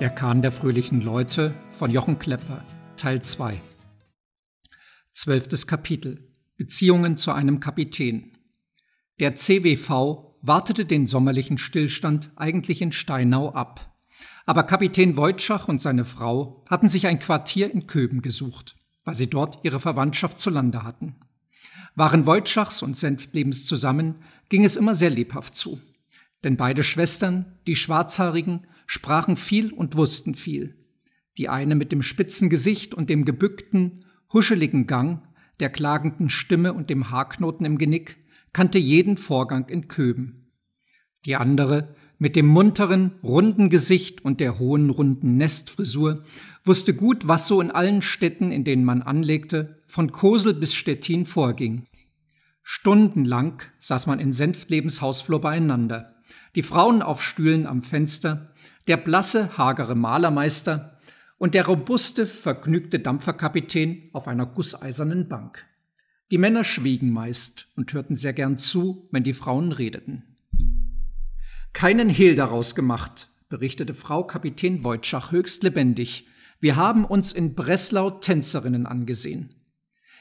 Der Kahn der fröhlichen Leute von Jochen Klepper, Teil 2. Zwölftes Kapitel. Beziehungen zu einem Kapitän. Der CWV wartete den sommerlichen Stillstand eigentlich in Steinau ab. Aber Kapitän Wojtschach und seine Frau hatten sich ein Quartier in Köben gesucht, weil sie dort ihre Verwandtschaft zu Lande hatten. Waren Wojtschachs und Senftlebens zusammen, ging es immer sehr lebhaft zu. Denn beide Schwestern, die Schwarzhaarigen, sprachen viel und wussten viel. Die eine mit dem spitzen Gesicht und dem gebückten, huscheligen Gang, der klagenden Stimme und dem Haarknoten im Genick, kannte jeden Vorgang in Köben. Die andere, mit dem munteren, runden Gesicht und der hohen, runden Nestfrisur, wusste gut, was so in allen Städten, in denen man anlegte, von Kosel bis Stettin vorging. Stundenlang saß man in Senftlebens Hausflur beieinander die Frauen auf Stühlen am Fenster, der blasse, hagere Malermeister und der robuste, vergnügte Dampferkapitän auf einer gusseisernen Bank. Die Männer schwiegen meist und hörten sehr gern zu, wenn die Frauen redeten. Keinen Hehl daraus gemacht, berichtete Frau Kapitän Wojtschach höchst lebendig. Wir haben uns in Breslau Tänzerinnen angesehen.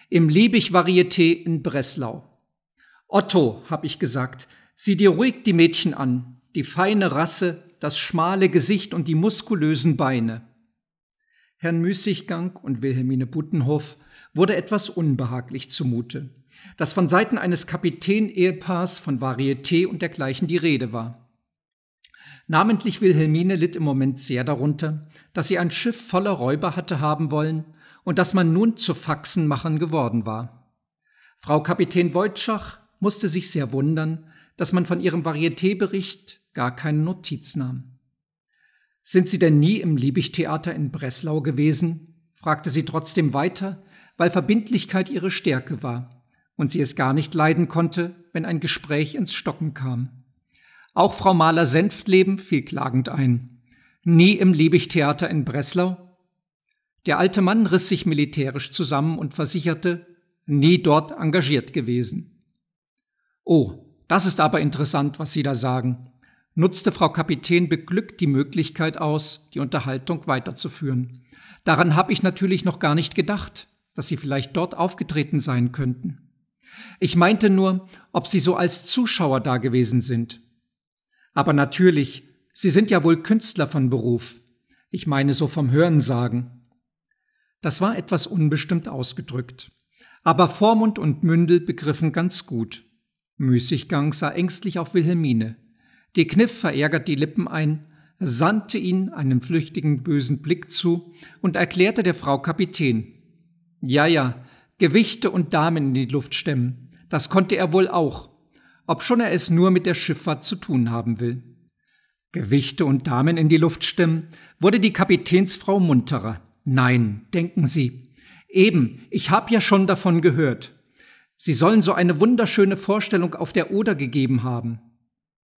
Im Liebig-Varieté in Breslau. Otto, habe ich gesagt, Sieh dir ruhig die Mädchen an, die feine Rasse, das schmale Gesicht und die muskulösen Beine. Herrn Müßiggang und Wilhelmine Buttenhoff wurde etwas unbehaglich zumute, dass von Seiten eines Kapitän-Ehepaars von Varieté und dergleichen die Rede war. Namentlich Wilhelmine litt im Moment sehr darunter, dass sie ein Schiff voller Räuber hatte haben wollen und dass man nun zu Faxenmachern geworden war. Frau Kapitän Wojtschach musste sich sehr wundern, dass man von ihrem Varietébericht gar keine Notiz nahm. Sind Sie denn nie im Liebigtheater in Breslau gewesen? fragte sie trotzdem weiter, weil Verbindlichkeit ihre Stärke war und sie es gar nicht leiden konnte, wenn ein Gespräch ins Stocken kam. Auch Frau Maler Senftleben fiel klagend ein. Nie im Liebigtheater in Breslau? Der alte Mann riss sich militärisch zusammen und versicherte, nie dort engagiert gewesen. Oh, das ist aber interessant, was Sie da sagen. Nutzte Frau Kapitän beglückt die Möglichkeit aus, die Unterhaltung weiterzuführen. Daran habe ich natürlich noch gar nicht gedacht, dass Sie vielleicht dort aufgetreten sein könnten. Ich meinte nur, ob Sie so als Zuschauer da gewesen sind. Aber natürlich, Sie sind ja wohl Künstler von Beruf. Ich meine so vom Hörensagen. Das war etwas unbestimmt ausgedrückt. Aber Vormund und Mündel begriffen ganz gut. Müßiggang sah ängstlich auf Wilhelmine. Die kniff verärgert die Lippen ein, sandte ihn einen flüchtigen bösen Blick zu und erklärte der Frau Kapitän. Ja, ja, Gewichte und Damen in die Luft stemmen, das konnte er wohl auch, obschon er es nur mit der Schifffahrt zu tun haben will. Gewichte und Damen in die Luft stemmen, wurde die Kapitänsfrau munterer. Nein, denken Sie. Eben, ich hab ja schon davon gehört. Sie sollen so eine wunderschöne Vorstellung auf der Oder gegeben haben.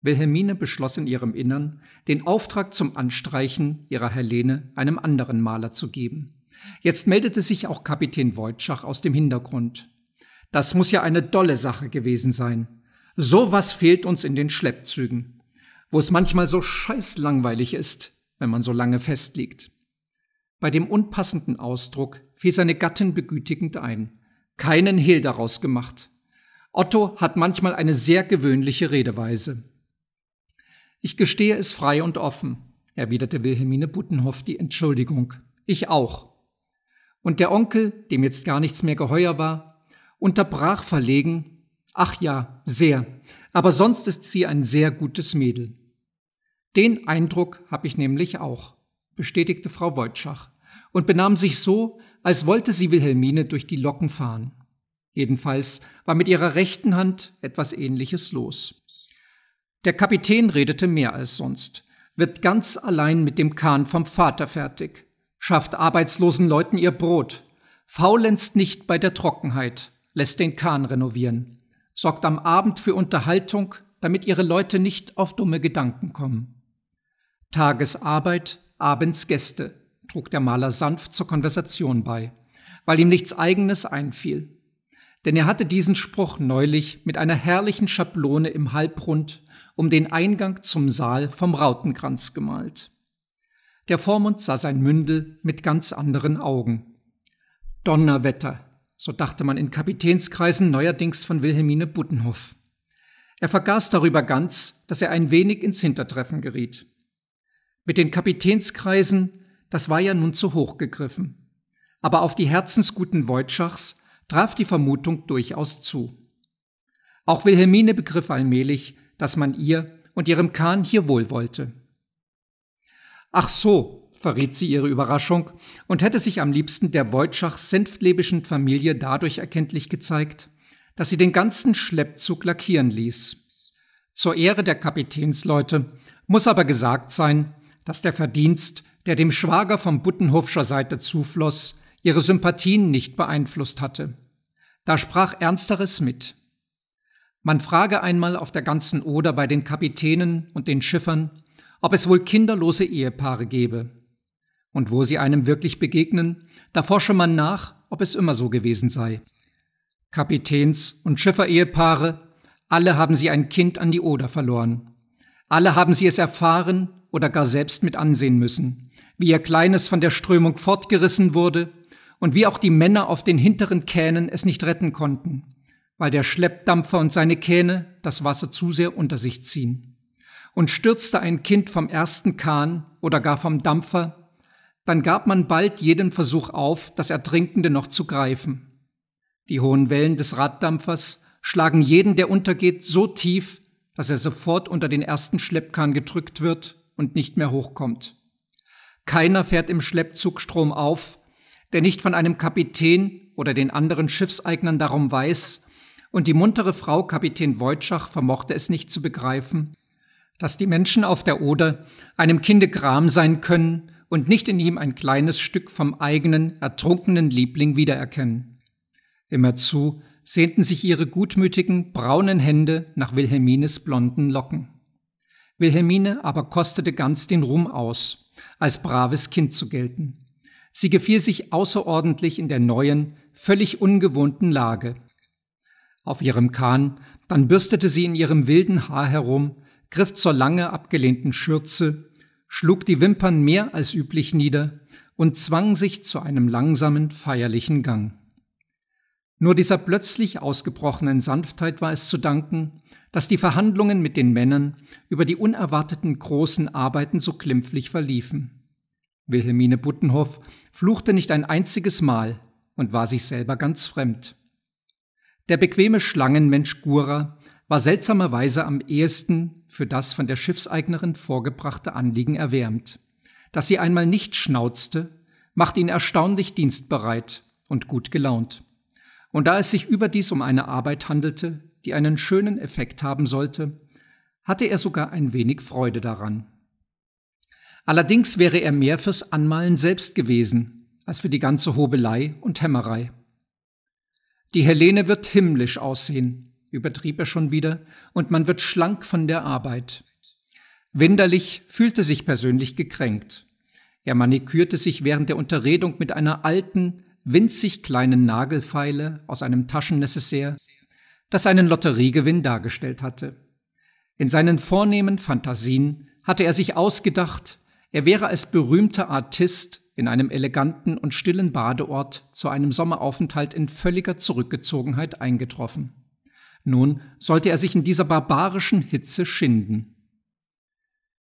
Wilhelmine beschloss in ihrem Innern, den Auftrag zum Anstreichen ihrer Helene einem anderen Maler zu geben. Jetzt meldete sich auch Kapitän Wojtschach aus dem Hintergrund. Das muss ja eine dolle Sache gewesen sein. So was fehlt uns in den Schleppzügen, wo es manchmal so scheißlangweilig ist, wenn man so lange festliegt. Bei dem unpassenden Ausdruck fiel seine Gattin begütigend ein keinen Hehl daraus gemacht. Otto hat manchmal eine sehr gewöhnliche Redeweise. Ich gestehe es frei und offen, erwiderte Wilhelmine Buttenhoff die Entschuldigung. Ich auch. Und der Onkel, dem jetzt gar nichts mehr geheuer war, unterbrach verlegen Ach ja, sehr, aber sonst ist sie ein sehr gutes Mädel. Den Eindruck habe ich nämlich auch, bestätigte Frau Wojtschach und benahm sich so, als wollte sie Wilhelmine durch die Locken fahren. Jedenfalls war mit ihrer rechten Hand etwas Ähnliches los. Der Kapitän redete mehr als sonst, wird ganz allein mit dem Kahn vom Vater fertig, schafft arbeitslosen Leuten ihr Brot, faulenzt nicht bei der Trockenheit, lässt den Kahn renovieren, sorgt am Abend für Unterhaltung, damit ihre Leute nicht auf dumme Gedanken kommen. Tagesarbeit, abends Gäste, trug der Maler sanft zur Konversation bei, weil ihm nichts Eigenes einfiel. Denn er hatte diesen Spruch neulich mit einer herrlichen Schablone im Halbrund um den Eingang zum Saal vom Rautenkranz gemalt. Der Vormund sah sein Mündel mit ganz anderen Augen. Donnerwetter, so dachte man in Kapitänskreisen neuerdings von Wilhelmine Buddenhoff. Er vergaß darüber ganz, dass er ein wenig ins Hintertreffen geriet. Mit den Kapitänskreisen das war ja nun zu hoch gegriffen. Aber auf die herzensguten Wojtschachs traf die Vermutung durchaus zu. Auch Wilhelmine begriff allmählich, dass man ihr und ihrem Kahn hier wohl wollte. Ach so, verriet sie ihre Überraschung und hätte sich am liebsten der Wojtschachs senftlebischen Familie dadurch erkenntlich gezeigt, dass sie den ganzen Schleppzug lackieren ließ. Zur Ehre der Kapitänsleute muss aber gesagt sein, dass der Verdienst der dem Schwager von Buttenhofscher Seite zufloss, ihre Sympathien nicht beeinflusst hatte. Da sprach Ernsteres mit. Man frage einmal auf der ganzen Oder bei den Kapitänen und den Schiffern, ob es wohl kinderlose Ehepaare gebe. Und wo sie einem wirklich begegnen, da forsche man nach, ob es immer so gewesen sei. Kapitäns- und Schiffer-Ehepaare, alle haben sie ein Kind an die Oder verloren. Alle haben sie es erfahren oder gar selbst mit ansehen müssen, wie ihr Kleines von der Strömung fortgerissen wurde und wie auch die Männer auf den hinteren Kähnen es nicht retten konnten, weil der Schleppdampfer und seine Kähne das Wasser zu sehr unter sich ziehen. Und stürzte ein Kind vom ersten Kahn oder gar vom Dampfer, dann gab man bald jeden Versuch auf, das Ertrinkende noch zu greifen. Die hohen Wellen des Raddampfers schlagen jeden, der untergeht, so tief, dass er sofort unter den ersten Schleppkahn gedrückt wird und nicht mehr hochkommt. Keiner fährt im Schleppzugstrom auf, der nicht von einem Kapitän oder den anderen Schiffseignern darum weiß, und die muntere Frau Kapitän Wojtschach vermochte es nicht zu begreifen, dass die Menschen auf der Oder einem Kinde gram sein können und nicht in ihm ein kleines Stück vom eigenen, ertrunkenen Liebling wiedererkennen. Immerzu sehnten sich ihre gutmütigen, braunen Hände nach Wilhelmines blonden Locken. Wilhelmine aber kostete ganz den Ruhm aus, als braves Kind zu gelten. Sie gefiel sich außerordentlich in der neuen, völlig ungewohnten Lage. Auf ihrem Kahn, dann bürstete sie in ihrem wilden Haar herum, griff zur lange abgelehnten Schürze, schlug die Wimpern mehr als üblich nieder und zwang sich zu einem langsamen, feierlichen Gang. Nur dieser plötzlich ausgebrochenen Sanftheit war es zu danken, dass die Verhandlungen mit den Männern über die unerwarteten großen Arbeiten so klimpflich verliefen. Wilhelmine Buttenhoff fluchte nicht ein einziges Mal und war sich selber ganz fremd. Der bequeme Schlangenmensch Gura war seltsamerweise am ehesten für das von der Schiffseignerin vorgebrachte Anliegen erwärmt. Dass sie einmal nicht schnauzte, macht ihn erstaunlich dienstbereit und gut gelaunt. Und da es sich überdies um eine Arbeit handelte, die einen schönen Effekt haben sollte, hatte er sogar ein wenig Freude daran. Allerdings wäre er mehr fürs Anmalen selbst gewesen, als für die ganze Hobelei und Hämmerei. Die Helene wird himmlisch aussehen, übertrieb er schon wieder, und man wird schlank von der Arbeit. Winderlich fühlte sich persönlich gekränkt. Er manikürte sich während der Unterredung mit einer alten, winzig kleinen Nagelfeile aus einem Taschennecessaire das einen Lotteriegewinn dargestellt hatte. In seinen vornehmen Fantasien hatte er sich ausgedacht, er wäre als berühmter Artist in einem eleganten und stillen Badeort zu einem Sommeraufenthalt in völliger Zurückgezogenheit eingetroffen. Nun sollte er sich in dieser barbarischen Hitze schinden.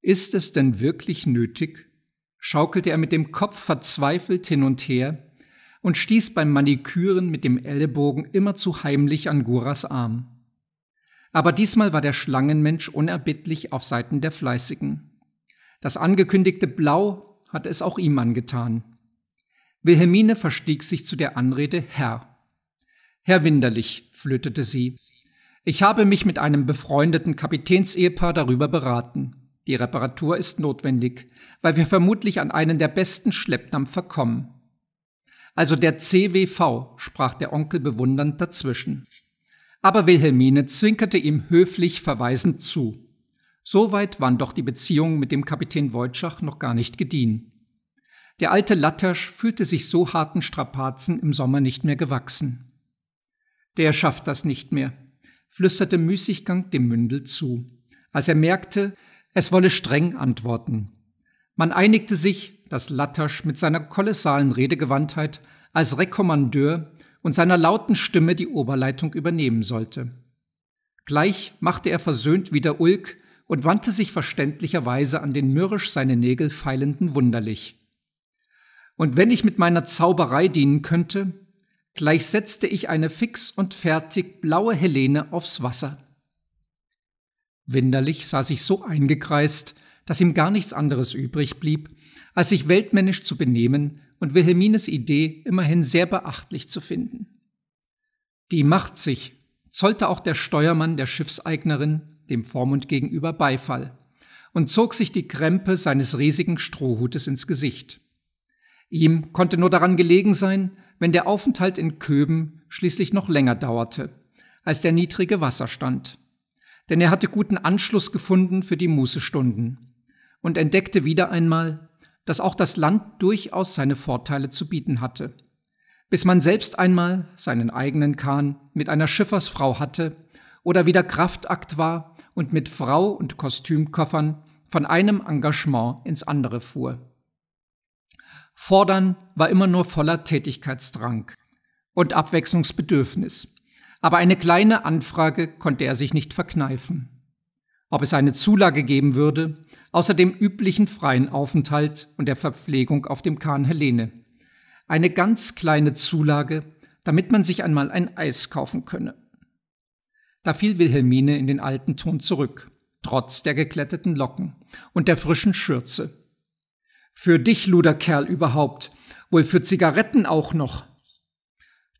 Ist es denn wirklich nötig? schaukelte er mit dem Kopf verzweifelt hin und her, und stieß beim Maniküren mit dem Ellenbogen immerzu heimlich an Guras Arm. Aber diesmal war der Schlangenmensch unerbittlich auf Seiten der Fleißigen. Das angekündigte Blau hatte es auch ihm angetan. Wilhelmine verstieg sich zu der Anrede Herr. Herr Winderlich, flötete sie. Ich habe mich mit einem befreundeten Kapitänsehepaar darüber beraten. Die Reparatur ist notwendig, weil wir vermutlich an einen der besten Schleppdampfer kommen also der CWV, sprach der Onkel bewundernd dazwischen. Aber Wilhelmine zwinkerte ihm höflich verweisend zu. Soweit waren doch die Beziehungen mit dem Kapitän Wojtschach noch gar nicht gediehen. Der alte Lattersch fühlte sich so harten Strapazen im Sommer nicht mehr gewachsen. Der schafft das nicht mehr, flüsterte Müßiggang dem Mündel zu, als er merkte, es wolle streng antworten. Man einigte sich, dass Latasch mit seiner kolossalen Redegewandtheit als Rekommandeur und seiner lauten Stimme die Oberleitung übernehmen sollte. Gleich machte er versöhnt wieder Ulk und wandte sich verständlicherweise an den mürrisch seine Nägel feilenden Wunderlich. Und wenn ich mit meiner Zauberei dienen könnte, gleich setzte ich eine fix und fertig blaue Helene aufs Wasser. Winderlich sah sich so eingekreist, dass ihm gar nichts anderes übrig blieb, als sich weltmännisch zu benehmen und Wilhelmines Idee immerhin sehr beachtlich zu finden. Die Macht sich zollte auch der Steuermann der Schiffseignerin, dem Vormund gegenüber, Beifall und zog sich die Krempe seines riesigen Strohhutes ins Gesicht. Ihm konnte nur daran gelegen sein, wenn der Aufenthalt in Köben schließlich noch länger dauerte, als der niedrige Wasserstand. Denn er hatte guten Anschluss gefunden für die Mußestunden und entdeckte wieder einmal, dass auch das Land durchaus seine Vorteile zu bieten hatte. Bis man selbst einmal seinen eigenen Kahn mit einer Schiffersfrau hatte oder wieder Kraftakt war und mit Frau und Kostümkoffern von einem Engagement ins andere fuhr. Fordern war immer nur voller Tätigkeitsdrang und Abwechslungsbedürfnis, aber eine kleine Anfrage konnte er sich nicht verkneifen ob es eine Zulage geben würde, außer dem üblichen freien Aufenthalt und der Verpflegung auf dem Kahn Helene. Eine ganz kleine Zulage, damit man sich einmal ein Eis kaufen könne. Da fiel Wilhelmine in den alten Ton zurück, trotz der gekletterten Locken und der frischen Schürze. Für dich, Luderkerl, überhaupt, wohl für Zigaretten auch noch.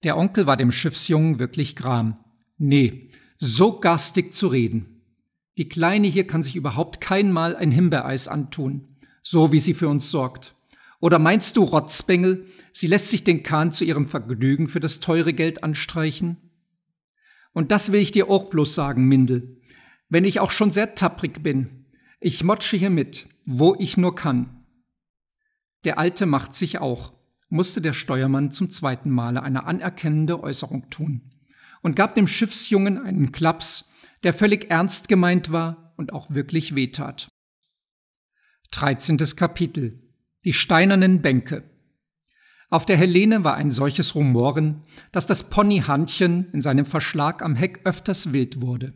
Der Onkel war dem Schiffsjungen wirklich gram. Nee, so garstig zu reden. Die Kleine hier kann sich überhaupt kein Mal ein Himbeereis antun, so wie sie für uns sorgt. Oder meinst du, Rotzbengel, sie lässt sich den Kahn zu ihrem Vergnügen für das teure Geld anstreichen? Und das will ich dir auch bloß sagen, Mindel. Wenn ich auch schon sehr tapprig bin, ich motsche hier mit, wo ich nur kann. Der Alte macht sich auch, musste der Steuermann zum zweiten Male eine anerkennende Äußerung tun und gab dem Schiffsjungen einen Klaps, der völlig ernst gemeint war und auch wirklich wehtat. 13. Kapitel Die steinernen Bänke Auf der Helene war ein solches Rumoren, dass das Ponyhandchen in seinem Verschlag am Heck öfters wild wurde.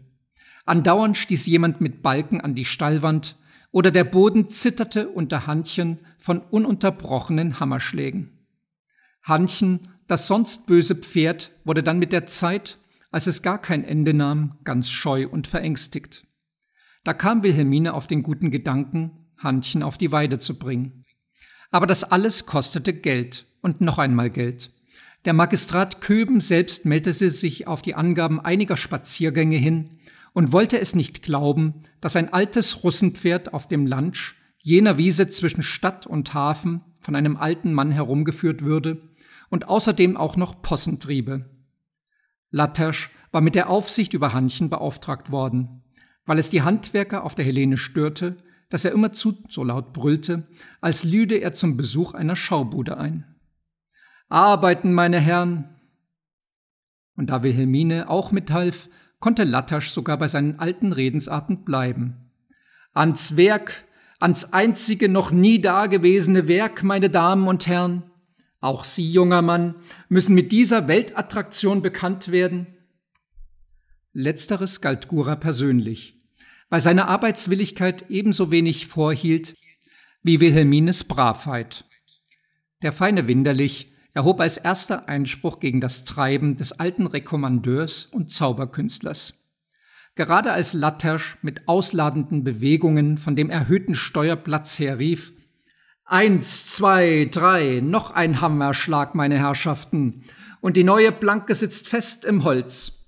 Andauernd stieß jemand mit Balken an die Stallwand oder der Boden zitterte unter Handchen von ununterbrochenen Hammerschlägen. Handchen, das sonst böse Pferd, wurde dann mit der Zeit als es gar kein Ende nahm, ganz scheu und verängstigt. Da kam Wilhelmine auf den guten Gedanken, Hannchen auf die Weide zu bringen. Aber das alles kostete Geld und noch einmal Geld. Der Magistrat Köben selbst meldete sich auf die Angaben einiger Spaziergänge hin und wollte es nicht glauben, dass ein altes Russenpferd auf dem Lunch jener Wiese zwischen Stadt und Hafen, von einem alten Mann herumgeführt würde und außerdem auch noch Possen triebe. Lattersch war mit der Aufsicht über Hanchen beauftragt worden. Weil es die Handwerker auf der Helene störte, dass er immerzu so laut brüllte, als lüde er zum Besuch einer Schaubude ein. Arbeiten, meine Herren! Und da Wilhelmine auch mithalf, konnte Latasch sogar bei seinen alten Redensarten bleiben. Ans Werk, ans einzige noch nie dagewesene Werk, meine Damen und Herren! Auch Sie, junger Mann, müssen mit dieser Weltattraktion bekannt werden. Letzteres galt Gura persönlich, weil seine Arbeitswilligkeit ebenso wenig vorhielt wie Wilhelmines Bravheit. Der feine Winderlich erhob als erster Einspruch gegen das Treiben des alten Rekommandeurs und Zauberkünstlers. Gerade als Lattersch mit ausladenden Bewegungen von dem erhöhten Steuerplatz her rief, Eins, zwei, drei, noch ein Hammerschlag, meine Herrschaften, und die neue Planke sitzt fest im Holz,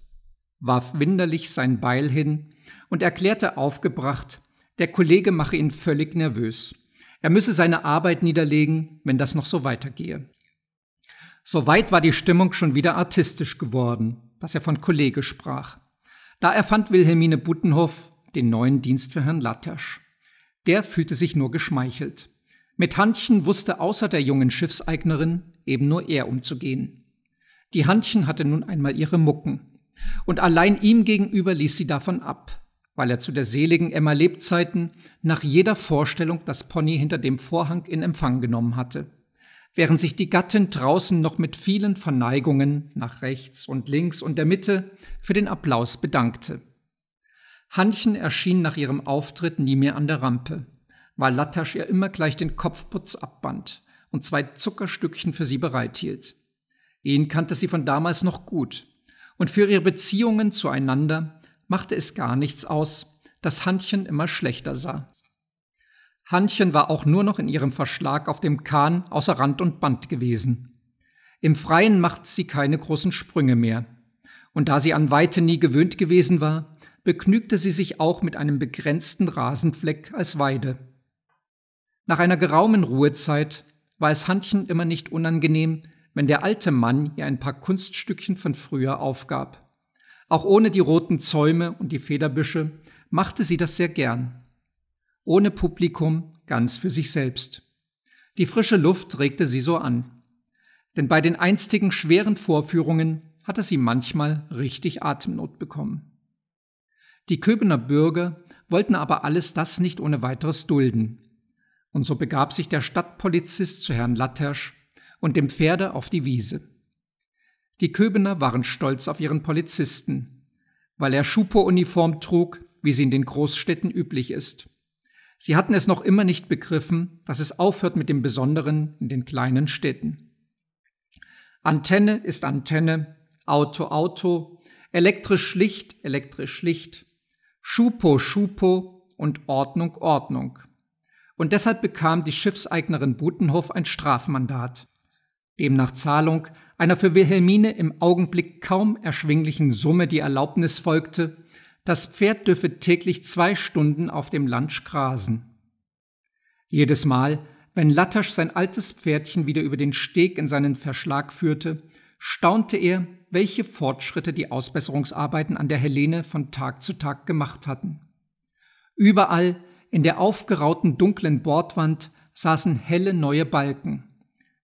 warf winderlich sein Beil hin und erklärte aufgebracht, der Kollege mache ihn völlig nervös. Er müsse seine Arbeit niederlegen, wenn das noch so weitergehe. Soweit war die Stimmung schon wieder artistisch geworden, dass er von Kollege sprach. Da erfand Wilhelmine Buttenhoff den neuen Dienst für Herrn Latersch. Der fühlte sich nur geschmeichelt. Mit Hannchen wusste außer der jungen Schiffseignerin eben nur er umzugehen. Die Hannchen hatte nun einmal ihre Mucken. Und allein ihm gegenüber ließ sie davon ab, weil er zu der seligen Emma Lebzeiten nach jeder Vorstellung das Pony hinter dem Vorhang in Empfang genommen hatte. Während sich die Gattin draußen noch mit vielen Verneigungen nach rechts und links und der Mitte für den Applaus bedankte. Hannchen erschien nach ihrem Auftritt nie mehr an der Rampe weil Latasch ihr immer gleich den Kopfputz abband und zwei Zuckerstückchen für sie bereithielt. Ihn kannte sie von damals noch gut, und für ihre Beziehungen zueinander machte es gar nichts aus, dass Hannchen immer schlechter sah. Hannchen war auch nur noch in ihrem Verschlag auf dem Kahn außer Rand und Band gewesen. Im Freien machte sie keine großen Sprünge mehr. Und da sie an Weite nie gewöhnt gewesen war, begnügte sie sich auch mit einem begrenzten Rasenfleck als Weide. Nach einer geraumen Ruhezeit war es Hannchen immer nicht unangenehm, wenn der alte Mann ihr ein paar Kunststückchen von früher aufgab. Auch ohne die roten Zäume und die Federbüsche machte sie das sehr gern. Ohne Publikum, ganz für sich selbst. Die frische Luft regte sie so an. Denn bei den einstigen schweren Vorführungen hatte sie manchmal richtig Atemnot bekommen. Die Köbener Bürger wollten aber alles das nicht ohne weiteres dulden. Und so begab sich der Stadtpolizist zu Herrn Lattersch und dem Pferde auf die Wiese. Die Köbener waren stolz auf ihren Polizisten, weil er Schupo-Uniform trug, wie sie in den Großstädten üblich ist. Sie hatten es noch immer nicht begriffen, dass es aufhört mit dem Besonderen in den kleinen Städten. Antenne ist Antenne, Auto, Auto, elektrisch Licht, elektrisch Licht, Schupo, Schupo und Ordnung, Ordnung und deshalb bekam die Schiffseignerin Butenhoff ein Strafmandat. Dem nach Zahlung einer für Wilhelmine im Augenblick kaum erschwinglichen Summe die Erlaubnis folgte, das Pferd dürfe täglich zwei Stunden auf dem Land grasen. Jedes Mal, wenn Lattasch sein altes Pferdchen wieder über den Steg in seinen Verschlag führte, staunte er, welche Fortschritte die Ausbesserungsarbeiten an der Helene von Tag zu Tag gemacht hatten. Überall in der aufgerauten dunklen Bordwand saßen helle neue Balken.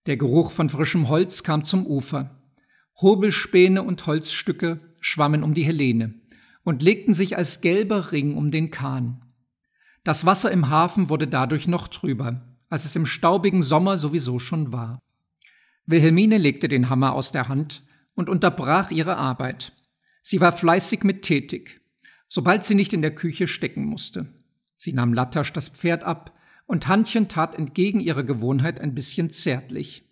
Der Geruch von frischem Holz kam zum Ufer. Hobelspäne und Holzstücke schwammen um die Helene und legten sich als gelber Ring um den Kahn. Das Wasser im Hafen wurde dadurch noch trüber, als es im staubigen Sommer sowieso schon war. Wilhelmine legte den Hammer aus der Hand und unterbrach ihre Arbeit. Sie war fleißig mit tätig, sobald sie nicht in der Küche stecken musste. Sie nahm Latasch das Pferd ab, und Hannchen tat entgegen ihrer Gewohnheit ein bisschen zärtlich.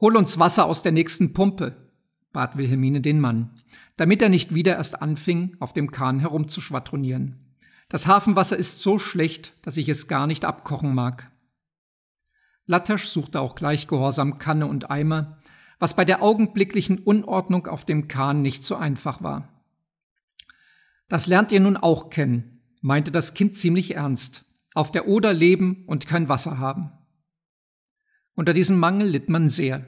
Hol uns Wasser aus der nächsten Pumpe, bat Wilhelmine den Mann, damit er nicht wieder erst anfing, auf dem Kahn herumzuschwadronieren. Das Hafenwasser ist so schlecht, dass ich es gar nicht abkochen mag. Latasch suchte auch gleich gehorsam Kanne und Eimer, was bei der augenblicklichen Unordnung auf dem Kahn nicht so einfach war. Das lernt ihr nun auch kennen, meinte das Kind ziemlich ernst, auf der Oder leben und kein Wasser haben. Unter diesem Mangel litt man sehr.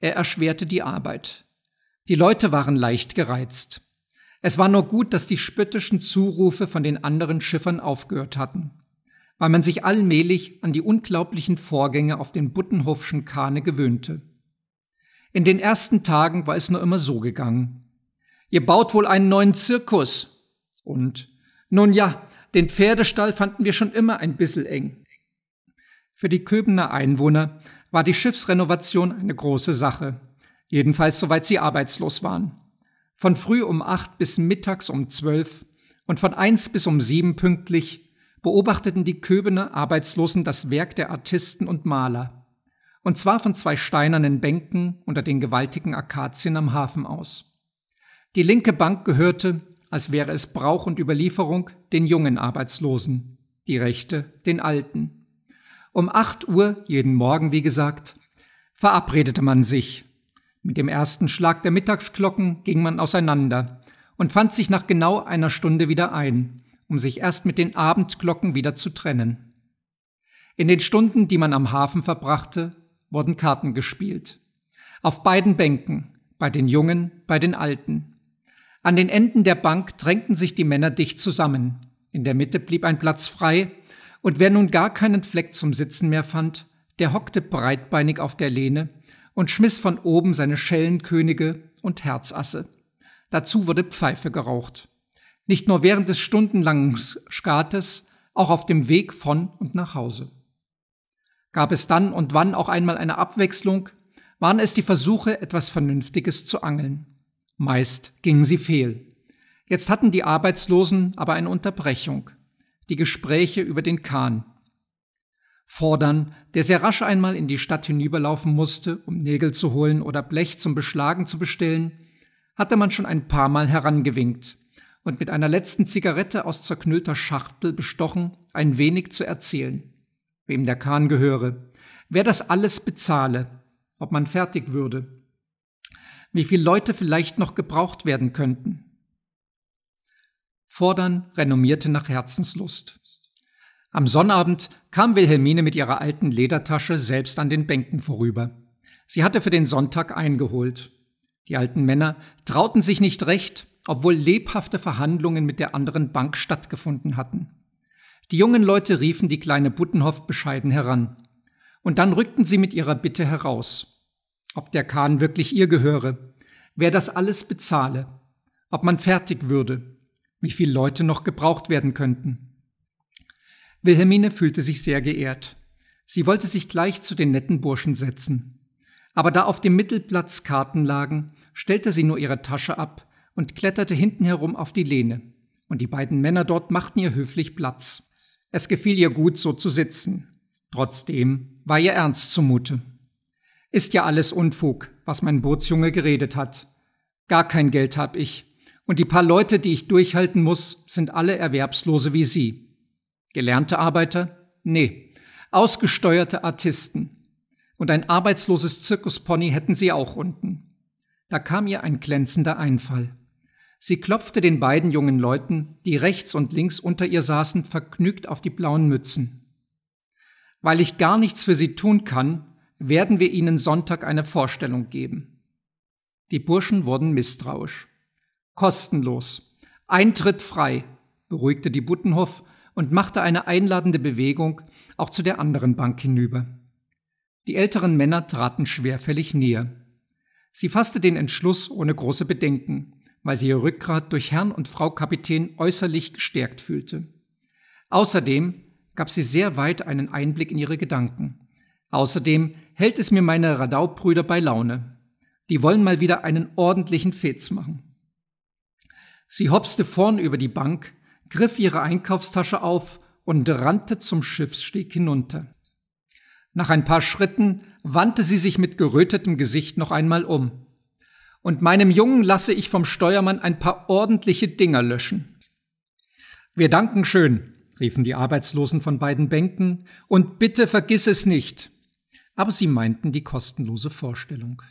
Er erschwerte die Arbeit. Die Leute waren leicht gereizt. Es war nur gut, dass die spöttischen Zurufe von den anderen Schiffern aufgehört hatten, weil man sich allmählich an die unglaublichen Vorgänge auf den Buttenhofschen Kahne gewöhnte. In den ersten Tagen war es nur immer so gegangen. Ihr baut wohl einen neuen Zirkus. Und nun ja, den Pferdestall fanden wir schon immer ein bisschen eng. Für die Köbener Einwohner war die Schiffsrenovation eine große Sache, jedenfalls soweit sie arbeitslos waren. Von früh um acht bis mittags um zwölf und von eins bis um sieben pünktlich beobachteten die Köbener Arbeitslosen das Werk der Artisten und Maler, und zwar von zwei steinernen Bänken unter den gewaltigen Akazien am Hafen aus. Die linke Bank gehörte, als wäre es Brauch und Überlieferung, den jungen Arbeitslosen, die Rechte den Alten. Um 8 Uhr jeden Morgen, wie gesagt, verabredete man sich. Mit dem ersten Schlag der Mittagsglocken ging man auseinander und fand sich nach genau einer Stunde wieder ein, um sich erst mit den Abendglocken wieder zu trennen. In den Stunden, die man am Hafen verbrachte, wurden Karten gespielt. Auf beiden Bänken, bei den Jungen, bei den Alten. An den Enden der Bank drängten sich die Männer dicht zusammen. In der Mitte blieb ein Platz frei, und wer nun gar keinen Fleck zum Sitzen mehr fand, der hockte breitbeinig auf der Lehne und schmiss von oben seine Schellenkönige und Herzasse. Dazu wurde Pfeife geraucht. Nicht nur während des stundenlangen Skates, auch auf dem Weg von und nach Hause. Gab es dann und wann auch einmal eine Abwechslung, waren es die Versuche, etwas Vernünftiges zu angeln. Meist gingen sie fehl. Jetzt hatten die Arbeitslosen aber eine Unterbrechung. Die Gespräche über den Kahn. Fordern, der sehr rasch einmal in die Stadt hinüberlaufen musste, um Nägel zu holen oder Blech zum Beschlagen zu bestellen, hatte man schon ein paar Mal herangewinkt und mit einer letzten Zigarette aus zerknüllter Schachtel bestochen, ein wenig zu erzählen. Wem der Kahn gehöre, wer das alles bezahle, ob man fertig würde, wie viele Leute vielleicht noch gebraucht werden könnten. Fordern renommierte nach Herzenslust. Am Sonnabend kam Wilhelmine mit ihrer alten Ledertasche selbst an den Bänken vorüber. Sie hatte für den Sonntag eingeholt. Die alten Männer trauten sich nicht recht, obwohl lebhafte Verhandlungen mit der anderen Bank stattgefunden hatten. Die jungen Leute riefen die kleine Buttenhoff bescheiden heran. Und dann rückten sie mit ihrer Bitte heraus ob der Kahn wirklich ihr gehöre, wer das alles bezahle, ob man fertig würde, wie viele Leute noch gebraucht werden könnten. Wilhelmine fühlte sich sehr geehrt. Sie wollte sich gleich zu den netten Burschen setzen. Aber da auf dem Mittelplatz Karten lagen, stellte sie nur ihre Tasche ab und kletterte hinten herum auf die Lehne. Und die beiden Männer dort machten ihr höflich Platz. Es gefiel ihr gut, so zu sitzen. Trotzdem war ihr ernst zumute. Ist ja alles Unfug, was mein Bootsjunge geredet hat. Gar kein Geld hab ich. Und die paar Leute, die ich durchhalten muss, sind alle Erwerbslose wie Sie. Gelernte Arbeiter? Nee. Ausgesteuerte Artisten. Und ein arbeitsloses Zirkuspony hätten sie auch unten. Da kam ihr ein glänzender Einfall. Sie klopfte den beiden jungen Leuten, die rechts und links unter ihr saßen, vergnügt auf die blauen Mützen. Weil ich gar nichts für sie tun kann, werden wir Ihnen Sonntag eine Vorstellung geben. Die Burschen wurden misstrauisch. Kostenlos. Eintritt frei, beruhigte die Buttenhoff und machte eine einladende Bewegung auch zu der anderen Bank hinüber. Die älteren Männer traten schwerfällig näher. Sie fasste den Entschluss ohne große Bedenken, weil sie ihr Rückgrat durch Herrn und Frau Kapitän äußerlich gestärkt fühlte. Außerdem gab sie sehr weit einen Einblick in ihre Gedanken. Außerdem hält es mir meine Radaubrüder bei Laune. Die wollen mal wieder einen ordentlichen Fetz machen. Sie hopste vorn über die Bank, griff ihre Einkaufstasche auf und rannte zum Schiffssteg hinunter. Nach ein paar Schritten wandte sie sich mit gerötetem Gesicht noch einmal um. Und meinem Jungen lasse ich vom Steuermann ein paar ordentliche Dinger löschen. Wir danken schön, riefen die Arbeitslosen von beiden Bänken, und bitte vergiss es nicht aber sie meinten die kostenlose Vorstellung.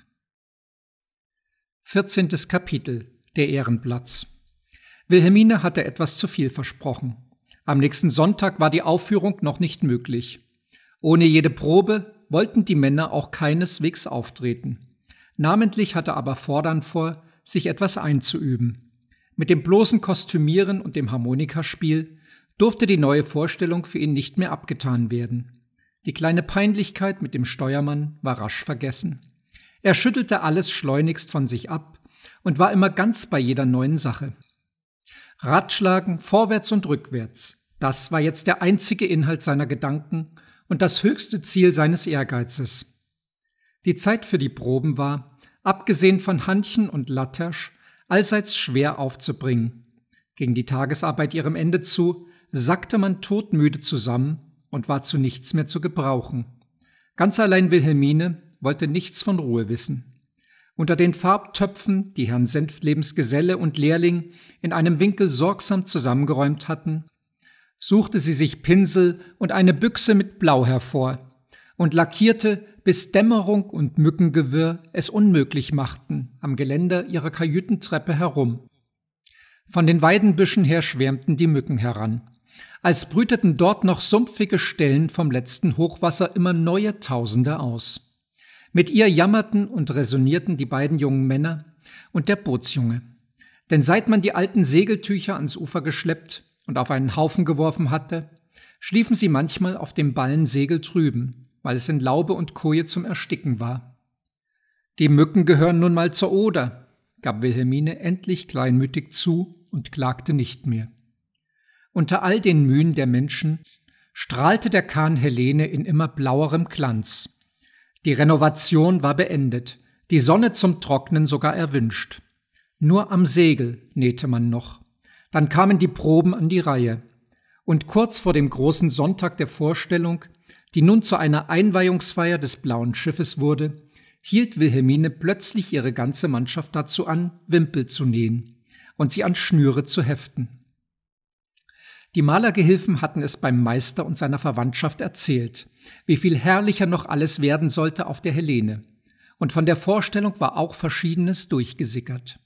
14. Kapitel Der Ehrenplatz Wilhelmine hatte etwas zu viel versprochen. Am nächsten Sonntag war die Aufführung noch nicht möglich. Ohne jede Probe wollten die Männer auch keineswegs auftreten. Namentlich hatte aber Fordern vor, sich etwas einzuüben. Mit dem bloßen Kostümieren und dem Harmonikaspiel durfte die neue Vorstellung für ihn nicht mehr abgetan werden. Die kleine Peinlichkeit mit dem Steuermann war rasch vergessen. Er schüttelte alles schleunigst von sich ab und war immer ganz bei jeder neuen Sache. Ratschlagen vorwärts und rückwärts, das war jetzt der einzige Inhalt seiner Gedanken und das höchste Ziel seines Ehrgeizes. Die Zeit für die Proben war, abgesehen von Hannchen und Lattersch, allseits schwer aufzubringen. Ging die Tagesarbeit ihrem Ende zu, sackte man todmüde zusammen und war zu nichts mehr zu gebrauchen. Ganz allein Wilhelmine wollte nichts von Ruhe wissen. Unter den Farbtöpfen, die Herrn Senftlebens Geselle und Lehrling in einem Winkel sorgsam zusammengeräumt hatten, suchte sie sich Pinsel und eine Büchse mit Blau hervor und lackierte, bis Dämmerung und Mückengewirr es unmöglich machten, am Geländer ihrer Kajütentreppe herum. Von den Weidenbüschen her schwärmten die Mücken heran als brüteten dort noch sumpfige Stellen vom letzten Hochwasser immer neue Tausende aus. Mit ihr jammerten und resonierten die beiden jungen Männer und der Bootsjunge. Denn seit man die alten Segeltücher ans Ufer geschleppt und auf einen Haufen geworfen hatte, schliefen sie manchmal auf dem Ballensegel drüben, weil es in Laube und Koje zum Ersticken war. Die Mücken gehören nun mal zur Oder, gab Wilhelmine endlich kleinmütig zu und klagte nicht mehr. Unter all den Mühen der Menschen strahlte der Kahn Helene in immer blauerem Glanz. Die Renovation war beendet, die Sonne zum Trocknen sogar erwünscht. Nur am Segel nähte man noch. Dann kamen die Proben an die Reihe. Und kurz vor dem großen Sonntag der Vorstellung, die nun zu einer Einweihungsfeier des blauen Schiffes wurde, hielt Wilhelmine plötzlich ihre ganze Mannschaft dazu an, Wimpel zu nähen und sie an Schnüre zu heften. Die Malergehilfen hatten es beim Meister und seiner Verwandtschaft erzählt, wie viel herrlicher noch alles werden sollte auf der Helene. Und von der Vorstellung war auch Verschiedenes durchgesickert.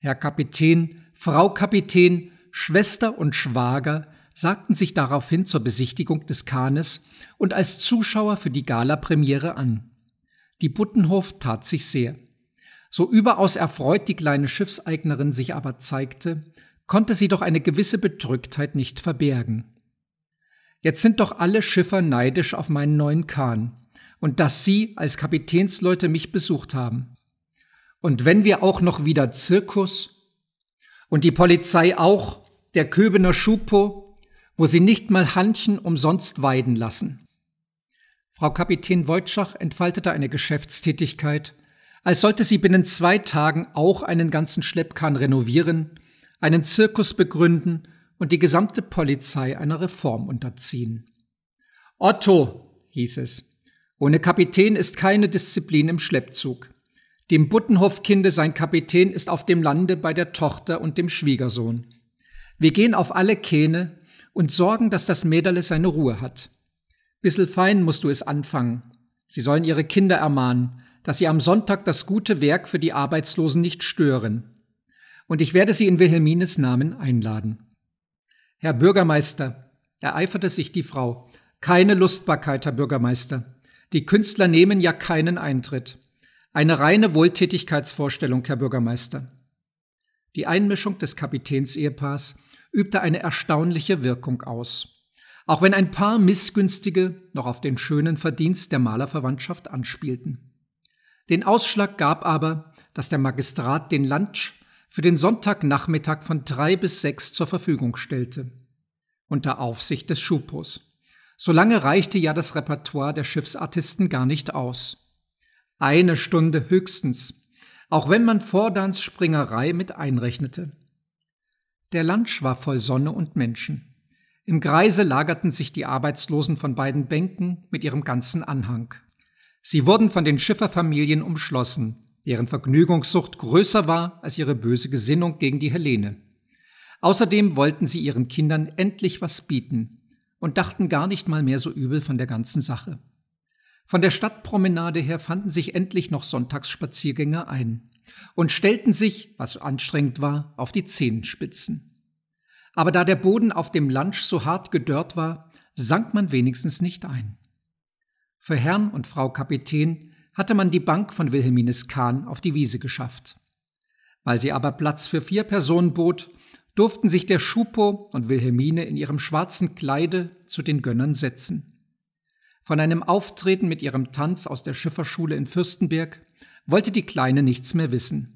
Herr Kapitän, Frau Kapitän, Schwester und Schwager sagten sich daraufhin zur Besichtigung des Kahnes und als Zuschauer für die Galapremiere an. Die Buttenhof tat sich sehr. So überaus erfreut die kleine Schiffseignerin sich aber zeigte, konnte sie doch eine gewisse Bedrücktheit nicht verbergen. Jetzt sind doch alle Schiffer neidisch auf meinen neuen Kahn und dass Sie als Kapitänsleute mich besucht haben. Und wenn wir auch noch wieder Zirkus und die Polizei auch, der Köbener Schupo, wo sie nicht mal Handchen umsonst weiden lassen. Frau Kapitän Wojtschach entfaltete eine Geschäftstätigkeit, als sollte sie binnen zwei Tagen auch einen ganzen Schleppkahn renovieren einen Zirkus begründen und die gesamte Polizei einer Reform unterziehen. Otto, hieß es, ohne Kapitän ist keine Disziplin im Schleppzug. Dem Buttenhofkinde sein Kapitän ist auf dem Lande bei der Tochter und dem Schwiegersohn. Wir gehen auf alle Kähne und sorgen, dass das Mäderle seine Ruhe hat. Bissel fein musst du es anfangen. Sie sollen ihre Kinder ermahnen, dass sie am Sonntag das gute Werk für die Arbeitslosen nicht stören und ich werde Sie in Wilhelmines Namen einladen. Herr Bürgermeister, ereiferte sich die Frau, keine Lustbarkeit, Herr Bürgermeister. Die Künstler nehmen ja keinen Eintritt. Eine reine Wohltätigkeitsvorstellung, Herr Bürgermeister. Die Einmischung des Kapitänsehepaars übte eine erstaunliche Wirkung aus. Auch wenn ein paar Missgünstige noch auf den schönen Verdienst der Malerverwandtschaft anspielten. Den Ausschlag gab aber, dass der Magistrat den Lunch für den Sonntagnachmittag von drei bis sechs zur Verfügung stellte, unter Aufsicht des Schupos. Solange reichte ja das Repertoire der Schiffsartisten gar nicht aus. Eine Stunde höchstens, auch wenn man Vordans Springerei mit einrechnete. Der Lunch war voll Sonne und Menschen. Im Kreise lagerten sich die Arbeitslosen von beiden Bänken mit ihrem ganzen Anhang. Sie wurden von den Schifferfamilien umschlossen, deren Vergnügungssucht größer war als ihre böse Gesinnung gegen die Helene. Außerdem wollten sie ihren Kindern endlich was bieten und dachten gar nicht mal mehr so übel von der ganzen Sache. Von der Stadtpromenade her fanden sich endlich noch Sonntagsspaziergänger ein und stellten sich, was anstrengend war, auf die Zehenspitzen. Aber da der Boden auf dem Lunch so hart gedörrt war, sank man wenigstens nicht ein. Für Herrn und Frau Kapitän hatte man die Bank von Wilhelmines Kahn auf die Wiese geschafft. Weil sie aber Platz für vier Personen bot, durften sich der Schupo und Wilhelmine in ihrem schwarzen Kleide zu den Gönnern setzen. Von einem Auftreten mit ihrem Tanz aus der Schifferschule in Fürstenberg wollte die Kleine nichts mehr wissen.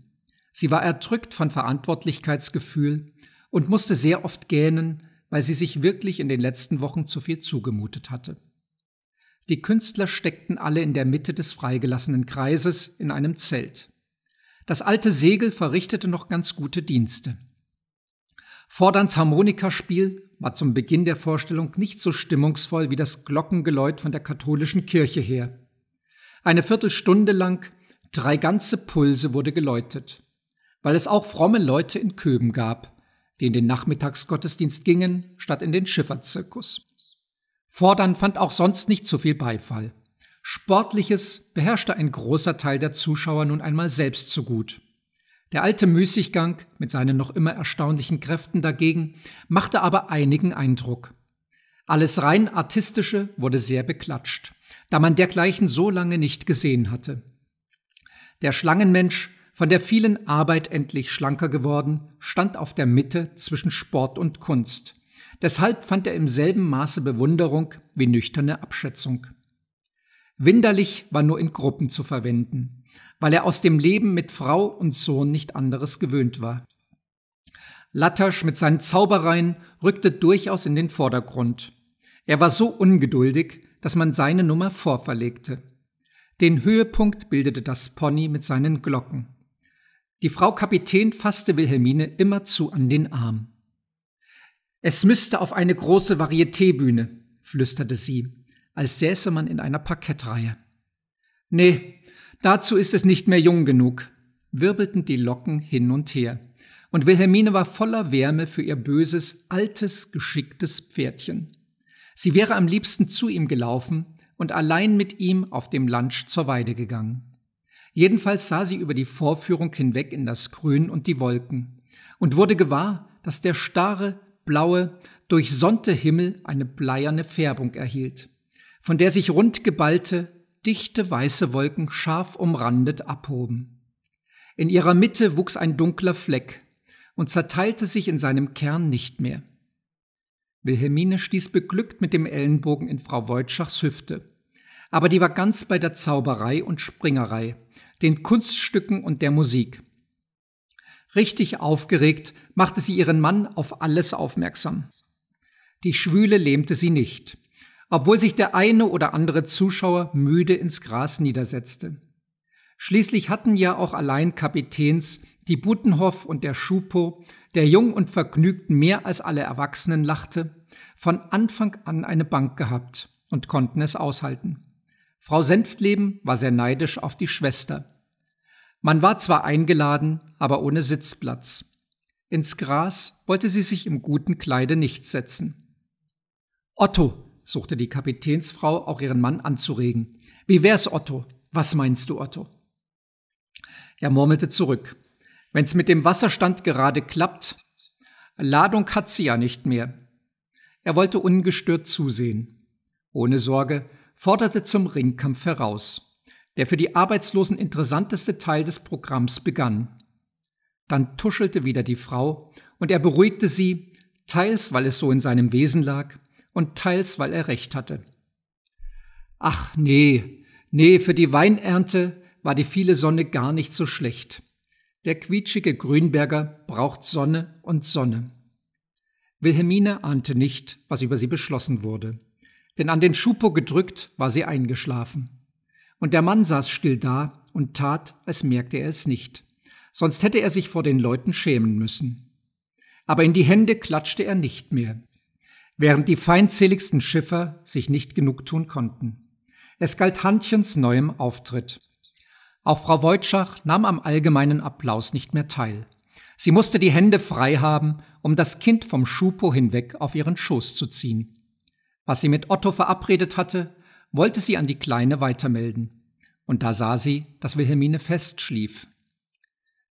Sie war erdrückt von Verantwortlichkeitsgefühl und musste sehr oft gähnen, weil sie sich wirklich in den letzten Wochen zu viel zugemutet hatte. Die Künstler steckten alle in der Mitte des freigelassenen Kreises in einem Zelt. Das alte Segel verrichtete noch ganz gute Dienste. Vorderns Harmonikaspiel war zum Beginn der Vorstellung nicht so stimmungsvoll wie das Glockengeläut von der katholischen Kirche her. Eine Viertelstunde lang, drei ganze Pulse wurde geläutet, weil es auch fromme Leute in Köben gab, die in den Nachmittagsgottesdienst gingen, statt in den Schifferzirkus. Fordern fand auch sonst nicht so viel Beifall. Sportliches beherrschte ein großer Teil der Zuschauer nun einmal selbst so gut. Der alte Müßiggang mit seinen noch immer erstaunlichen Kräften dagegen machte aber einigen Eindruck. Alles rein artistische wurde sehr beklatscht, da man dergleichen so lange nicht gesehen hatte. Der Schlangenmensch, von der vielen Arbeit endlich schlanker geworden, stand auf der Mitte zwischen Sport und Kunst. Deshalb fand er im selben Maße Bewunderung wie nüchterne Abschätzung. Winderlich war nur in Gruppen zu verwenden, weil er aus dem Leben mit Frau und Sohn nicht anderes gewöhnt war. Lattasch mit seinen Zaubereien rückte durchaus in den Vordergrund. Er war so ungeduldig, dass man seine Nummer vorverlegte. Den Höhepunkt bildete das Pony mit seinen Glocken. Die Frau Kapitän fasste Wilhelmine immerzu an den Arm. Es müsste auf eine große Varietébühne, flüsterte sie, als säße man in einer Parkettreihe. Nee, dazu ist es nicht mehr jung genug, wirbelten die Locken hin und her, und Wilhelmine war voller Wärme für ihr böses, altes, geschicktes Pferdchen. Sie wäre am liebsten zu ihm gelaufen und allein mit ihm auf dem Lunch zur Weide gegangen. Jedenfalls sah sie über die Vorführung hinweg in das Grün und die Wolken und wurde gewahr, dass der starre, blaue, durchsonnte Himmel eine bleierne Färbung erhielt, von der sich rund geballte, dichte weiße Wolken scharf umrandet abhoben. In ihrer Mitte wuchs ein dunkler Fleck und zerteilte sich in seinem Kern nicht mehr. Wilhelmine stieß beglückt mit dem Ellenbogen in Frau Woltschachs Hüfte. Aber die war ganz bei der Zauberei und Springerei, den Kunststücken und der Musik. Richtig aufgeregt machte sie ihren Mann auf alles aufmerksam. Die Schwüle lähmte sie nicht, obwohl sich der eine oder andere Zuschauer müde ins Gras niedersetzte. Schließlich hatten ja auch allein Kapitäns, die Butenhoff und der Schupo, der jung und vergnügt mehr als alle Erwachsenen lachte, von Anfang an eine Bank gehabt und konnten es aushalten. Frau Senftleben war sehr neidisch auf die Schwester, man war zwar eingeladen, aber ohne Sitzplatz. Ins Gras wollte sie sich im guten Kleide nicht setzen. Otto, suchte die Kapitänsfrau auch ihren Mann anzuregen. Wie wär's, Otto? Was meinst du, Otto? Er murmelte zurück. Wenn's mit dem Wasserstand gerade klappt, Ladung hat sie ja nicht mehr. Er wollte ungestört zusehen. Ohne Sorge forderte zum Ringkampf heraus der für die Arbeitslosen interessanteste Teil des Programms begann. Dann tuschelte wieder die Frau und er beruhigte sie, teils weil es so in seinem Wesen lag und teils weil er recht hatte. Ach nee, nee, für die Weinernte war die viele Sonne gar nicht so schlecht. Der quietschige Grünberger braucht Sonne und Sonne. Wilhelmine ahnte nicht, was über sie beschlossen wurde, denn an den Schupo gedrückt war sie eingeschlafen. Und der Mann saß still da und tat, als merkte er es nicht. Sonst hätte er sich vor den Leuten schämen müssen. Aber in die Hände klatschte er nicht mehr, während die feindseligsten Schiffer sich nicht genug tun konnten. Es galt Handchens neuem Auftritt. Auch Frau Wojtschach nahm am allgemeinen Applaus nicht mehr teil. Sie musste die Hände frei haben, um das Kind vom Schupo hinweg auf ihren Schoß zu ziehen. Was sie mit Otto verabredet hatte, wollte sie an die Kleine weitermelden. Und da sah sie, dass Wilhelmine fest schlief.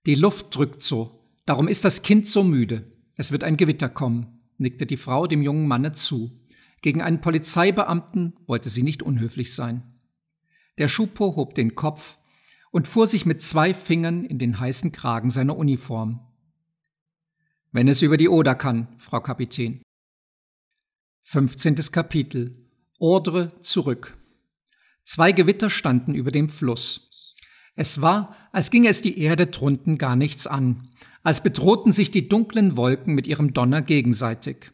Die Luft drückt so, darum ist das Kind so müde. Es wird ein Gewitter kommen, nickte die Frau dem jungen Manne zu. Gegen einen Polizeibeamten wollte sie nicht unhöflich sein. Der Schupo hob den Kopf und fuhr sich mit zwei Fingern in den heißen Kragen seiner Uniform. Wenn es über die Oder kann, Frau Kapitän. 15. Kapitel Ordre zurück. Zwei Gewitter standen über dem Fluss. Es war, als ginge es die Erde drunten gar nichts an, als bedrohten sich die dunklen Wolken mit ihrem Donner gegenseitig.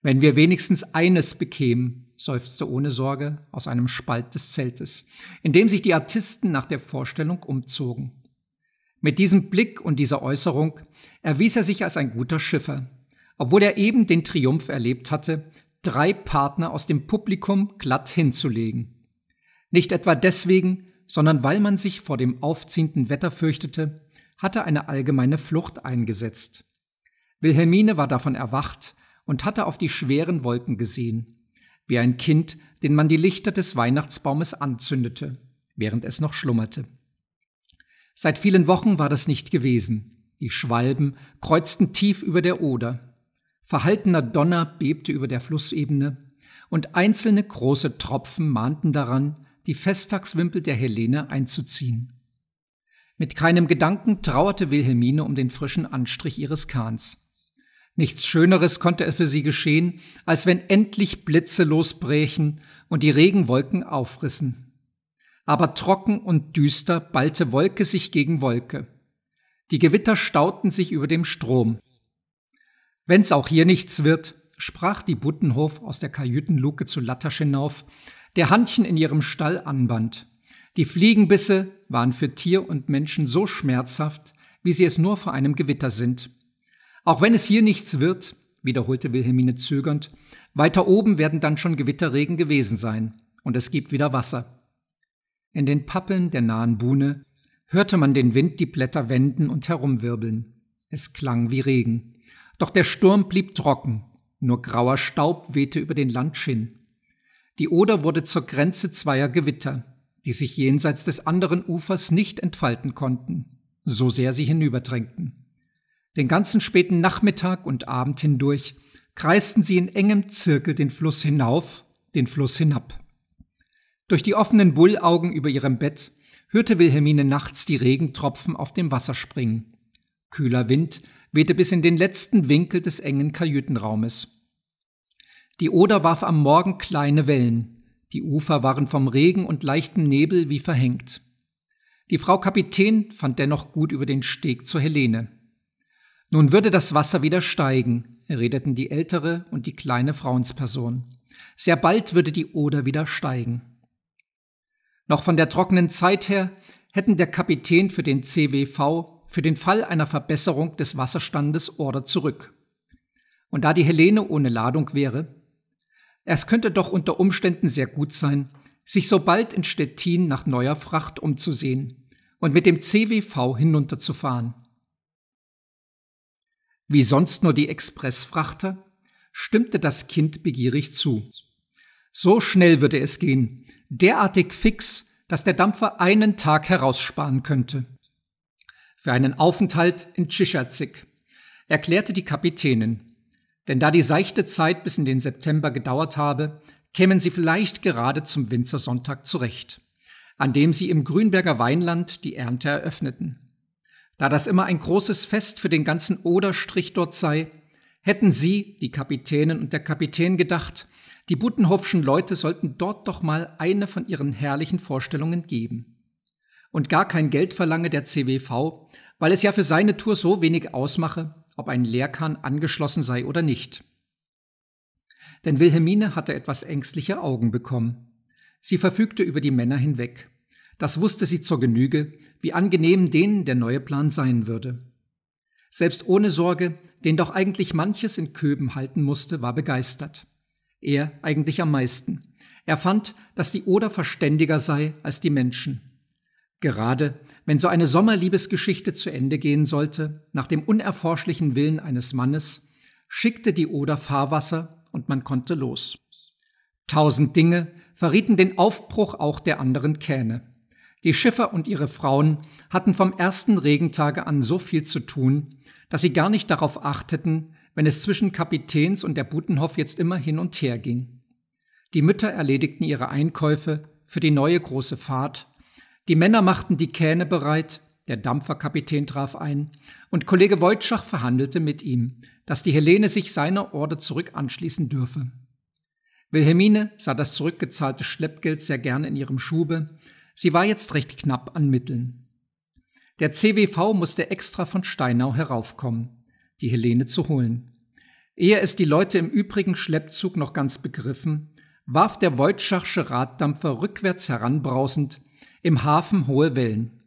Wenn wir wenigstens eines bekämen, seufzte ohne Sorge aus einem Spalt des Zeltes, in dem sich die Artisten nach der Vorstellung umzogen. Mit diesem Blick und dieser Äußerung erwies er sich als ein guter Schiffer, obwohl er eben den Triumph erlebt hatte, drei Partner aus dem Publikum glatt hinzulegen. Nicht etwa deswegen, sondern weil man sich vor dem aufziehenden Wetter fürchtete, hatte eine allgemeine Flucht eingesetzt. Wilhelmine war davon erwacht und hatte auf die schweren Wolken gesehen, wie ein Kind, den man die Lichter des Weihnachtsbaumes anzündete, während es noch schlummerte. Seit vielen Wochen war das nicht gewesen. Die Schwalben kreuzten tief über der Oder. Verhaltener Donner bebte über der Flussebene, und einzelne große Tropfen mahnten daran, die Festtagswimpel der Helene einzuziehen. Mit keinem Gedanken trauerte Wilhelmine um den frischen Anstrich ihres Kahns. Nichts Schöneres konnte für sie geschehen, als wenn endlich Blitze losbrächen und die Regenwolken aufrissen. Aber trocken und düster ballte Wolke sich gegen Wolke. Die Gewitter stauten sich über dem Strom. Wenn's auch hier nichts wird, sprach die Buttenhof aus der Kajütenluke zu Lattasch hinauf, der Handchen in ihrem Stall anband. Die Fliegenbisse waren für Tier und Menschen so schmerzhaft, wie sie es nur vor einem Gewitter sind. Auch wenn es hier nichts wird, wiederholte Wilhelmine zögernd, weiter oben werden dann schon Gewitterregen gewesen sein, und es gibt wieder Wasser. In den Pappeln der nahen Buhne hörte man den Wind die Blätter wenden und herumwirbeln. Es klang wie Regen. Doch der Sturm blieb trocken, nur grauer Staub wehte über den Landschinn. Die Oder wurde zur Grenze zweier Gewitter, die sich jenseits des anderen Ufers nicht entfalten konnten, so sehr sie hinüberdrängten. Den ganzen späten Nachmittag und Abend hindurch kreisten sie in engem Zirkel den Fluss hinauf, den Fluss hinab. Durch die offenen Bullaugen über ihrem Bett hörte Wilhelmine nachts die Regentropfen auf dem Wasser springen. Kühler Wind wehte bis in den letzten Winkel des engen Kajütenraumes. Die Oder warf am Morgen kleine Wellen. Die Ufer waren vom Regen und leichtem Nebel wie verhängt. Die Frau Kapitän fand dennoch gut über den Steg zur Helene. Nun würde das Wasser wieder steigen, redeten die ältere und die kleine Frauensperson. Sehr bald würde die Oder wieder steigen. Noch von der trockenen Zeit her hätten der Kapitän für den CWV für den Fall einer Verbesserung des Wasserstandes Order zurück. Und da die Helene ohne Ladung wäre, es könnte doch unter Umständen sehr gut sein, sich sobald in Stettin nach neuer Fracht umzusehen und mit dem CWV hinunterzufahren. Wie sonst nur die Expressfrachter, stimmte das Kind begierig zu. So schnell würde es gehen, derartig fix, dass der Dampfer einen Tag heraussparen könnte für einen Aufenthalt in Tschischazik, erklärte die Kapitänin. Denn da die seichte Zeit bis in den September gedauert habe, kämen sie vielleicht gerade zum Winzersonntag zurecht, an dem sie im Grünberger Weinland die Ernte eröffneten. Da das immer ein großes Fest für den ganzen Oderstrich dort sei, hätten sie, die Kapitänin und der Kapitän, gedacht, die Buttenhoffschen Leute sollten dort doch mal eine von ihren herrlichen Vorstellungen geben und gar kein Geld verlange der CWV, weil es ja für seine Tour so wenig ausmache, ob ein Leerkahn angeschlossen sei oder nicht. Denn Wilhelmine hatte etwas ängstliche Augen bekommen. Sie verfügte über die Männer hinweg. Das wusste sie zur Genüge, wie angenehm denen der neue Plan sein würde. Selbst ohne Sorge, den doch eigentlich manches in Köben halten musste, war begeistert. Er eigentlich am meisten. Er fand, dass die Oder verständiger sei als die Menschen. Gerade wenn so eine Sommerliebesgeschichte zu Ende gehen sollte, nach dem unerforschlichen Willen eines Mannes, schickte die Oder Fahrwasser und man konnte los. Tausend Dinge verrieten den Aufbruch auch der anderen Kähne. Die Schiffer und ihre Frauen hatten vom ersten Regentage an so viel zu tun, dass sie gar nicht darauf achteten, wenn es zwischen Kapitäns und der Butenhoff jetzt immer hin und her ging. Die Mütter erledigten ihre Einkäufe für die neue große Fahrt die Männer machten die Kähne bereit, der Dampferkapitän traf ein und Kollege Wojtschach verhandelte mit ihm, dass die Helene sich seiner Orde zurück anschließen dürfe. Wilhelmine sah das zurückgezahlte Schleppgeld sehr gern in ihrem Schube. Sie war jetzt recht knapp an Mitteln. Der CWV musste extra von Steinau heraufkommen, die Helene zu holen. Ehe es die Leute im übrigen Schleppzug noch ganz begriffen, warf der Wojtschachsche Raddampfer rückwärts heranbrausend im Hafen hohe Wellen.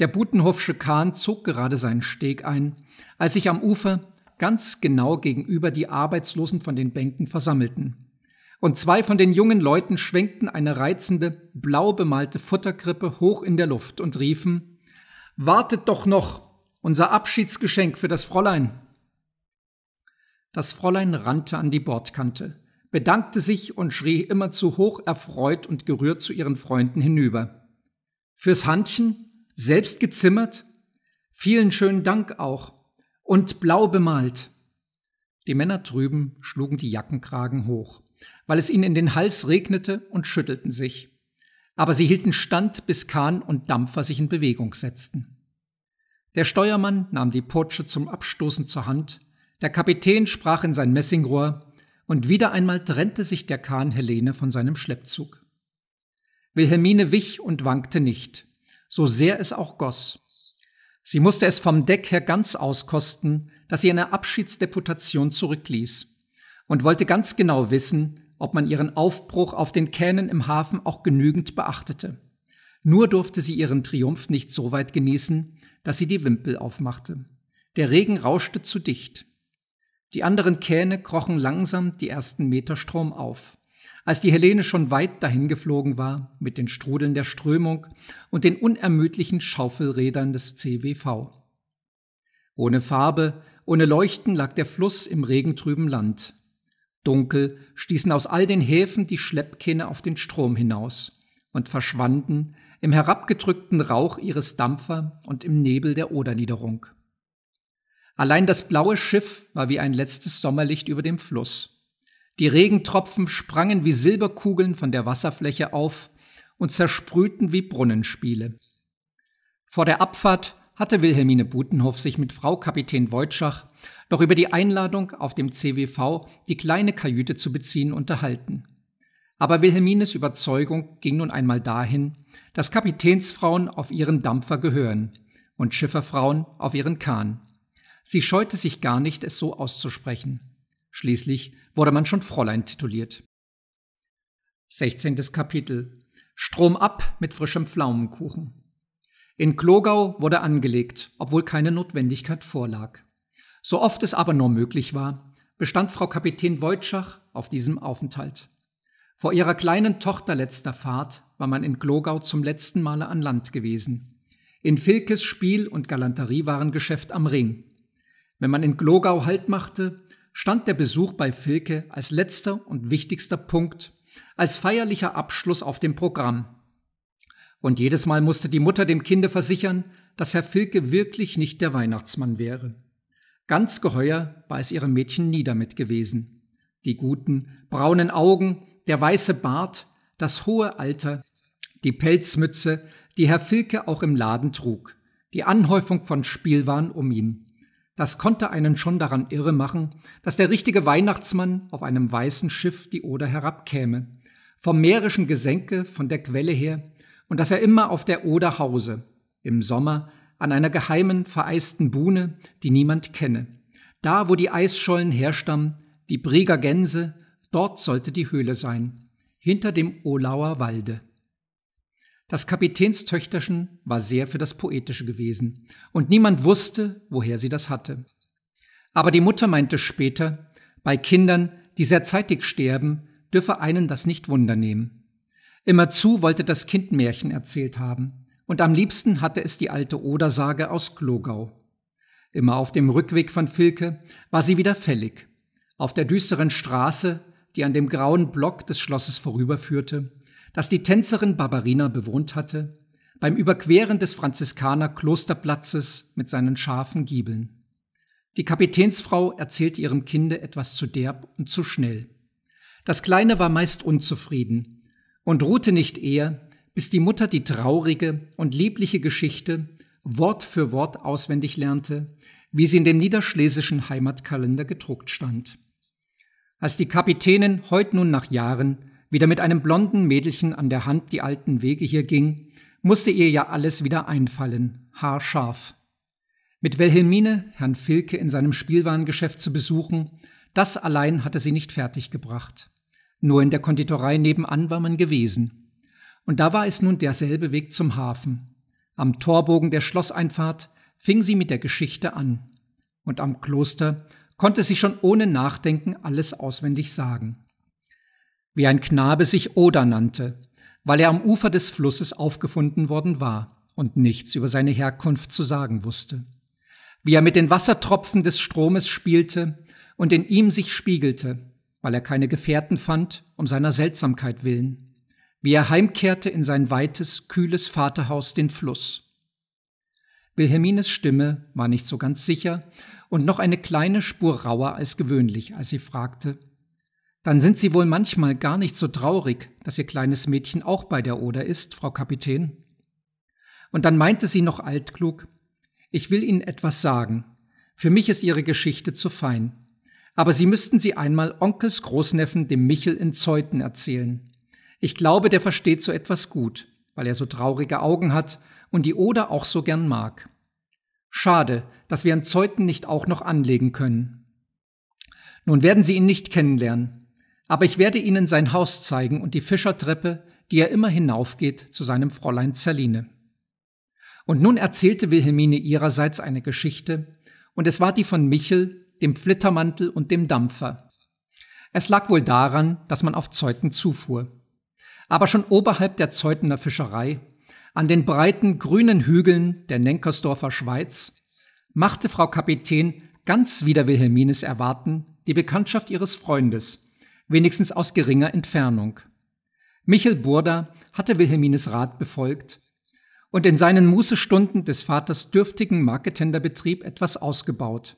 Der Butenhoffsche Kahn zog gerade seinen Steg ein, als sich am Ufer ganz genau gegenüber die Arbeitslosen von den Bänken versammelten. Und zwei von den jungen Leuten schwenkten eine reizende, blau bemalte Futterkrippe hoch in der Luft und riefen Wartet doch noch, unser Abschiedsgeschenk für das Fräulein. Das Fräulein rannte an die Bordkante, bedankte sich und schrie immerzu hoch erfreut und gerührt zu ihren Freunden hinüber fürs Handchen, selbst gezimmert. Vielen schönen Dank auch. Und blau bemalt. Die Männer drüben schlugen die Jackenkragen hoch, weil es ihnen in den Hals regnete und schüttelten sich. Aber sie hielten stand, bis Kahn und Dampfer sich in Bewegung setzten. Der Steuermann nahm die Putsche zum Abstoßen zur Hand, der Kapitän sprach in sein Messingrohr, und wieder einmal trennte sich der Kahn Helene von seinem Schleppzug. Wilhelmine wich und wankte nicht, so sehr es auch goss. Sie musste es vom Deck her ganz auskosten, dass sie eine Abschiedsdeputation zurückließ und wollte ganz genau wissen, ob man ihren Aufbruch auf den Kähnen im Hafen auch genügend beachtete. Nur durfte sie ihren Triumph nicht so weit genießen, dass sie die Wimpel aufmachte. Der Regen rauschte zu dicht. Die anderen Kähne krochen langsam die ersten Meter Strom auf. Als die Helene schon weit dahin geflogen war, mit den Strudeln der Strömung und den unermüdlichen Schaufelrädern des CWV. Ohne Farbe, ohne Leuchten lag der Fluss im regentrüben Land. Dunkel stießen aus all den Häfen die Schleppkähne auf den Strom hinaus und verschwanden im herabgedrückten Rauch ihres Dampfer und im Nebel der Oderniederung. Allein das blaue Schiff war wie ein letztes Sommerlicht über dem Fluss. Die Regentropfen sprangen wie Silberkugeln von der Wasserfläche auf und zersprühten wie Brunnenspiele. Vor der Abfahrt hatte Wilhelmine Butenhoff sich mit Frau Kapitän Wojtschach noch über die Einladung, auf dem CWV die kleine Kajüte zu beziehen, unterhalten. Aber Wilhelmines Überzeugung ging nun einmal dahin, dass Kapitänsfrauen auf ihren Dampfer gehören und Schifferfrauen auf ihren Kahn. Sie scheute sich gar nicht, es so auszusprechen. Schließlich wurde man schon Fräulein tituliert. 16. Kapitel Strom ab mit frischem Pflaumenkuchen. In Klogau wurde angelegt, obwohl keine Notwendigkeit vorlag. So oft es aber nur möglich war, bestand Frau Kapitän Wojtschach auf diesem Aufenthalt. Vor ihrer kleinen Tochter letzter Fahrt war man in Glogau zum letzten Male an Land gewesen. In Filkes Spiel- und Galanterie waren Geschäft am Ring. Wenn man in Glogau Halt machte, stand der Besuch bei Filke als letzter und wichtigster Punkt, als feierlicher Abschluss auf dem Programm. Und jedes Mal musste die Mutter dem Kinde versichern, dass Herr Filke wirklich nicht der Weihnachtsmann wäre. Ganz geheuer war es ihrem Mädchen nie damit gewesen. Die guten, braunen Augen, der weiße Bart, das hohe Alter, die Pelzmütze, die Herr Filke auch im Laden trug, die Anhäufung von Spielwaren um ihn, das konnte einen schon daran irre machen, dass der richtige Weihnachtsmann auf einem weißen Schiff die Oder herabkäme, vom mährischen Gesenke von der Quelle her, und dass er immer auf der Oder hause, im Sommer an einer geheimen, vereisten Buhne, die niemand kenne. Da, wo die Eisschollen herstammen, die Brieger Gänse, dort sollte die Höhle sein, hinter dem Olauer Walde. Das Kapitänstöchterchen war sehr für das Poetische gewesen, und niemand wusste, woher sie das hatte. Aber die Mutter meinte später, bei Kindern, die sehr zeitig sterben, dürfe einen das nicht wundernehmen. Immerzu wollte das Kind Märchen erzählt haben, und am liebsten hatte es die alte Odersage aus Glogau. Immer auf dem Rückweg von Filke war sie wieder fällig. Auf der düsteren Straße, die an dem grauen Block des Schlosses vorüberführte, das die Tänzerin Barbarina bewohnt hatte, beim Überqueren des Franziskaner Klosterplatzes mit seinen scharfen Giebeln. Die Kapitänsfrau erzählte ihrem Kinde etwas zu derb und zu schnell. Das Kleine war meist unzufrieden und ruhte nicht eher, bis die Mutter die traurige und liebliche Geschichte Wort für Wort auswendig lernte, wie sie in dem niederschlesischen Heimatkalender gedruckt stand. Als die Kapitänin heute nun nach Jahren wieder mit einem blonden Mädelchen an der Hand die alten Wege hier ging, musste ihr ja alles wieder einfallen, haarscharf. Mit Wilhelmine Herrn Filke in seinem Spielwarengeschäft zu besuchen, das allein hatte sie nicht fertiggebracht. Nur in der Konditorei nebenan war man gewesen. Und da war es nun derselbe Weg zum Hafen. Am Torbogen der Schlosseinfahrt fing sie mit der Geschichte an. Und am Kloster konnte sie schon ohne Nachdenken alles auswendig sagen wie ein Knabe sich Oder nannte, weil er am Ufer des Flusses aufgefunden worden war und nichts über seine Herkunft zu sagen wusste, wie er mit den Wassertropfen des Stromes spielte und in ihm sich spiegelte, weil er keine Gefährten fand, um seiner Seltsamkeit willen, wie er heimkehrte in sein weites, kühles Vaterhaus den Fluss. Wilhelmines Stimme war nicht so ganz sicher und noch eine kleine Spur rauer als gewöhnlich, als sie fragte, dann sind Sie wohl manchmal gar nicht so traurig, dass Ihr kleines Mädchen auch bei der Oder ist, Frau Kapitän. Und dann meinte sie noch altklug, ich will Ihnen etwas sagen. Für mich ist Ihre Geschichte zu fein. Aber Sie müssten sie einmal Onkels Großneffen, dem Michel in Zeuthen, erzählen. Ich glaube, der versteht so etwas gut, weil er so traurige Augen hat und die Oder auch so gern mag. Schade, dass wir in Zeuthen nicht auch noch anlegen können. Nun werden Sie ihn nicht kennenlernen. Aber ich werde Ihnen sein Haus zeigen und die Fischertreppe, die er immer hinaufgeht zu seinem Fräulein Zerline. Und nun erzählte Wilhelmine ihrerseits eine Geschichte, und es war die von Michel, dem Flittermantel und dem Dampfer. Es lag wohl daran, dass man auf Zeuthen zufuhr. Aber schon oberhalb der Zeutener Fischerei, an den breiten grünen Hügeln der Nenkersdorfer Schweiz, machte Frau Kapitän ganz wider Wilhelmines Erwarten die Bekanntschaft ihres Freundes, wenigstens aus geringer Entfernung. Michel Burda hatte Wilhelmines Rat befolgt und in seinen Mußestunden des Vaters dürftigen Marketenderbetrieb etwas ausgebaut.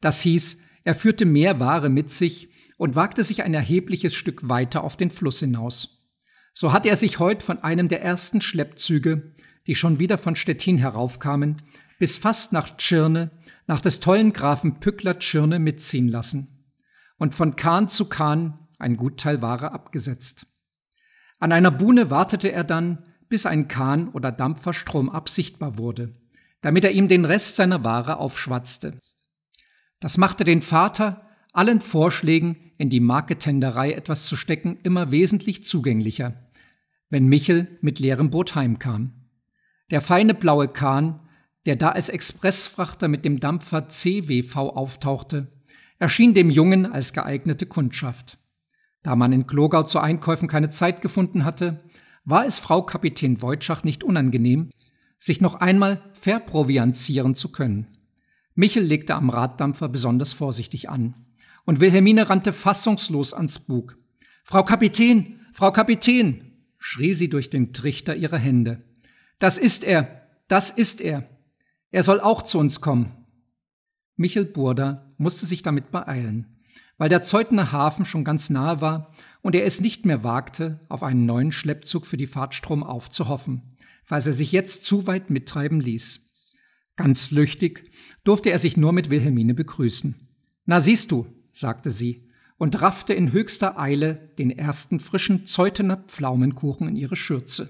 Das hieß, er führte mehr Ware mit sich und wagte sich ein erhebliches Stück weiter auf den Fluss hinaus. So hatte er sich heute von einem der ersten Schleppzüge, die schon wieder von Stettin heraufkamen, bis fast nach Tschirne, nach des tollen Grafen Pückler Tschirne mitziehen lassen. Und von Kahn zu Kahn, ein Gutteil Ware abgesetzt. An einer Buhne wartete er dann, bis ein Kahn oder Dampfer stromab sichtbar wurde, damit er ihm den Rest seiner Ware aufschwatzte. Das machte den Vater, allen Vorschlägen, in die Marketenderei etwas zu stecken, immer wesentlich zugänglicher, wenn Michel mit leerem Boot heimkam. Der feine blaue Kahn, der da als Expressfrachter mit dem Dampfer CWV auftauchte, erschien dem Jungen als geeignete Kundschaft. Da man in Glogau zu Einkäufen keine Zeit gefunden hatte, war es Frau Kapitän Wojtschach nicht unangenehm, sich noch einmal verprovianzieren zu können. Michel legte am Raddampfer besonders vorsichtig an. Und Wilhelmine rannte fassungslos ans Bug. Frau Kapitän, Frau Kapitän, schrie sie durch den Trichter ihrer Hände. Das ist er, das ist er. Er soll auch zu uns kommen. Michel Burda musste sich damit beeilen weil der Zeutner Hafen schon ganz nahe war und er es nicht mehr wagte, auf einen neuen Schleppzug für die Fahrtstrom aufzuhoffen, weil er sich jetzt zu weit mittreiben ließ. Ganz flüchtig durfte er sich nur mit Wilhelmine begrüßen. Na siehst du, sagte sie und raffte in höchster Eile den ersten frischen Zeutener Pflaumenkuchen in ihre Schürze.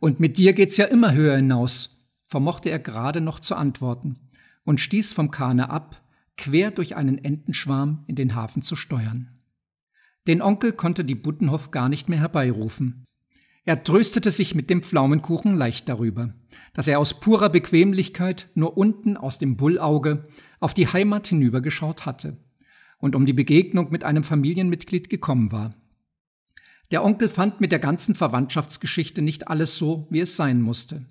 Und mit dir geht's ja immer höher hinaus, vermochte er gerade noch zu antworten und stieß vom Kahne ab, quer durch einen Entenschwarm in den Hafen zu steuern. Den Onkel konnte die Buttenhoff gar nicht mehr herbeirufen. Er tröstete sich mit dem Pflaumenkuchen leicht darüber, dass er aus purer Bequemlichkeit nur unten aus dem Bullauge auf die Heimat hinübergeschaut hatte und um die Begegnung mit einem Familienmitglied gekommen war. Der Onkel fand mit der ganzen Verwandtschaftsgeschichte nicht alles so, wie es sein musste.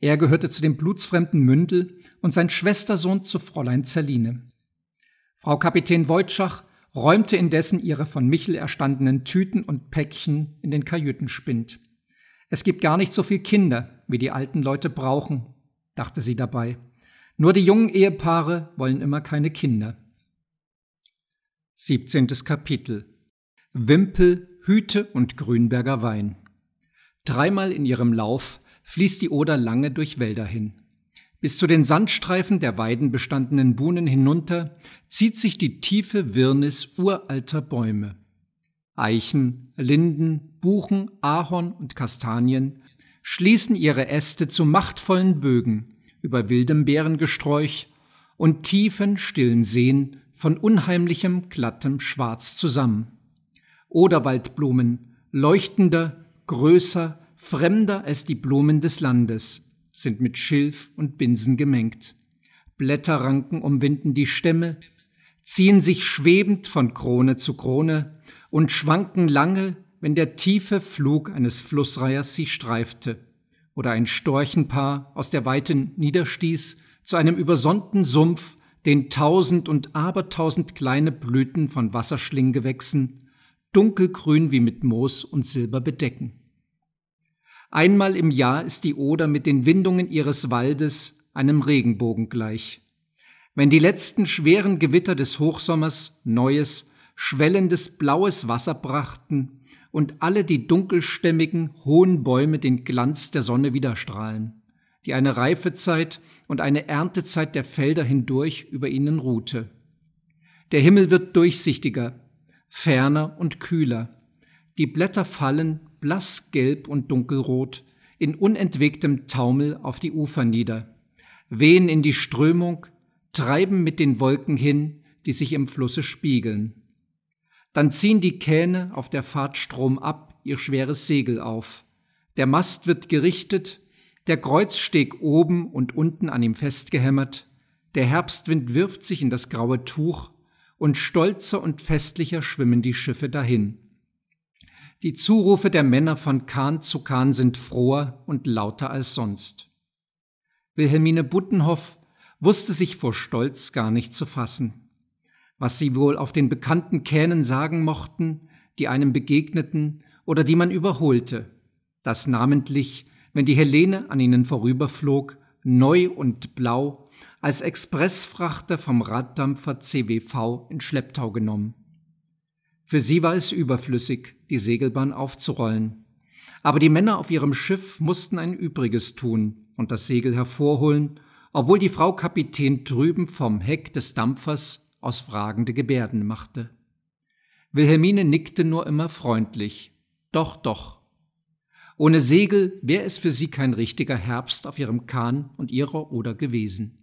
Er gehörte zu dem blutsfremden Mündel und sein Schwestersohn zu Fräulein Zerline. Frau Kapitän Wojtschach räumte indessen ihre von Michel erstandenen Tüten und Päckchen in den Kajütenspind. Es gibt gar nicht so viel Kinder, wie die alten Leute brauchen, dachte sie dabei. Nur die jungen Ehepaare wollen immer keine Kinder. 17. Kapitel Wimpel, Hüte und Grünberger Wein. Dreimal in ihrem Lauf fließt die Oder lange durch Wälder hin. Bis zu den Sandstreifen der weidenbestandenen Buhnen hinunter zieht sich die tiefe Wirrnis uralter Bäume. Eichen, Linden, Buchen, Ahorn und Kastanien schließen ihre Äste zu machtvollen Bögen über wildem Beerengesträuch und tiefen, stillen Seen von unheimlichem, glattem Schwarz zusammen. Oderwaldblumen, leuchtender, größer, fremder als die Blumen des Landes, sind mit Schilf und Binsen gemengt. Blätterranken umwinden die Stämme, ziehen sich schwebend von Krone zu Krone und schwanken lange, wenn der tiefe Flug eines Flussreihers sie streifte oder ein Storchenpaar aus der Weite niederstieß zu einem übersonnten Sumpf, den tausend und abertausend kleine Blüten von Wasserschlinggewächsen, dunkelgrün wie mit Moos und Silber bedecken. Einmal im Jahr ist die Oder mit den Windungen ihres Waldes einem Regenbogen gleich. Wenn die letzten schweren Gewitter des Hochsommers neues, schwellendes blaues Wasser brachten und alle die dunkelstämmigen, hohen Bäume den Glanz der Sonne widerstrahlen, die eine Reifezeit und eine Erntezeit der Felder hindurch über ihnen ruhte. Der Himmel wird durchsichtiger, ferner und kühler. Die Blätter fallen blassgelb und dunkelrot, in unentwegtem Taumel auf die Ufer nieder, wehen in die Strömung, treiben mit den Wolken hin, die sich im Flusse spiegeln. Dann ziehen die Kähne auf der Fahrt stromab ihr schweres Segel auf. Der Mast wird gerichtet, der Kreuzsteg oben und unten an ihm festgehämmert, der Herbstwind wirft sich in das graue Tuch, und stolzer und festlicher schwimmen die Schiffe dahin. Die Zurufe der Männer von Kahn zu Kahn sind froher und lauter als sonst. Wilhelmine Buttenhoff wusste sich vor Stolz gar nicht zu fassen. Was sie wohl auf den bekannten Kähnen sagen mochten, die einem begegneten oder die man überholte, das namentlich, wenn die Helene an ihnen vorüberflog, neu und blau, als Expressfrachter vom Raddampfer CWV in Schlepptau genommen. Für sie war es überflüssig, die Segelbahn aufzurollen. Aber die Männer auf ihrem Schiff mussten ein Übriges tun und das Segel hervorholen, obwohl die Frau Kapitän drüben vom Heck des Dampfers aus fragende Gebärden machte. Wilhelmine nickte nur immer freundlich. Doch, doch. Ohne Segel wäre es für sie kein richtiger Herbst auf ihrem Kahn und ihrer Oder gewesen.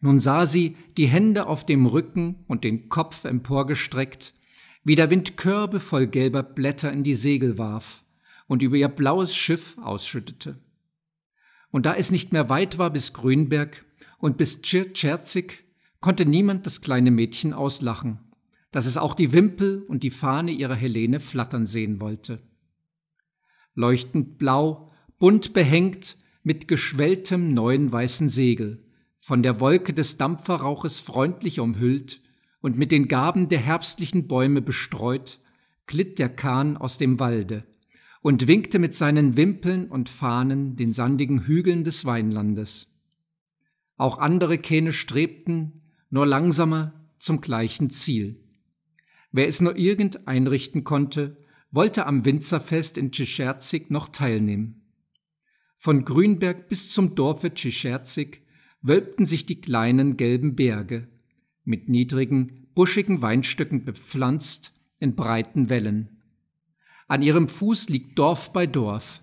Nun sah sie, die Hände auf dem Rücken und den Kopf emporgestreckt, wie der Wind Körbe voll gelber Blätter in die Segel warf und über ihr blaues Schiff ausschüttete. Und da es nicht mehr weit war bis Grünberg und bis Tschirtscherzig, konnte niemand das kleine Mädchen auslachen, dass es auch die Wimpel und die Fahne ihrer Helene flattern sehen wollte. Leuchtend blau, bunt behängt, mit geschwelltem neuen weißen Segel, von der Wolke des Dampferrauches freundlich umhüllt, und mit den Gaben der herbstlichen Bäume bestreut, glitt der Kahn aus dem Walde und winkte mit seinen Wimpeln und Fahnen den sandigen Hügeln des Weinlandes. Auch andere Kähne strebten, nur langsamer, zum gleichen Ziel. Wer es nur irgend einrichten konnte, wollte am Winzerfest in Tscherzig noch teilnehmen. Von Grünberg bis zum Dorfe Tscherzig wölbten sich die kleinen gelben Berge, mit niedrigen, buschigen Weinstöcken bepflanzt in breiten Wellen. An ihrem Fuß liegt Dorf bei Dorf.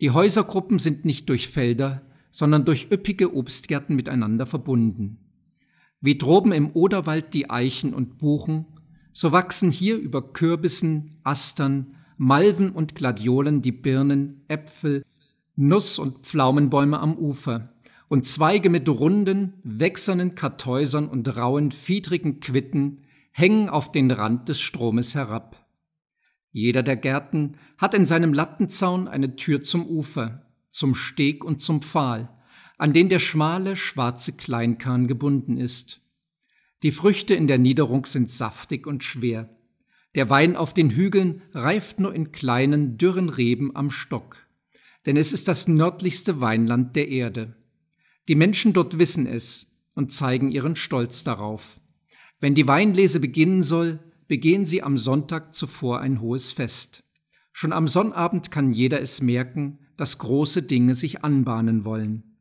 Die Häusergruppen sind nicht durch Felder, sondern durch üppige Obstgärten miteinander verbunden. Wie droben im Oderwald die Eichen und Buchen, so wachsen hier über Kürbissen, Astern, Malven und Gladiolen die Birnen, Äpfel, Nuss- und Pflaumenbäume am Ufer, und Zweige mit runden, wächsernen Kartäusern und rauen, fiedrigen Quitten hängen auf den Rand des Stromes herab. Jeder der Gärten hat in seinem Lattenzaun eine Tür zum Ufer, zum Steg und zum Pfahl, an den der schmale, schwarze Kleinkahn gebunden ist. Die Früchte in der Niederung sind saftig und schwer. Der Wein auf den Hügeln reift nur in kleinen, dürren Reben am Stock, denn es ist das nördlichste Weinland der Erde. Die Menschen dort wissen es und zeigen ihren Stolz darauf. Wenn die Weinlese beginnen soll, begehen sie am Sonntag zuvor ein hohes Fest. Schon am Sonnabend kann jeder es merken, dass große Dinge sich anbahnen wollen.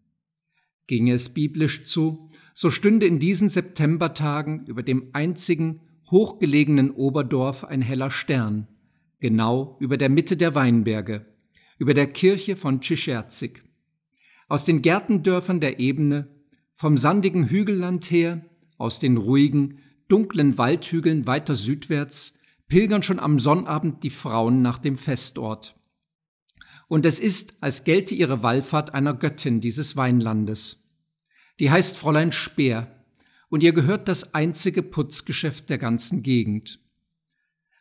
Ginge es biblisch zu, so stünde in diesen Septembertagen über dem einzigen, hochgelegenen Oberdorf ein heller Stern, genau über der Mitte der Weinberge, über der Kirche von Tschescherzig aus den Gärtendörfern der Ebene, vom sandigen Hügelland her, aus den ruhigen, dunklen Waldhügeln weiter südwärts, pilgern schon am Sonnabend die Frauen nach dem Festort. Und es ist, als gelte ihre Wallfahrt einer Göttin dieses Weinlandes. Die heißt Fräulein Speer, und ihr gehört das einzige Putzgeschäft der ganzen Gegend.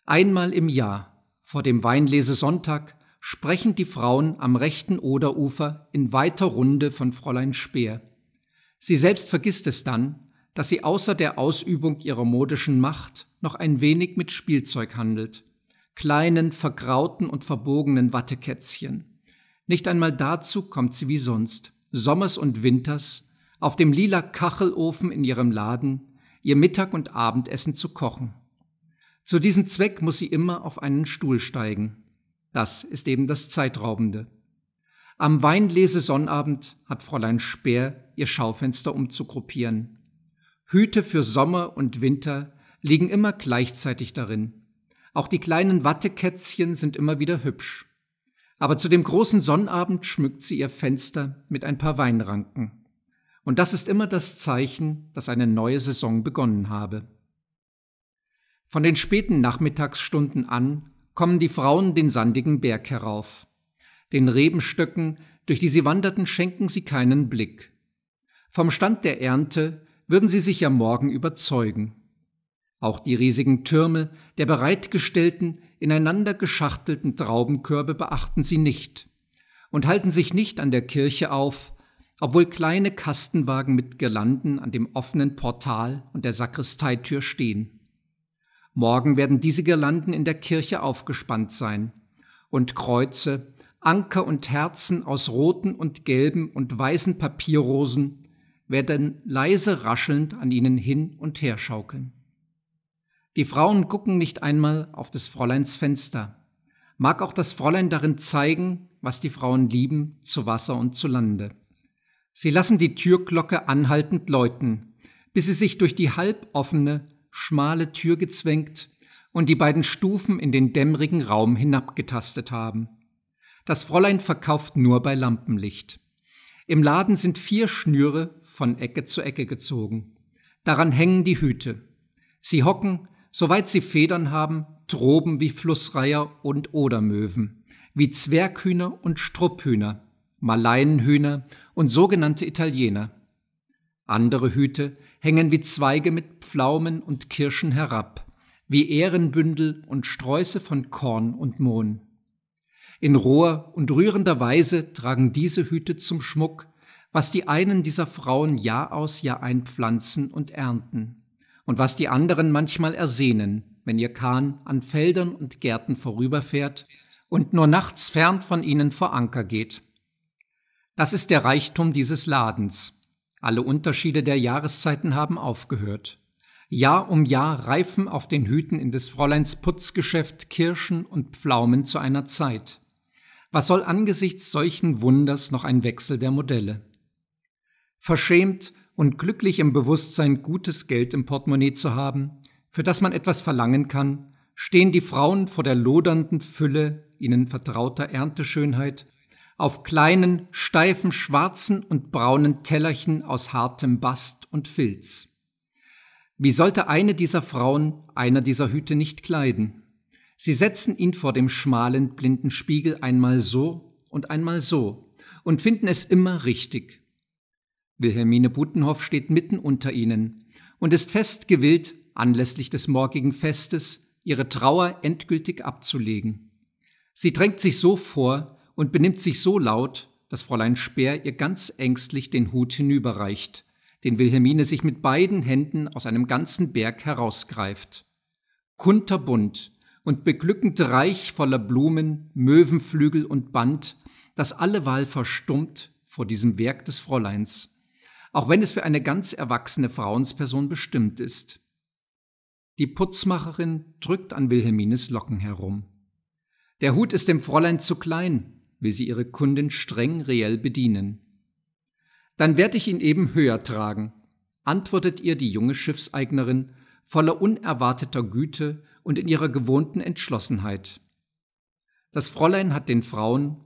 Einmal im Jahr, vor dem Weinlesesonntag, sprechen die Frauen am rechten Oderufer in weiter Runde von Fräulein Speer. Sie selbst vergisst es dann, dass sie außer der Ausübung ihrer modischen Macht noch ein wenig mit Spielzeug handelt, kleinen, vergrauten und verbogenen Wattekätzchen. Nicht einmal dazu kommt sie wie sonst, sommers und winters, auf dem lila Kachelofen in ihrem Laden, ihr Mittag- und Abendessen zu kochen. Zu diesem Zweck muss sie immer auf einen Stuhl steigen. Das ist eben das Zeitraubende. Am Weinlese-Sonnabend hat Fräulein Speer ihr Schaufenster umzugruppieren. Hüte für Sommer und Winter liegen immer gleichzeitig darin. Auch die kleinen Wattekätzchen sind immer wieder hübsch. Aber zu dem großen Sonnabend schmückt sie ihr Fenster mit ein paar Weinranken. Und das ist immer das Zeichen, dass eine neue Saison begonnen habe. Von den späten Nachmittagsstunden an kommen die Frauen den sandigen Berg herauf. Den Rebenstöcken, durch die sie wanderten, schenken sie keinen Blick. Vom Stand der Ernte würden sie sich ja morgen überzeugen. Auch die riesigen Türme der bereitgestellten, ineinander geschachtelten Traubenkörbe beachten sie nicht und halten sich nicht an der Kirche auf, obwohl kleine Kastenwagen mit Girlanden an dem offenen Portal und der Sakristeitür stehen. Morgen werden diese Girlanden in der Kirche aufgespannt sein und Kreuze, Anker und Herzen aus roten und gelben und weißen Papierrosen werden leise raschelnd an ihnen hin und her schaukeln. Die Frauen gucken nicht einmal auf des Fräuleins Fenster. Mag auch das Fräulein darin zeigen, was die Frauen lieben, zu Wasser und zu Lande. Sie lassen die Türglocke anhaltend läuten, bis sie sich durch die halboffene, schmale Tür gezwängt und die beiden Stufen in den dämmerigen Raum hinabgetastet haben. Das Fräulein verkauft nur bei Lampenlicht. Im Laden sind vier Schnüre von Ecke zu Ecke gezogen. Daran hängen die Hüte. Sie hocken, soweit sie Federn haben, droben wie Flussreiher und Odermöwen, wie Zwerghühner und Strupphühner, Maleinenhühner und sogenannte Italiener. Andere Hüte hängen wie Zweige mit Pflaumen und Kirschen herab, wie Ehrenbündel und Sträuße von Korn und Mohn. In roher und rührender Weise tragen diese Hüte zum Schmuck, was die einen dieser Frauen Jahr aus Jahr einpflanzen und ernten, und was die anderen manchmal ersehnen, wenn ihr Kahn an Feldern und Gärten vorüberfährt und nur nachts fern von ihnen vor Anker geht. Das ist der Reichtum dieses Ladens, alle Unterschiede der Jahreszeiten haben aufgehört. Jahr um Jahr reifen auf den Hüten in des Fräuleins Putzgeschäft Kirschen und Pflaumen zu einer Zeit. Was soll angesichts solchen Wunders noch ein Wechsel der Modelle? Verschämt und glücklich im Bewusstsein, gutes Geld im Portemonnaie zu haben, für das man etwas verlangen kann, stehen die Frauen vor der lodernden Fülle ihnen vertrauter Ernteschönheit auf kleinen, steifen, schwarzen und braunen Tellerchen aus hartem Bast und Filz. Wie sollte eine dieser Frauen einer dieser Hüte nicht kleiden? Sie setzen ihn vor dem schmalen, blinden Spiegel einmal so und einmal so und finden es immer richtig. Wilhelmine Butenhoff steht mitten unter ihnen und ist fest gewillt, anlässlich des morgigen Festes ihre Trauer endgültig abzulegen. Sie drängt sich so vor, und benimmt sich so laut, dass Fräulein Speer ihr ganz ängstlich den Hut hinüberreicht, den Wilhelmine sich mit beiden Händen aus einem ganzen Berg herausgreift. Kunterbunt und beglückend reich voller Blumen, Möwenflügel und Band, dass alleweil verstummt vor diesem Werk des Fräuleins, auch wenn es für eine ganz erwachsene Frauensperson bestimmt ist. Die Putzmacherin drückt an Wilhelmines Locken herum. Der Hut ist dem Fräulein zu klein, wie sie ihre Kunden streng reell bedienen. Dann werde ich ihn eben höher tragen, antwortet ihr die junge Schiffseignerin voller unerwarteter Güte und in ihrer gewohnten Entschlossenheit. Das Fräulein hat den Frauen,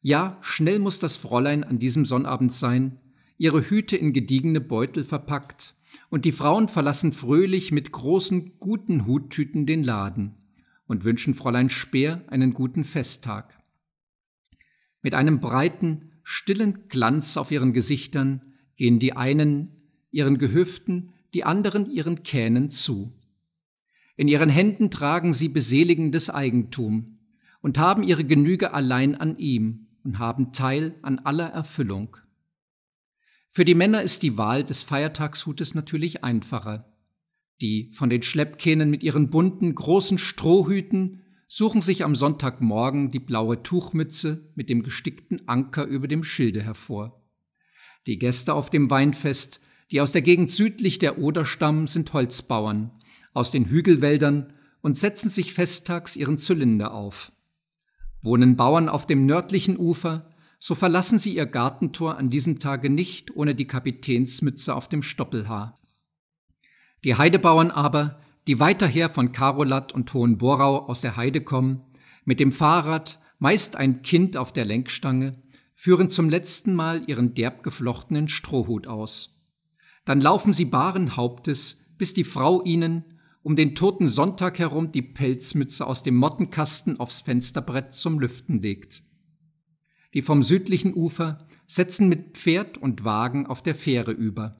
ja, schnell muss das Fräulein an diesem Sonnabend sein, ihre Hüte in gediegene Beutel verpackt, und die Frauen verlassen fröhlich mit großen, guten Huttüten den Laden und wünschen Fräulein Speer einen guten Festtag. Mit einem breiten, stillen Glanz auf ihren Gesichtern gehen die einen ihren Gehüften, die anderen ihren Kähnen zu. In ihren Händen tragen sie beseligendes Eigentum und haben ihre Genüge allein an ihm und haben Teil an aller Erfüllung. Für die Männer ist die Wahl des Feiertagshutes natürlich einfacher. Die von den Schleppkähnen mit ihren bunten, großen Strohhüten suchen sich am Sonntagmorgen die blaue Tuchmütze mit dem gestickten Anker über dem Schilde hervor. Die Gäste auf dem Weinfest, die aus der Gegend südlich der Oder stammen, sind Holzbauern aus den Hügelwäldern und setzen sich festtags ihren Zylinder auf. Wohnen Bauern auf dem nördlichen Ufer, so verlassen sie ihr Gartentor an diesem Tage nicht ohne die Kapitänsmütze auf dem Stoppelhaar. Die Heidebauern aber, die weiterher von Karolath und Hohenborau aus der Heide kommen, mit dem Fahrrad, meist ein Kind auf der Lenkstange, führen zum letzten Mal ihren derb geflochtenen Strohhut aus. Dann laufen sie baren Hauptes, bis die Frau ihnen, um den toten Sonntag herum, die Pelzmütze aus dem Mottenkasten aufs Fensterbrett zum Lüften legt. Die vom südlichen Ufer setzen mit Pferd und Wagen auf der Fähre über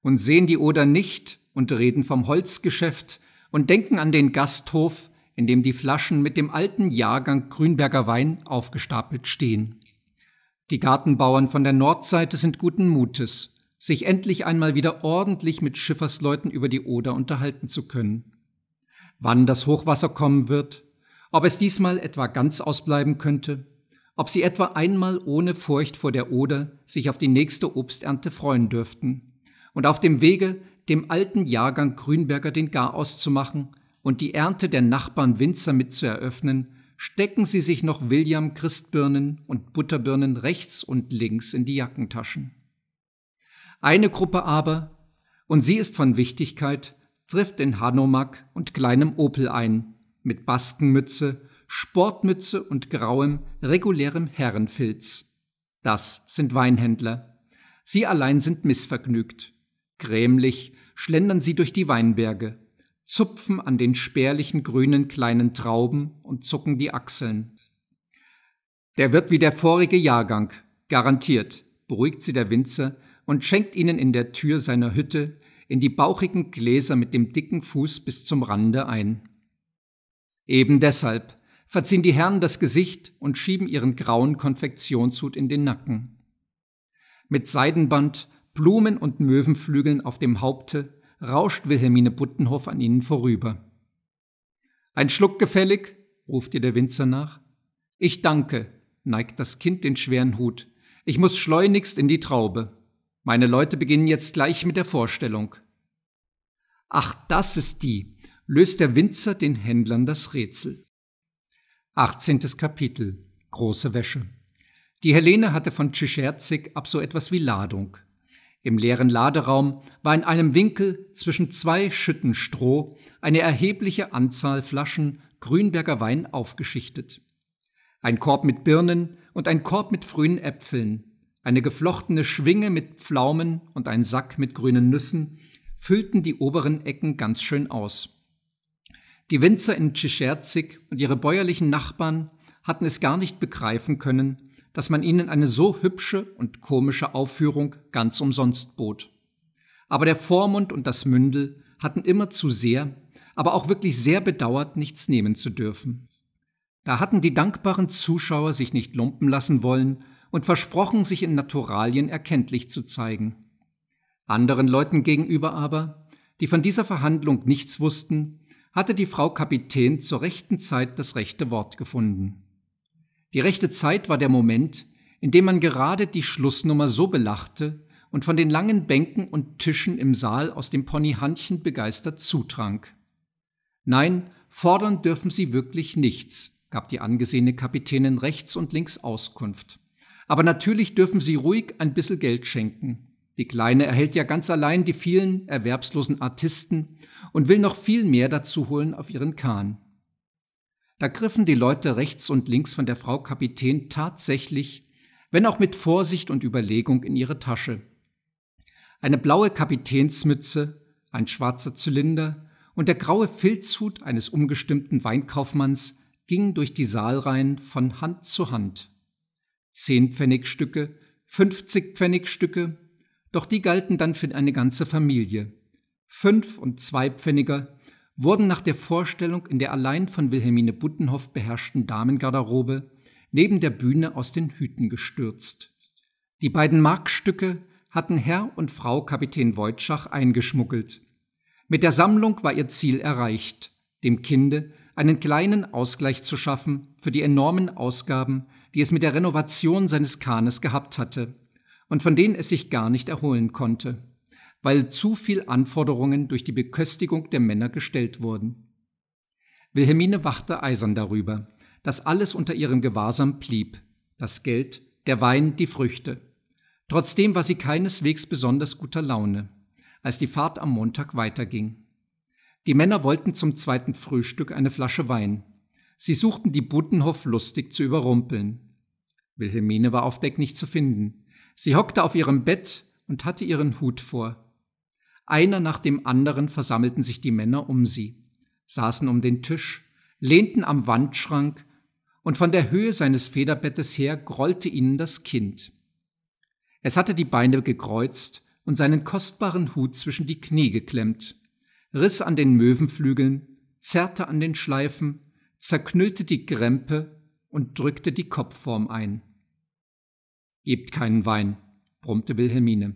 und sehen die Oder nicht, und reden vom Holzgeschäft und denken an den Gasthof, in dem die Flaschen mit dem alten Jahrgang Grünberger Wein aufgestapelt stehen. Die Gartenbauern von der Nordseite sind guten Mutes, sich endlich einmal wieder ordentlich mit Schiffersleuten über die Oder unterhalten zu können. Wann das Hochwasser kommen wird, ob es diesmal etwa ganz ausbleiben könnte, ob sie etwa einmal ohne Furcht vor der Oder sich auf die nächste Obsternte freuen dürften und auf dem Wege dem alten Jahrgang Grünberger den Garaus zu machen und die Ernte der Nachbarn Winzer mit zu eröffnen, stecken sie sich noch William Christbirnen und Butterbirnen rechts und links in die Jackentaschen. Eine Gruppe aber, und sie ist von Wichtigkeit, trifft in Hanomag und kleinem Opel ein, mit Baskenmütze, Sportmütze und grauem, regulärem Herrenfilz. Das sind Weinhändler. Sie allein sind missvergnügt. Grämlich schlendern sie durch die Weinberge, zupfen an den spärlichen grünen kleinen Trauben und zucken die Achseln. Der wird wie der vorige Jahrgang, garantiert, beruhigt sie der Winzer und schenkt ihnen in der Tür seiner Hütte in die bauchigen Gläser mit dem dicken Fuß bis zum Rande ein. Eben deshalb verziehen die Herren das Gesicht und schieben ihren grauen Konfektionshut in den Nacken. Mit Seidenband Blumen und Möwenflügeln auf dem Haupte, rauscht Wilhelmine Buttenhoff an ihnen vorüber. Ein Schluck gefällig, ruft ihr der Winzer nach. Ich danke, neigt das Kind den schweren Hut. Ich muss schleunigst in die Traube. Meine Leute beginnen jetzt gleich mit der Vorstellung. Ach, das ist die, löst der Winzer den Händlern das Rätsel. 18. Kapitel Große Wäsche. Die Helene hatte von Tschescherzig ab so etwas wie Ladung. Im leeren Laderaum war in einem Winkel zwischen zwei Schütten Stroh eine erhebliche Anzahl Flaschen Grünberger Wein aufgeschichtet. Ein Korb mit Birnen und ein Korb mit frühen Äpfeln, eine geflochtene Schwinge mit Pflaumen und ein Sack mit grünen Nüssen füllten die oberen Ecken ganz schön aus. Die Winzer in Tscherzig und ihre bäuerlichen Nachbarn hatten es gar nicht begreifen können, dass man ihnen eine so hübsche und komische Aufführung ganz umsonst bot. Aber der Vormund und das Mündel hatten immer zu sehr, aber auch wirklich sehr bedauert, nichts nehmen zu dürfen. Da hatten die dankbaren Zuschauer sich nicht lumpen lassen wollen und versprochen, sich in Naturalien erkenntlich zu zeigen. Anderen Leuten gegenüber aber, die von dieser Verhandlung nichts wussten, hatte die Frau Kapitän zur rechten Zeit das rechte Wort gefunden. Die rechte Zeit war der Moment, in dem man gerade die Schlussnummer so belachte und von den langen Bänken und Tischen im Saal aus dem Ponyhandchen begeistert zutrank. Nein, fordern dürfen sie wirklich nichts, gab die angesehene Kapitänin rechts und links Auskunft. Aber natürlich dürfen sie ruhig ein bisschen Geld schenken. Die Kleine erhält ja ganz allein die vielen erwerbslosen Artisten und will noch viel mehr dazu holen auf ihren Kahn. Da griffen die Leute rechts und links von der Frau Kapitän tatsächlich, wenn auch mit Vorsicht und Überlegung, in ihre Tasche. Eine blaue Kapitänsmütze, ein schwarzer Zylinder und der graue Filzhut eines umgestimmten Weinkaufmanns gingen durch die Saalreihen von Hand zu Hand. Zehnpfennigstücke, Fünfzigpfennigstücke, doch die galten dann für eine ganze Familie. Fünf und Zweipfenniger wurden nach der Vorstellung in der allein von Wilhelmine Buttenhoff beherrschten Damengarderobe neben der Bühne aus den Hüten gestürzt. Die beiden Markstücke hatten Herr und Frau Kapitän Wojtschach eingeschmuggelt. Mit der Sammlung war ihr Ziel erreicht, dem Kinde einen kleinen Ausgleich zu schaffen für die enormen Ausgaben, die es mit der Renovation seines Kahnes gehabt hatte und von denen es sich gar nicht erholen konnte weil zu viel Anforderungen durch die Beköstigung der Männer gestellt wurden. Wilhelmine wachte eisern darüber, dass alles unter ihrem Gewahrsam blieb, das Geld, der Wein, die Früchte. Trotzdem war sie keineswegs besonders guter Laune, als die Fahrt am Montag weiterging. Die Männer wollten zum zweiten Frühstück eine Flasche Wein. Sie suchten die Buttenhof lustig zu überrumpeln. Wilhelmine war auf Deck nicht zu finden. Sie hockte auf ihrem Bett und hatte ihren Hut vor. Einer nach dem anderen versammelten sich die Männer um sie, saßen um den Tisch, lehnten am Wandschrank, und von der Höhe seines Federbettes her grollte ihnen das Kind. Es hatte die Beine gekreuzt und seinen kostbaren Hut zwischen die Knie geklemmt, riss an den Möwenflügeln, zerrte an den Schleifen, zerknüllte die Grempe und drückte die Kopfform ein. Gebt keinen Wein, brummte Wilhelmine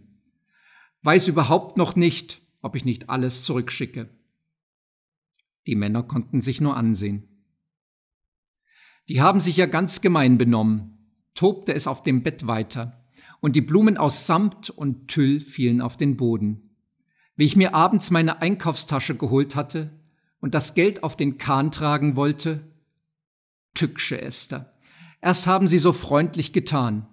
weiß überhaupt noch nicht, ob ich nicht alles zurückschicke. Die Männer konnten sich nur ansehen. Die haben sich ja ganz gemein benommen, tobte es auf dem Bett weiter, und die Blumen aus Samt und Tüll fielen auf den Boden. Wie ich mir abends meine Einkaufstasche geholt hatte und das Geld auf den Kahn tragen wollte, tücksche Esther. Erst haben sie so freundlich getan.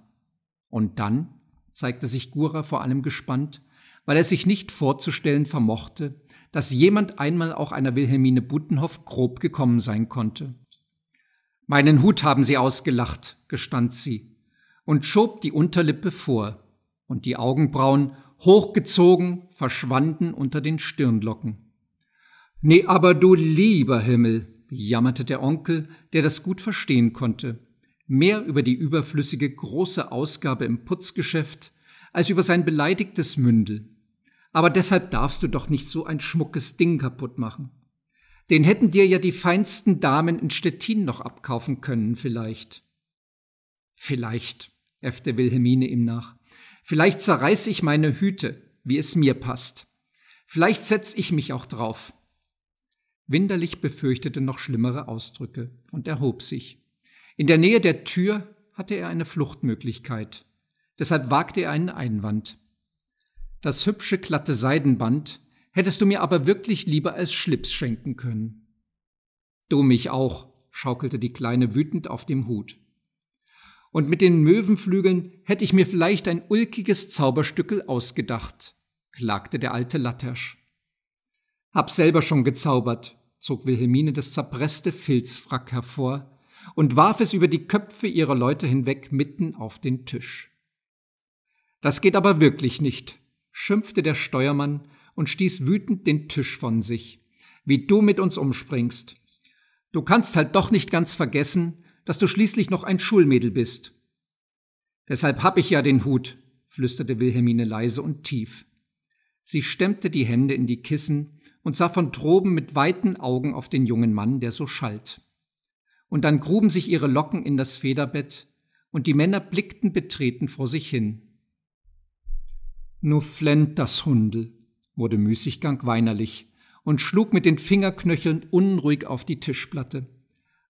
Und dann, zeigte sich Gura vor allem gespannt, weil er sich nicht vorzustellen vermochte, dass jemand einmal auch einer Wilhelmine Buttenhoff grob gekommen sein konnte. Meinen Hut haben Sie ausgelacht, gestand sie und schob die Unterlippe vor, und die Augenbrauen, hochgezogen, verschwanden unter den Stirnlocken. Nee, aber du lieber Himmel, jammerte der Onkel, der das gut verstehen konnte, mehr über die überflüssige große Ausgabe im Putzgeschäft als über sein beleidigtes Mündel. Aber deshalb darfst du doch nicht so ein schmuckes Ding kaputt machen. Den hätten dir ja die feinsten Damen in Stettin noch abkaufen können, vielleicht. Vielleicht, äffte Wilhelmine ihm nach. Vielleicht zerreiß ich meine Hüte, wie es mir passt. Vielleicht setz ich mich auch drauf. Winderlich befürchtete noch schlimmere Ausdrücke und erhob sich. In der Nähe der Tür hatte er eine Fluchtmöglichkeit. Deshalb wagte er einen Einwand. Das hübsche glatte Seidenband hättest du mir aber wirklich lieber als Schlips schenken können. Du mich auch, schaukelte die Kleine wütend auf dem Hut. Und mit den Möwenflügeln hätte ich mir vielleicht ein ulkiges Zauberstückel ausgedacht, klagte der alte Lattersch. Hab selber schon gezaubert, zog Wilhelmine das zerpresste Filzfrack hervor und warf es über die Köpfe ihrer Leute hinweg mitten auf den Tisch. Das geht aber wirklich nicht, schimpfte der Steuermann und stieß wütend den Tisch von sich. Wie du mit uns umspringst. Du kannst halt doch nicht ganz vergessen, dass du schließlich noch ein Schulmädel bist. Deshalb hab ich ja den Hut, flüsterte Wilhelmine leise und tief. Sie stemmte die Hände in die Kissen und sah von droben mit weiten Augen auf den jungen Mann, der so schalt. Und dann gruben sich ihre Locken in das Federbett, und die Männer blickten betreten vor sich hin. Nur flennt das Hundel, wurde Müßiggang weinerlich und schlug mit den Fingerknöcheln unruhig auf die Tischplatte.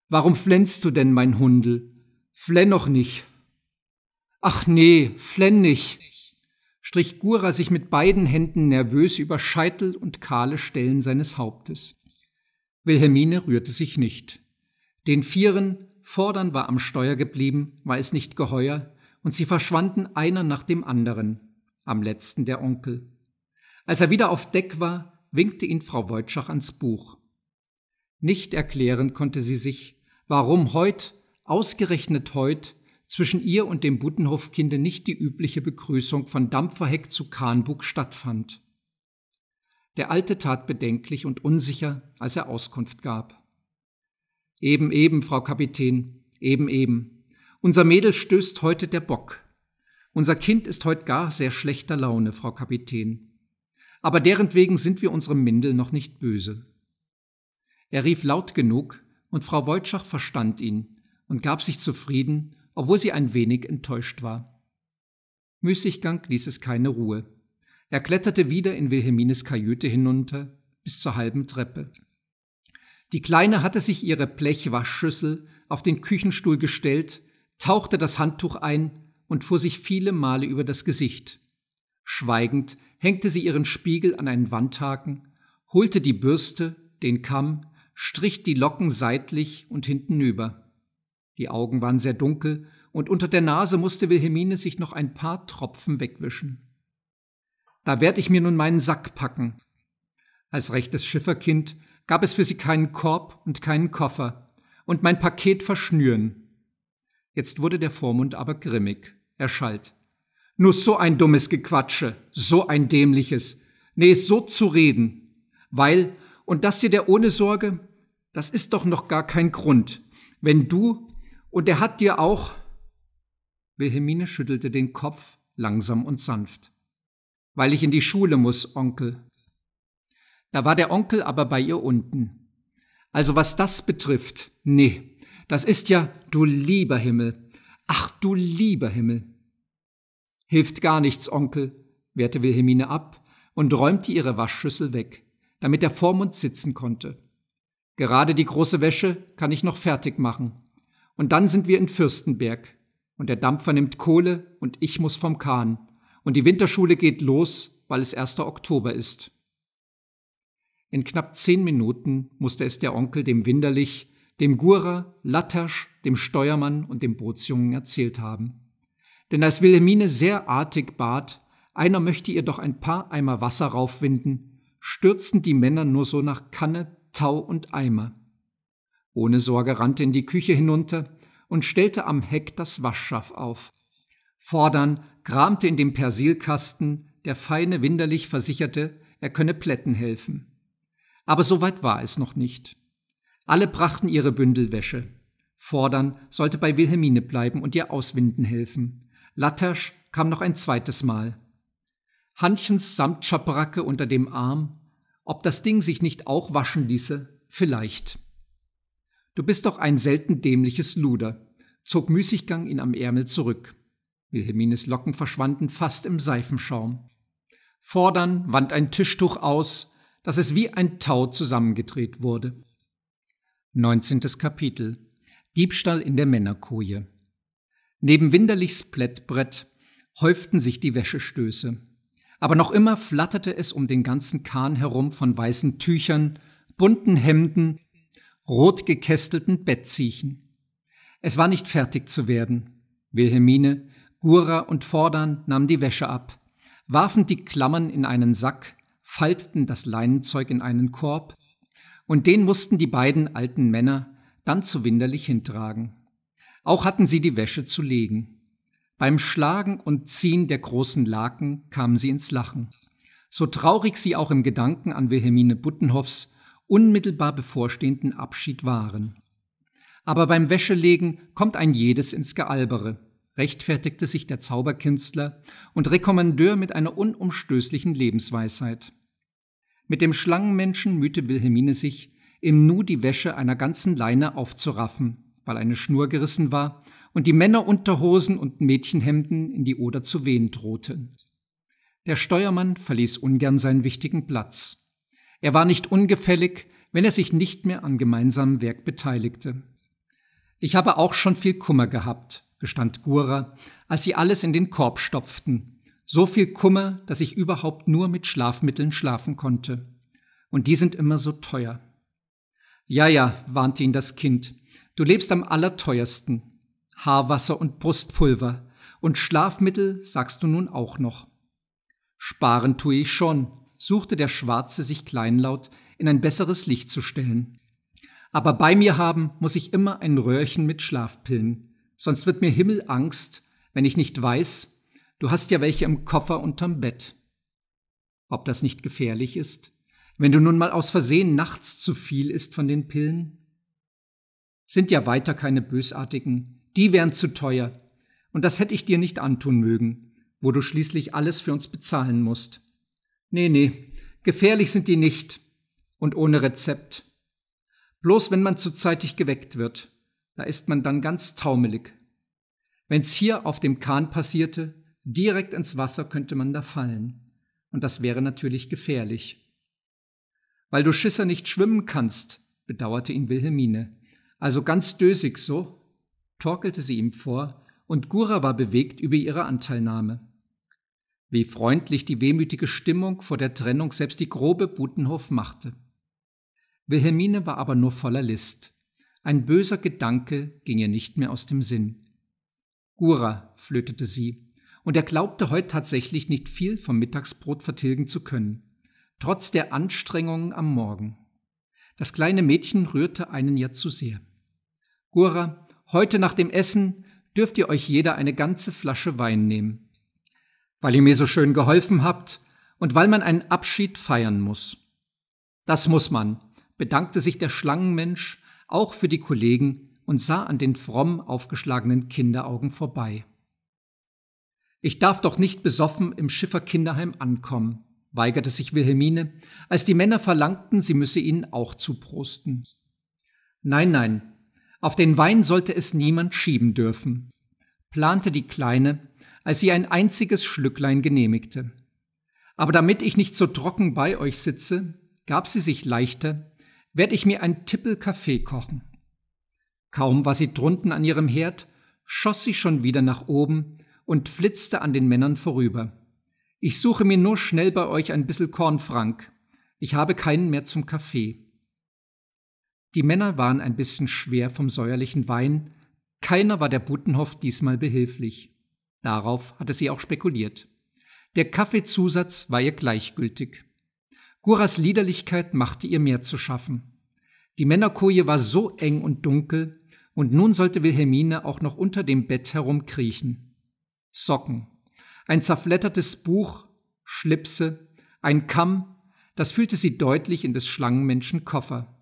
Warum flennst du denn, mein Hundel? Flenn noch nicht. Ach nee, flenn nicht, strich Gura sich mit beiden Händen nervös über Scheitel und kahle Stellen seines Hauptes. Wilhelmine rührte sich nicht. Den Vieren Vordern war am Steuer geblieben, war es nicht geheuer, und sie verschwanden einer nach dem anderen am letzten der Onkel. Als er wieder auf Deck war, winkte ihn Frau Woltschach ans Buch. Nicht erklären konnte sie sich, warum heut, ausgerechnet heut, zwischen ihr und dem Buddenhofkinde nicht die übliche Begrüßung von Dampferheck zu Kahnbug stattfand. Der Alte tat bedenklich und unsicher, als er Auskunft gab. Eben, eben, Frau Kapitän, eben, eben. Unser Mädel stößt heute der Bock. Unser Kind ist heute gar sehr schlechter Laune, Frau Kapitän. Aber derentwegen sind wir unserem Mindel noch nicht böse. Er rief laut genug, und Frau Wojtschach verstand ihn und gab sich zufrieden, obwohl sie ein wenig enttäuscht war. Müßiggang ließ es keine Ruhe. Er kletterte wieder in Wilhelmines Kajüte hinunter, bis zur halben Treppe. Die Kleine hatte sich ihre Blechwaschschüssel auf den Küchenstuhl gestellt, tauchte das Handtuch ein und fuhr sich viele Male über das Gesicht. Schweigend hängte sie ihren Spiegel an einen Wandhaken, holte die Bürste, den Kamm, strich die Locken seitlich und hintenüber. Die Augen waren sehr dunkel, und unter der Nase musste Wilhelmine sich noch ein paar Tropfen wegwischen. Da werd ich mir nun meinen Sack packen. Als rechtes Schifferkind gab es für sie keinen Korb und keinen Koffer und mein Paket verschnüren. Jetzt wurde der Vormund aber grimmig er schalt. Nur so ein dummes Gequatsche, so ein dämliches. Nee, so zu reden. Weil, und das dir der ohne Sorge, das ist doch noch gar kein Grund. Wenn du, und er hat dir auch. Wilhelmine schüttelte den Kopf langsam und sanft. Weil ich in die Schule muss, Onkel. Da war der Onkel aber bei ihr unten. Also was das betrifft, nee, das ist ja, du lieber Himmel, Ach du lieber Himmel! Hilft gar nichts, Onkel, wehrte Wilhelmine ab und räumte ihre Waschschüssel weg, damit der Vormund sitzen konnte. Gerade die große Wäsche kann ich noch fertig machen. Und dann sind wir in Fürstenberg. Und der Dampfer nimmt Kohle und ich muss vom Kahn. Und die Winterschule geht los, weil es 1. Oktober ist. In knapp zehn Minuten musste es der Onkel dem Winderlich dem Gura, Lattasch, dem Steuermann und dem Bootsjungen erzählt haben. Denn als Wilhelmine sehr artig bat, einer möchte ihr doch ein paar Eimer Wasser raufwinden, stürzten die Männer nur so nach Kanne, Tau und Eimer. Ohne Sorge rannte in die Küche hinunter und stellte am Heck das Waschschaff auf. Fordern kramte in dem Persilkasten, der feine Winderlich versicherte, er könne Plätten helfen. Aber so weit war es noch nicht. Alle brachten ihre Bündel Wäsche. Fordern sollte bei Wilhelmine bleiben und ihr auswinden helfen. Lattersch kam noch ein zweites Mal. Hannchens Samtschabracke unter dem Arm. Ob das Ding sich nicht auch waschen ließe? Vielleicht. Du bist doch ein selten dämliches Luder, zog Müßiggang ihn am Ärmel zurück. Wilhelmines Locken verschwanden fast im Seifenschaum. Fordern wand ein Tischtuch aus, dass es wie ein Tau zusammengedreht wurde. 19. Kapitel Diebstahl in der Männerkoje Neben Winderlichs Plättbrett häuften sich die Wäschestöße. Aber noch immer flatterte es um den ganzen Kahn herum von weißen Tüchern, bunten Hemden, rot gekästelten Bettziechen. Es war nicht fertig zu werden. Wilhelmine, Gura und Vordern nahmen die Wäsche ab, warfen die Klammern in einen Sack, falteten das Leinenzeug in einen Korb und den mussten die beiden alten Männer dann zu winderlich hintragen. Auch hatten sie die Wäsche zu legen. Beim Schlagen und Ziehen der großen Laken kamen sie ins Lachen. So traurig sie auch im Gedanken an Wilhelmine Buttenhoffs unmittelbar bevorstehenden Abschied waren. Aber beim Wäschelegen kommt ein jedes ins Gealbere, rechtfertigte sich der Zauberkünstler und Rekommandeur mit einer unumstößlichen Lebensweisheit. Mit dem Schlangenmenschen mühte Wilhelmine sich, im Nu die Wäsche einer ganzen Leine aufzuraffen, weil eine Schnur gerissen war und die Männerunterhosen und Mädchenhemden in die Oder zu wehen drohten. Der Steuermann verließ ungern seinen wichtigen Platz. Er war nicht ungefällig, wenn er sich nicht mehr an gemeinsamem Werk beteiligte. Ich habe auch schon viel Kummer gehabt, gestand Gura, als sie alles in den Korb stopften, so viel Kummer, dass ich überhaupt nur mit Schlafmitteln schlafen konnte. Und die sind immer so teuer. Ja, ja, warnte ihn das Kind, du lebst am allerteuersten. Haarwasser und Brustpulver. Und Schlafmittel sagst du nun auch noch. Sparen tue ich schon, suchte der Schwarze sich kleinlaut in ein besseres Licht zu stellen. Aber bei mir haben muss ich immer ein Röhrchen mit Schlafpillen, sonst wird mir Himmelangst, wenn ich nicht weiß, Du hast ja welche im Koffer unterm Bett. Ob das nicht gefährlich ist, wenn du nun mal aus Versehen nachts zu viel isst von den Pillen? Sind ja weiter keine bösartigen, die wären zu teuer, und das hätte ich dir nicht antun mögen, wo du schließlich alles für uns bezahlen musst. Nee, nee, gefährlich sind die nicht und ohne Rezept. Bloß wenn man zu zeitig geweckt wird, da ist man dann ganz taumelig. Wenn's hier auf dem Kahn passierte, Direkt ins Wasser könnte man da fallen. Und das wäre natürlich gefährlich. Weil du Schisser nicht schwimmen kannst, bedauerte ihn Wilhelmine. Also ganz dösig so, torkelte sie ihm vor, und Gura war bewegt über ihre Anteilnahme. Wie freundlich die wehmütige Stimmung vor der Trennung selbst die grobe Butenhof machte. Wilhelmine war aber nur voller List. Ein böser Gedanke ging ihr nicht mehr aus dem Sinn. Gura, flötete sie, und er glaubte heute tatsächlich nicht viel vom Mittagsbrot vertilgen zu können, trotz der Anstrengungen am Morgen. Das kleine Mädchen rührte einen ja zu sehr. Gura, heute nach dem Essen dürft ihr euch jeder eine ganze Flasche Wein nehmen. Weil ihr mir so schön geholfen habt und weil man einen Abschied feiern muss. Das muss man, bedankte sich der Schlangenmensch auch für die Kollegen und sah an den fromm aufgeschlagenen Kinderaugen vorbei. Ich darf doch nicht besoffen im Schifferkinderheim ankommen, weigerte sich Wilhelmine, als die Männer verlangten, sie müsse ihnen auch zuprosten. Nein, nein, auf den Wein sollte es niemand schieben dürfen, plante die Kleine, als sie ein einziges Schlücklein genehmigte. Aber damit ich nicht so trocken bei euch sitze, gab sie sich leichter, werde ich mir ein Tippel Kaffee kochen. Kaum war sie drunten an ihrem Herd, schoss sie schon wieder nach oben, und flitzte an den Männern vorüber. Ich suche mir nur schnell bei euch ein bissel Kornfrank. Ich habe keinen mehr zum Kaffee. Die Männer waren ein bisschen schwer vom säuerlichen Wein. Keiner war der Butenhoff diesmal behilflich. Darauf hatte sie auch spekuliert. Der Kaffeezusatz war ihr gleichgültig. Guras Liederlichkeit machte ihr mehr zu schaffen. Die Männerkoje war so eng und dunkel, und nun sollte Wilhelmine auch noch unter dem Bett herumkriechen. Socken, ein zerflettertes Buch, Schlipse, ein Kamm, das fühlte sie deutlich in des Schlangenmenschen Koffer.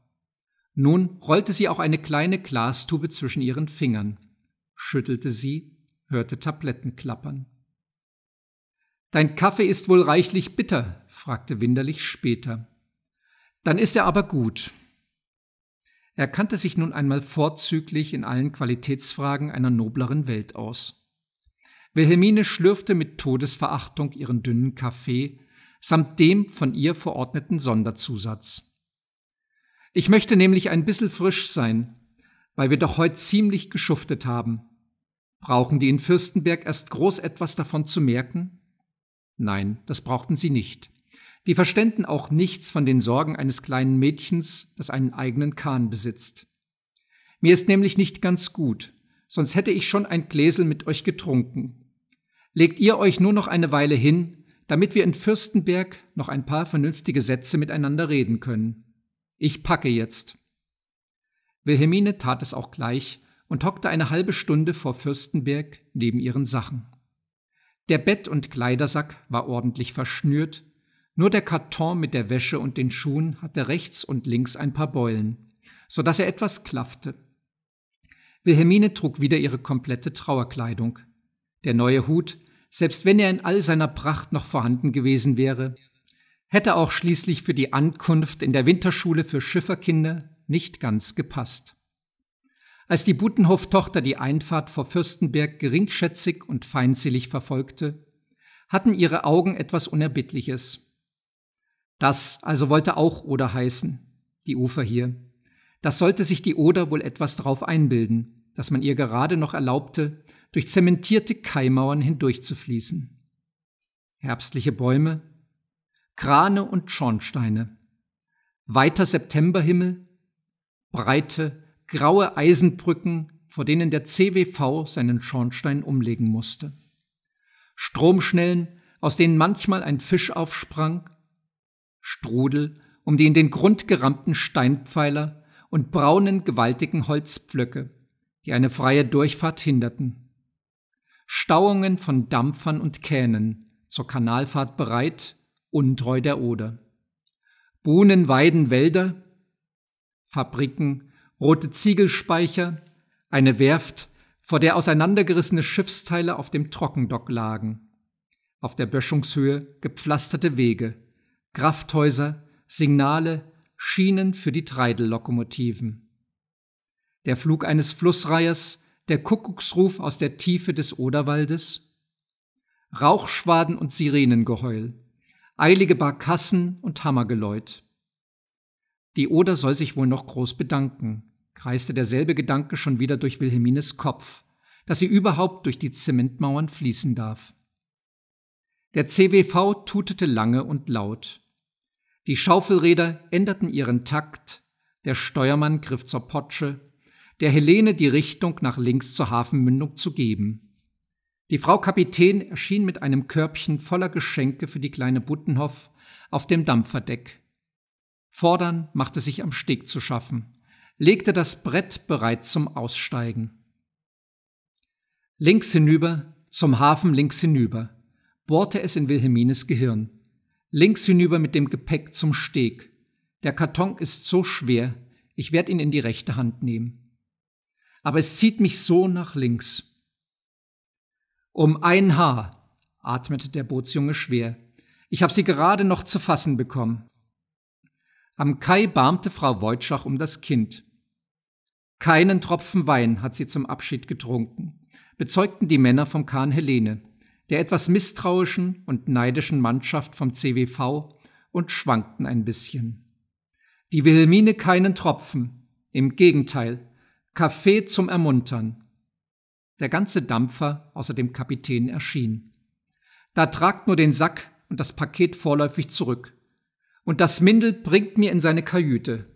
Nun rollte sie auch eine kleine Glastube zwischen ihren Fingern, schüttelte sie, hörte Tabletten klappern. Dein Kaffee ist wohl reichlich bitter, fragte Winderlich später. Dann ist er aber gut. Er kannte sich nun einmal vorzüglich in allen Qualitätsfragen einer nobleren Welt aus. Wilhelmine schlürfte mit Todesverachtung ihren dünnen Kaffee samt dem von ihr verordneten Sonderzusatz. Ich möchte nämlich ein bisschen frisch sein, weil wir doch heute ziemlich geschuftet haben. Brauchen die in Fürstenberg erst groß etwas davon zu merken? Nein, das brauchten sie nicht. Die verständen auch nichts von den Sorgen eines kleinen Mädchens, das einen eigenen Kahn besitzt. Mir ist nämlich nicht ganz gut, sonst hätte ich schon ein Gläsel mit euch getrunken legt ihr euch nur noch eine Weile hin, damit wir in Fürstenberg noch ein paar vernünftige Sätze miteinander reden können. Ich packe jetzt. Wilhelmine tat es auch gleich und hockte eine halbe Stunde vor Fürstenberg neben ihren Sachen. Der Bett- und Kleidersack war ordentlich verschnürt, nur der Karton mit der Wäsche und den Schuhen hatte rechts und links ein paar Beulen, so dass er etwas klaffte. Wilhelmine trug wieder ihre komplette Trauerkleidung. Der neue Hut selbst wenn er in all seiner Pracht noch vorhanden gewesen wäre, hätte auch schließlich für die Ankunft in der Winterschule für Schifferkinder nicht ganz gepasst. Als die Butenhoftochter die Einfahrt vor Fürstenberg geringschätzig und feindselig verfolgte, hatten ihre Augen etwas Unerbittliches. Das also wollte auch Oder heißen, die Ufer hier. Das sollte sich die Oder wohl etwas drauf einbilden das man ihr gerade noch erlaubte, durch zementierte Kaimauern hindurchzufließen. Herbstliche Bäume, Krane und Schornsteine, weiter Septemberhimmel, breite, graue Eisenbrücken, vor denen der CWV seinen Schornstein umlegen musste. Stromschnellen, aus denen manchmal ein Fisch aufsprang, Strudel, um die in den Grund gerammten Steinpfeiler und braunen gewaltigen Holzpflöcke, die eine freie Durchfahrt hinderten. Stauungen von Dampfern und Kähnen, zur Kanalfahrt bereit, untreu der Oder. Buhnen, Weiden, Wälder, Fabriken, rote Ziegelspeicher, eine Werft, vor der auseinandergerissene Schiffsteile auf dem Trockendock lagen. Auf der Böschungshöhe gepflasterte Wege, Krafthäuser, Signale, Schienen für die Treidellokomotiven der Flug eines Flussreiers, der Kuckucksruf aus der Tiefe des Oderwaldes? Rauchschwaden und Sirenengeheul, eilige Barkassen und Hammergeläut. Die Oder soll sich wohl noch groß bedanken, kreiste derselbe Gedanke schon wieder durch Wilhelmines Kopf, dass sie überhaupt durch die Zementmauern fließen darf. Der CWV tutete lange und laut. Die Schaufelräder änderten ihren Takt, der Steuermann griff zur Potsche, der Helene die Richtung nach links zur Hafenmündung zu geben. Die Frau Kapitän erschien mit einem Körbchen voller Geschenke für die kleine Buttenhoff auf dem Dampferdeck. Fordern machte sich am Steg zu schaffen, legte das Brett bereit zum Aussteigen. Links hinüber, zum Hafen links hinüber, bohrte es in Wilhelmines Gehirn. Links hinüber mit dem Gepäck zum Steg. Der Karton ist so schwer, ich werde ihn in die rechte Hand nehmen aber es zieht mich so nach links. Um ein Haar atmete der Bootsjunge schwer. Ich habe sie gerade noch zu fassen bekommen. Am Kai barmte Frau Wojtschach um das Kind. Keinen Tropfen Wein hat sie zum Abschied getrunken, bezeugten die Männer vom Kahn Helene, der etwas misstrauischen und neidischen Mannschaft vom CWV und schwankten ein bisschen. Die Wilhelmine keinen Tropfen, im Gegenteil, Kaffee zum Ermuntern. Der ganze Dampfer außer dem Kapitän erschien. Da tragt nur den Sack und das Paket vorläufig zurück. Und das Mindel bringt mir in seine Kajüte,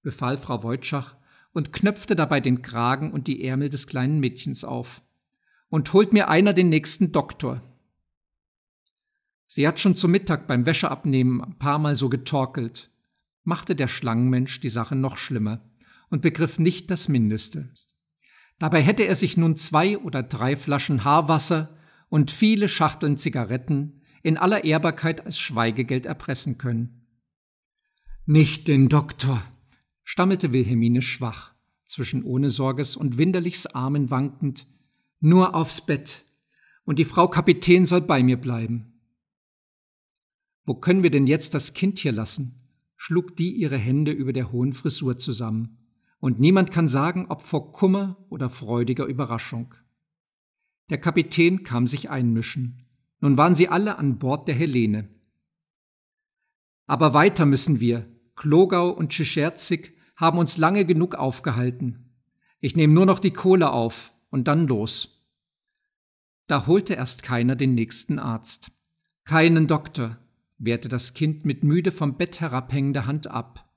befahl Frau Wojtschach und knöpfte dabei den Kragen und die Ärmel des kleinen Mädchens auf. Und holt mir einer den nächsten Doktor. Sie hat schon zum Mittag beim Wäscheabnehmen ein paar Mal so getorkelt, machte der Schlangenmensch die Sache noch schlimmer und begriff nicht das Mindeste. Dabei hätte er sich nun zwei oder drei Flaschen Haarwasser und viele Schachteln Zigaretten in aller Ehrbarkeit als Schweigegeld erpressen können. Nicht den Doktor, stammelte Wilhelmine schwach, zwischen ohne Sorges und Winderlichs Armen wankend, nur aufs Bett, und die Frau Kapitän soll bei mir bleiben. Wo können wir denn jetzt das Kind hier lassen? schlug die ihre Hände über der hohen Frisur zusammen und niemand kann sagen, ob vor Kummer oder freudiger Überraschung. Der Kapitän kam sich einmischen. Nun waren sie alle an Bord der Helene. Aber weiter müssen wir. Klogau und Tschescherzig haben uns lange genug aufgehalten. Ich nehme nur noch die Kohle auf und dann los. Da holte erst keiner den nächsten Arzt. Keinen Doktor, wehrte das Kind mit müde vom Bett herabhängender Hand ab.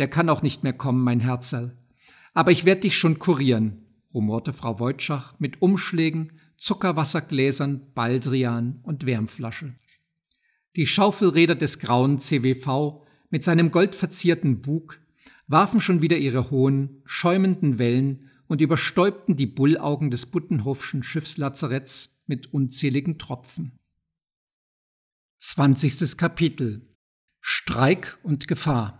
Der kann auch nicht mehr kommen, mein Herzerl. Aber ich werde dich schon kurieren, rumorte Frau Wojtschach mit Umschlägen, Zuckerwassergläsern, Baldrian und Wärmflasche. Die Schaufelräder des grauen CWV mit seinem goldverzierten Bug warfen schon wieder ihre hohen, schäumenden Wellen und überstäubten die Bullaugen des Buttenhofschen Schiffslazaretts mit unzähligen Tropfen. 20. Kapitel Streik und Gefahr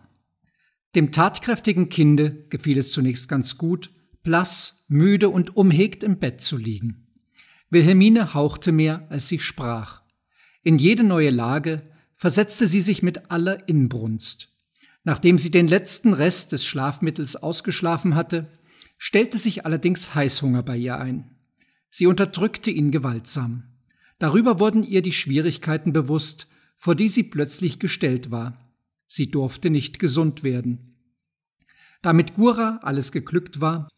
dem tatkräftigen Kinde gefiel es zunächst ganz gut, blass, müde und umhegt im Bett zu liegen. Wilhelmine hauchte mehr, als sie sprach. In jede neue Lage versetzte sie sich mit aller Inbrunst. Nachdem sie den letzten Rest des Schlafmittels ausgeschlafen hatte, stellte sich allerdings Heißhunger bei ihr ein. Sie unterdrückte ihn gewaltsam. Darüber wurden ihr die Schwierigkeiten bewusst, vor die sie plötzlich gestellt war. Sie durfte nicht gesund werden. Damit Gura alles geglückt war,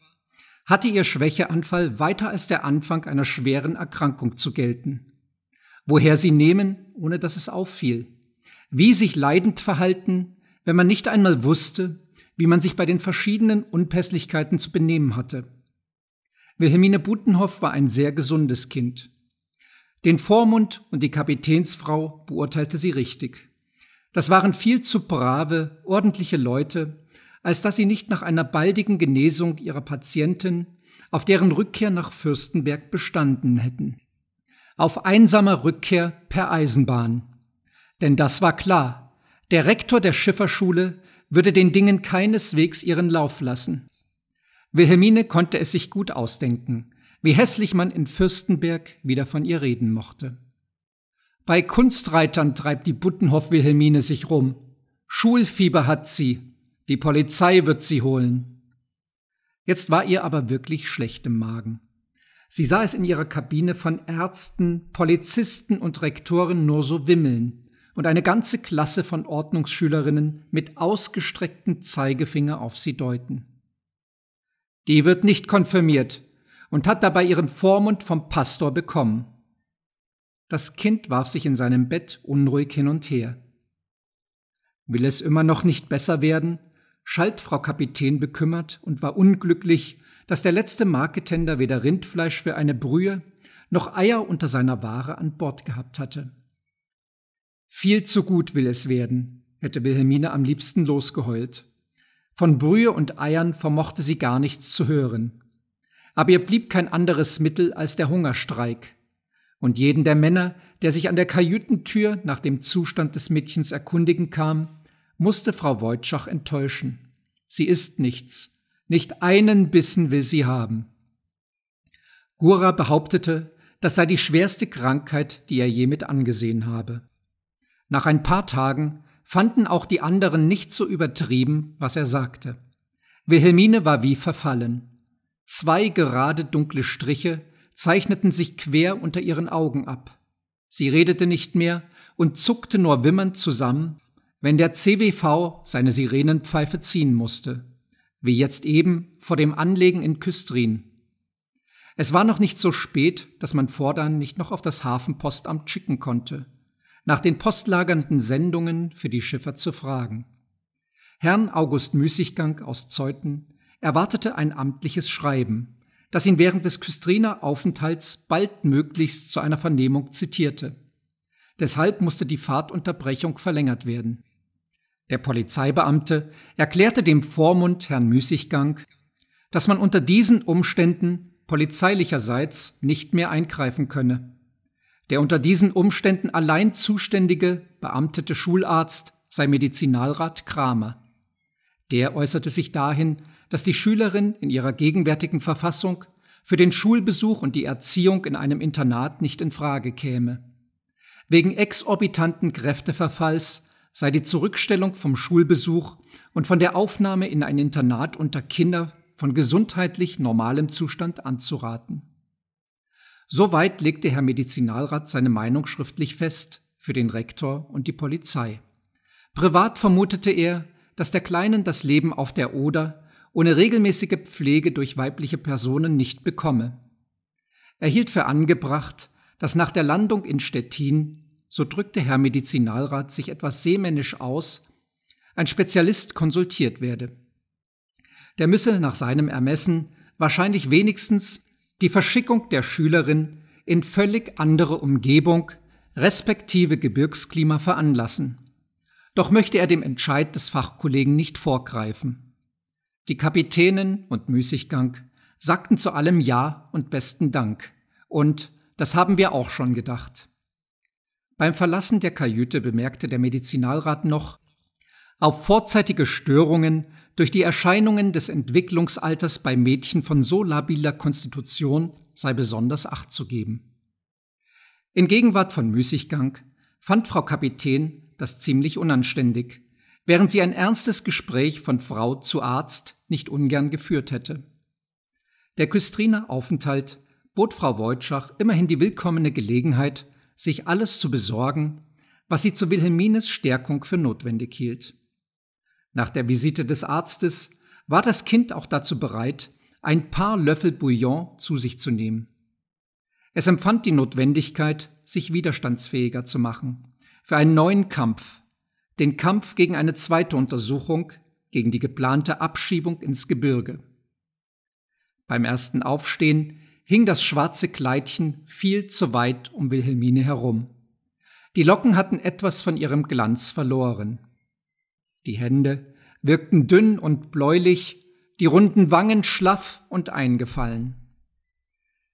hatte ihr Schwächeanfall weiter als der Anfang einer schweren Erkrankung zu gelten. Woher sie nehmen, ohne dass es auffiel. Wie sich leidend verhalten, wenn man nicht einmal wusste, wie man sich bei den verschiedenen Unpässlichkeiten zu benehmen hatte. Wilhelmine Butenhoff war ein sehr gesundes Kind. Den Vormund und die Kapitänsfrau beurteilte sie richtig. Das waren viel zu brave, ordentliche Leute, als dass sie nicht nach einer baldigen Genesung ihrer Patientin auf deren Rückkehr nach Fürstenberg bestanden hätten. Auf einsamer Rückkehr per Eisenbahn. Denn das war klar, der Rektor der Schifferschule würde den Dingen keineswegs ihren Lauf lassen. Wilhelmine konnte es sich gut ausdenken, wie hässlich man in Fürstenberg wieder von ihr reden mochte. Bei Kunstreitern treibt die Buttenhoff-Wilhelmine sich rum. Schulfieber hat sie. Die Polizei wird sie holen. Jetzt war ihr aber wirklich schlecht im Magen. Sie sah es in ihrer Kabine von Ärzten, Polizisten und Rektoren nur so wimmeln und eine ganze Klasse von Ordnungsschülerinnen mit ausgestrecktem Zeigefinger auf sie deuten. Die wird nicht konfirmiert und hat dabei ihren Vormund vom Pastor bekommen. Das Kind warf sich in seinem Bett unruhig hin und her. Will es immer noch nicht besser werden? schalt Frau Kapitän bekümmert und war unglücklich, dass der letzte Marketender weder Rindfleisch für eine Brühe noch Eier unter seiner Ware an Bord gehabt hatte. Viel zu gut will es werden, hätte Wilhelmine am liebsten losgeheult. Von Brühe und Eiern vermochte sie gar nichts zu hören. Aber ihr blieb kein anderes Mittel als der Hungerstreik, und jeden der Männer, der sich an der Kajütentür nach dem Zustand des Mädchens erkundigen kam, musste Frau Wojtschach enttäuschen. Sie ist nichts, nicht einen Bissen will sie haben. Gura behauptete, das sei die schwerste Krankheit, die er je mit angesehen habe. Nach ein paar Tagen fanden auch die anderen nicht so übertrieben, was er sagte. Wilhelmine war wie verfallen. Zwei gerade dunkle Striche zeichneten sich quer unter ihren Augen ab. Sie redete nicht mehr und zuckte nur wimmernd zusammen, wenn der CWV seine Sirenenpfeife ziehen musste, wie jetzt eben vor dem Anlegen in Küstrin. Es war noch nicht so spät, dass man fortan nicht noch auf das Hafenpostamt schicken konnte, nach den postlagernden Sendungen für die Schiffer zu fragen. Herrn August Müßiggang aus Zeuthen erwartete ein amtliches Schreiben, das ihn während des Küstriner-Aufenthalts baldmöglichst zu einer Vernehmung zitierte. Deshalb musste die Fahrtunterbrechung verlängert werden. Der Polizeibeamte erklärte dem Vormund Herrn Müßiggang, dass man unter diesen Umständen polizeilicherseits nicht mehr eingreifen könne. Der unter diesen Umständen allein zuständige beamtete Schularzt sei Medizinalrat Kramer. Der äußerte sich dahin, dass die Schülerin in ihrer gegenwärtigen Verfassung für den Schulbesuch und die Erziehung in einem Internat nicht in Frage käme. Wegen exorbitanten Kräfteverfalls sei die Zurückstellung vom Schulbesuch und von der Aufnahme in ein Internat unter Kinder von gesundheitlich normalem Zustand anzuraten. Soweit legte Herr Medizinalrat seine Meinung schriftlich fest für den Rektor und die Polizei. Privat vermutete er, dass der Kleinen das Leben auf der Oder ohne regelmäßige Pflege durch weibliche Personen nicht bekomme. Er hielt für angebracht, dass nach der Landung in Stettin, so drückte Herr Medizinalrat sich etwas seemännisch aus, ein Spezialist konsultiert werde. Der müsse nach seinem Ermessen wahrscheinlich wenigstens die Verschickung der Schülerin in völlig andere Umgebung, respektive Gebirgsklima veranlassen. Doch möchte er dem Entscheid des Fachkollegen nicht vorgreifen. Die Kapitänin und Müßiggang sagten zu allem Ja und besten Dank. Und das haben wir auch schon gedacht. Beim Verlassen der Kajüte bemerkte der Medizinalrat noch, auf vorzeitige Störungen durch die Erscheinungen des Entwicklungsalters bei Mädchen von so labiler Konstitution sei besonders Acht zu geben. In Gegenwart von Müßiggang fand Frau Kapitän das ziemlich unanständig während sie ein ernstes Gespräch von Frau zu Arzt nicht ungern geführt hätte. Der Küstriner Aufenthalt bot Frau Wojtschach immerhin die willkommene Gelegenheit, sich alles zu besorgen, was sie zu Wilhelmines Stärkung für notwendig hielt. Nach der Visite des Arztes war das Kind auch dazu bereit, ein paar Löffel Bouillon zu sich zu nehmen. Es empfand die Notwendigkeit, sich widerstandsfähiger zu machen, für einen neuen Kampf, den Kampf gegen eine zweite Untersuchung, gegen die geplante Abschiebung ins Gebirge. Beim ersten Aufstehen hing das schwarze Kleidchen viel zu weit um Wilhelmine herum. Die Locken hatten etwas von ihrem Glanz verloren. Die Hände wirkten dünn und bläulich, die runden Wangen schlaff und eingefallen.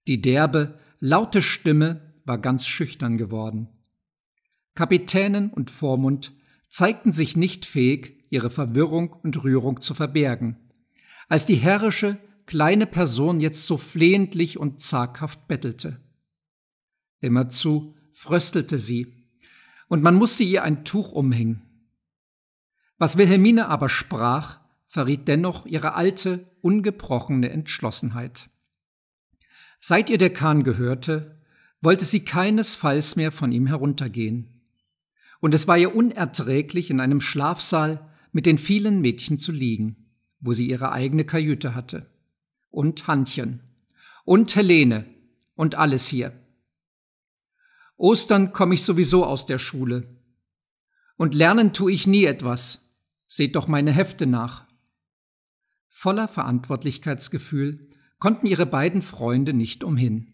Die derbe, laute Stimme war ganz schüchtern geworden. Kapitänen und Vormund zeigten sich nicht fähig, ihre Verwirrung und Rührung zu verbergen. Als die herrische, kleine Person jetzt so flehentlich und zaghaft bettelte. Immerzu fröstelte sie, und man musste ihr ein Tuch umhängen. Was Wilhelmine aber sprach, verriet dennoch ihre alte, ungebrochene Entschlossenheit. Seit ihr der Kahn gehörte, wollte sie keinesfalls mehr von ihm heruntergehen und es war ihr unerträglich, in einem Schlafsaal mit den vielen Mädchen zu liegen, wo sie ihre eigene Kajüte hatte. Und Hannchen. Und Helene. Und alles hier. Ostern komme ich sowieso aus der Schule. Und lernen tue ich nie etwas. Seht doch meine Hefte nach. Voller Verantwortlichkeitsgefühl konnten ihre beiden Freunde nicht umhin.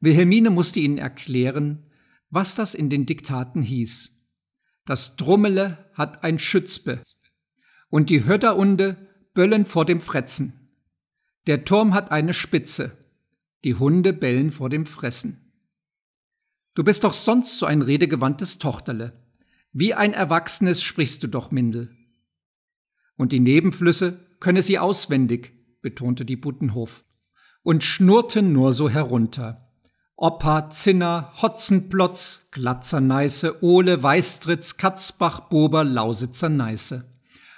Wilhelmine musste ihnen erklären, was das in den Diktaten hieß. Das Drummele hat ein Schützbe und die Hödderunde böllen vor dem Fretzen. Der Turm hat eine Spitze, die Hunde bellen vor dem Fressen. Du bist doch sonst so ein redegewandtes Tochterle. Wie ein Erwachsenes sprichst du doch, Mindel. Und die Nebenflüsse könne sie auswendig, betonte die Buttenhof, und schnurrte nur so herunter. Oppa, Zinner, Hotzenplotz, Glatzer Neiße, Ohle, Weißtritz, Katzbach, Bober, Lausitzer Neiße.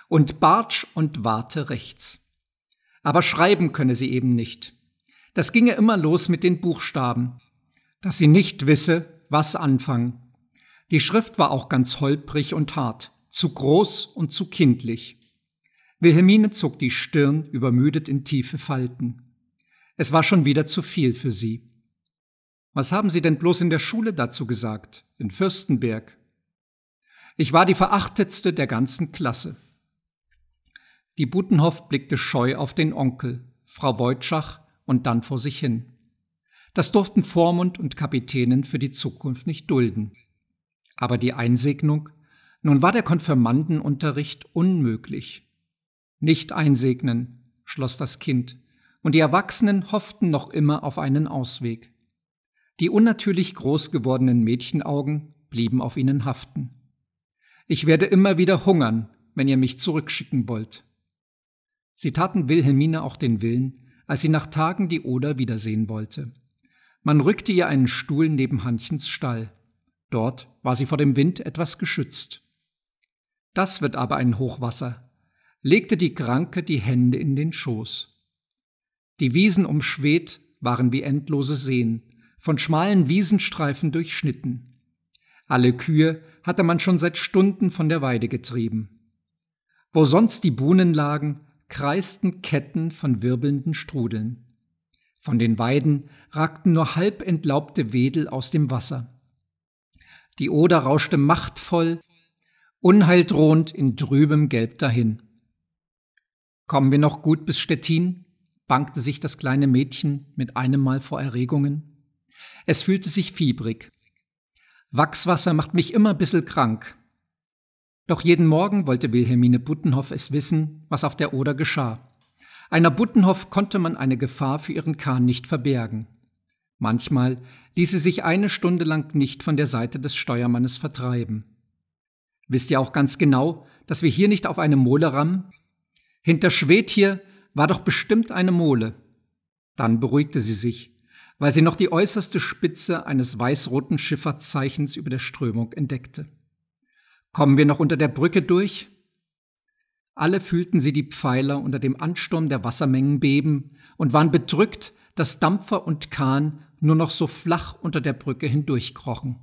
Und Bartsch und Warte rechts. Aber schreiben könne sie eben nicht. Das ginge immer los mit den Buchstaben. Dass sie nicht wisse, was anfangen. Die Schrift war auch ganz holprig und hart, zu groß und zu kindlich. Wilhelmine zog die Stirn übermüdet in tiefe Falten. Es war schon wieder zu viel für sie. Was haben Sie denn bloß in der Schule dazu gesagt, in Fürstenberg? Ich war die verachtetste der ganzen Klasse. Die Butenhoff blickte scheu auf den Onkel, Frau Wojtschach und dann vor sich hin. Das durften Vormund und Kapitänen für die Zukunft nicht dulden. Aber die Einsegnung? Nun war der Konfirmandenunterricht unmöglich. Nicht einsegnen, schloss das Kind, und die Erwachsenen hofften noch immer auf einen Ausweg. Die unnatürlich groß gewordenen Mädchenaugen blieben auf ihnen haften. Ich werde immer wieder hungern, wenn ihr mich zurückschicken wollt. Sie taten Wilhelmine auch den Willen, als sie nach Tagen die Oder wiedersehen wollte. Man rückte ihr einen Stuhl neben Hannchens Stall. Dort war sie vor dem Wind etwas geschützt. Das wird aber ein Hochwasser, legte die Kranke die Hände in den Schoß. Die Wiesen umschweht waren wie endlose Seen, von schmalen Wiesenstreifen durchschnitten. Alle Kühe hatte man schon seit Stunden von der Weide getrieben. Wo sonst die Buhnen lagen, kreisten Ketten von wirbelnden Strudeln. Von den Weiden ragten nur halb entlaubte Wedel aus dem Wasser. Die Oder rauschte machtvoll, unheildrohend in trübem Gelb dahin. Kommen wir noch gut bis Stettin? bangte sich das kleine Mädchen mit einem Mal vor Erregungen. Es fühlte sich fiebrig. Wachswasser macht mich immer ein bisschen krank. Doch jeden Morgen wollte Wilhelmine Buttenhoff es wissen, was auf der Oder geschah. Einer Buttenhoff konnte man eine Gefahr für ihren Kahn nicht verbergen. Manchmal ließ sie sich eine Stunde lang nicht von der Seite des Steuermannes vertreiben. Wisst ihr auch ganz genau, dass wir hier nicht auf einem Mole rammen? Hinter Schwed hier war doch bestimmt eine Mole. Dann beruhigte sie sich weil sie noch die äußerste Spitze eines weiß-roten Schifffahrtszeichens über der Strömung entdeckte. Kommen wir noch unter der Brücke durch? Alle fühlten sie die Pfeiler unter dem Ansturm der Wassermengen beben und waren bedrückt, dass Dampfer und Kahn nur noch so flach unter der Brücke hindurchkrochen.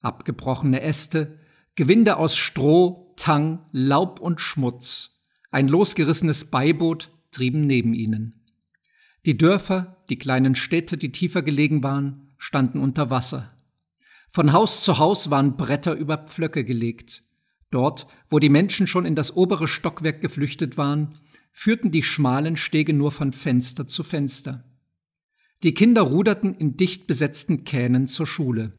Abgebrochene Äste, Gewinde aus Stroh, Tang, Laub und Schmutz, ein losgerissenes Beiboot trieben neben ihnen. Die Dörfer, die kleinen Städte, die tiefer gelegen waren, standen unter Wasser. Von Haus zu Haus waren Bretter über Pflöcke gelegt. Dort, wo die Menschen schon in das obere Stockwerk geflüchtet waren, führten die schmalen Stege nur von Fenster zu Fenster. Die Kinder ruderten in dicht besetzten Kähnen zur Schule.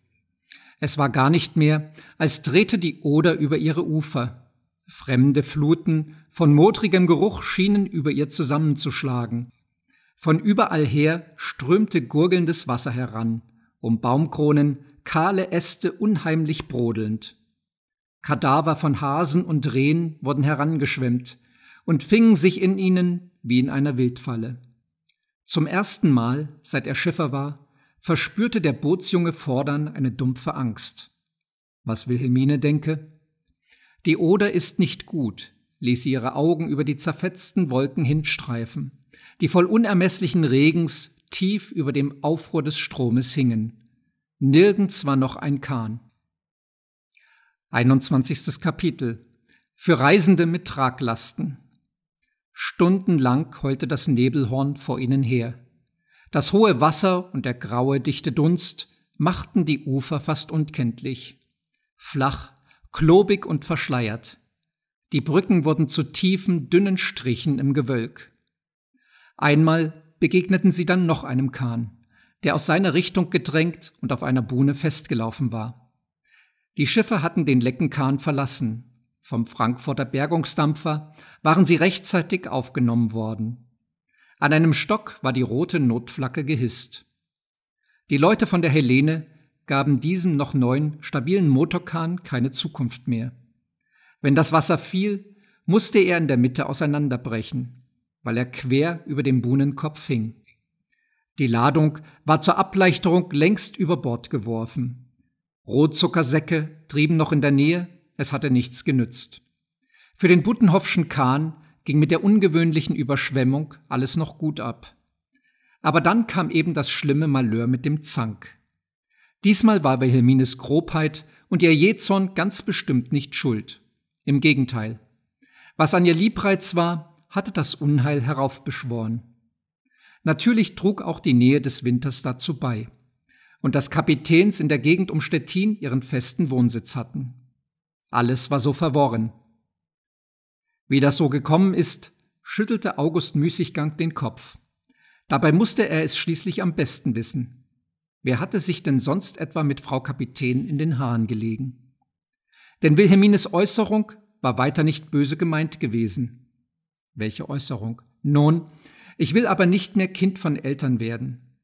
Es war gar nicht mehr, als drehte die Oder über ihre Ufer. Fremde Fluten von modrigem Geruch schienen über ihr zusammenzuschlagen. Von überall her strömte gurgelndes Wasser heran, um Baumkronen, kahle Äste unheimlich brodelnd. Kadaver von Hasen und Rehen wurden herangeschwemmt und fingen sich in ihnen wie in einer Wildfalle. Zum ersten Mal, seit er Schiffer war, verspürte der Bootsjunge fordern eine dumpfe Angst. Was Wilhelmine denke? Die Oder ist nicht gut, ließ sie ihre Augen über die zerfetzten Wolken hinstreifen die voll unermesslichen Regens tief über dem Aufruhr des Stromes hingen. Nirgends war noch ein Kahn. 21. Kapitel Für Reisende mit Traglasten Stundenlang heulte das Nebelhorn vor ihnen her. Das hohe Wasser und der graue, dichte Dunst machten die Ufer fast unkenntlich. Flach, klobig und verschleiert. Die Brücken wurden zu tiefen, dünnen Strichen im Gewölk. Einmal begegneten sie dann noch einem Kahn, der aus seiner Richtung gedrängt und auf einer Buhne festgelaufen war. Die Schiffe hatten den Leckenkahn verlassen. Vom Frankfurter Bergungsdampfer waren sie rechtzeitig aufgenommen worden. An einem Stock war die rote Notflagge gehisst. Die Leute von der Helene gaben diesem noch neuen, stabilen Motorkahn keine Zukunft mehr. Wenn das Wasser fiel, musste er in der Mitte auseinanderbrechen weil er quer über dem Buhnenkopf hing. Die Ladung war zur Ableichterung längst über Bord geworfen. Rohzuckersäcke trieben noch in der Nähe, es hatte nichts genützt. Für den Buttenhoffschen Kahn ging mit der ungewöhnlichen Überschwemmung alles noch gut ab. Aber dann kam eben das schlimme Malheur mit dem Zank. Diesmal war Wilhelmines Grobheit und ihr Jezorn ganz bestimmt nicht schuld. Im Gegenteil. Was an ihr Liebreiz war, hatte das Unheil heraufbeschworen. Natürlich trug auch die Nähe des Winters dazu bei und dass Kapitäns in der Gegend um Stettin ihren festen Wohnsitz hatten. Alles war so verworren. Wie das so gekommen ist, schüttelte August Müßiggang den Kopf. Dabei musste er es schließlich am besten wissen. Wer hatte sich denn sonst etwa mit Frau Kapitän in den Haaren gelegen? Denn Wilhelmines Äußerung war weiter nicht böse gemeint gewesen. Welche Äußerung? Nun, ich will aber nicht mehr Kind von Eltern werden.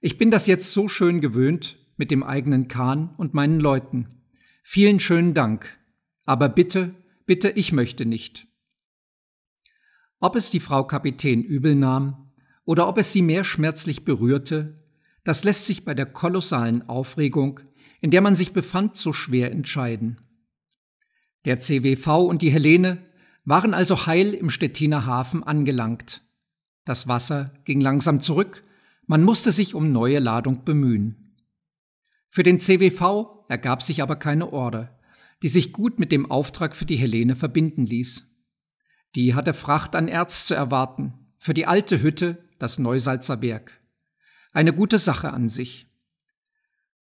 Ich bin das jetzt so schön gewöhnt mit dem eigenen Kahn und meinen Leuten. Vielen schönen Dank. Aber bitte, bitte, ich möchte nicht. Ob es die Frau Kapitän übel nahm oder ob es sie mehr schmerzlich berührte, das lässt sich bei der kolossalen Aufregung, in der man sich befand, so schwer entscheiden. Der CWV und die Helene waren also heil im Stettiner Hafen angelangt. Das Wasser ging langsam zurück, man musste sich um neue Ladung bemühen. Für den CWV ergab sich aber keine Order, die sich gut mit dem Auftrag für die Helene verbinden ließ. Die hatte Fracht an Erz zu erwarten, für die alte Hütte das Neusalzer Berg. Eine gute Sache an sich.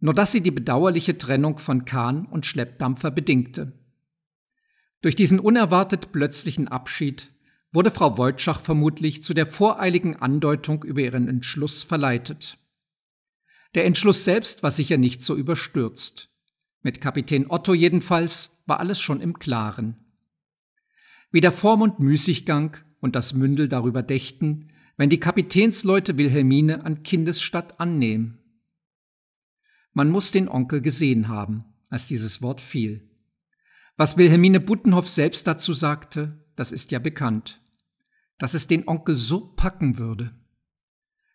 Nur dass sie die bedauerliche Trennung von Kahn und Schleppdampfer bedingte. Durch diesen unerwartet plötzlichen Abschied wurde Frau Woltschach vermutlich zu der voreiligen Andeutung über ihren Entschluss verleitet. Der Entschluss selbst war sicher nicht so überstürzt. Mit Kapitän Otto jedenfalls war alles schon im Klaren. Weder Form und Müßiggang und das Mündel darüber dächten, wenn die Kapitänsleute Wilhelmine an Kindesstadt annehmen. Man muss den Onkel gesehen haben, als dieses Wort fiel. Was Wilhelmine Buttenhoff selbst dazu sagte, das ist ja bekannt, dass es den Onkel so packen würde.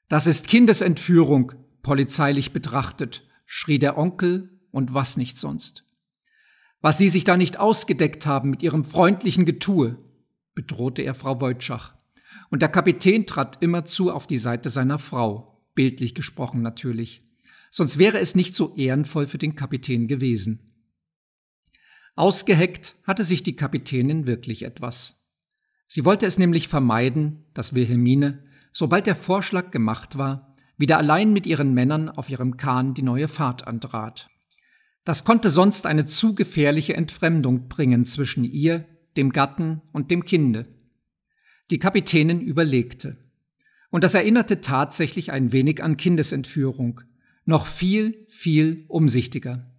Das ist Kindesentführung, polizeilich betrachtet, schrie der Onkel und was nicht sonst. Was Sie sich da nicht ausgedeckt haben mit Ihrem freundlichen Getue, bedrohte er Frau Wojtschach. Und der Kapitän trat immerzu auf die Seite seiner Frau, bildlich gesprochen natürlich. Sonst wäre es nicht so ehrenvoll für den Kapitän gewesen. Ausgeheckt hatte sich die Kapitänin wirklich etwas. Sie wollte es nämlich vermeiden, dass Wilhelmine, sobald der Vorschlag gemacht war, wieder allein mit ihren Männern auf ihrem Kahn die neue Fahrt antrat. Das konnte sonst eine zu gefährliche Entfremdung bringen zwischen ihr, dem Gatten und dem Kinde. Die Kapitänin überlegte. Und das erinnerte tatsächlich ein wenig an Kindesentführung, noch viel, viel umsichtiger.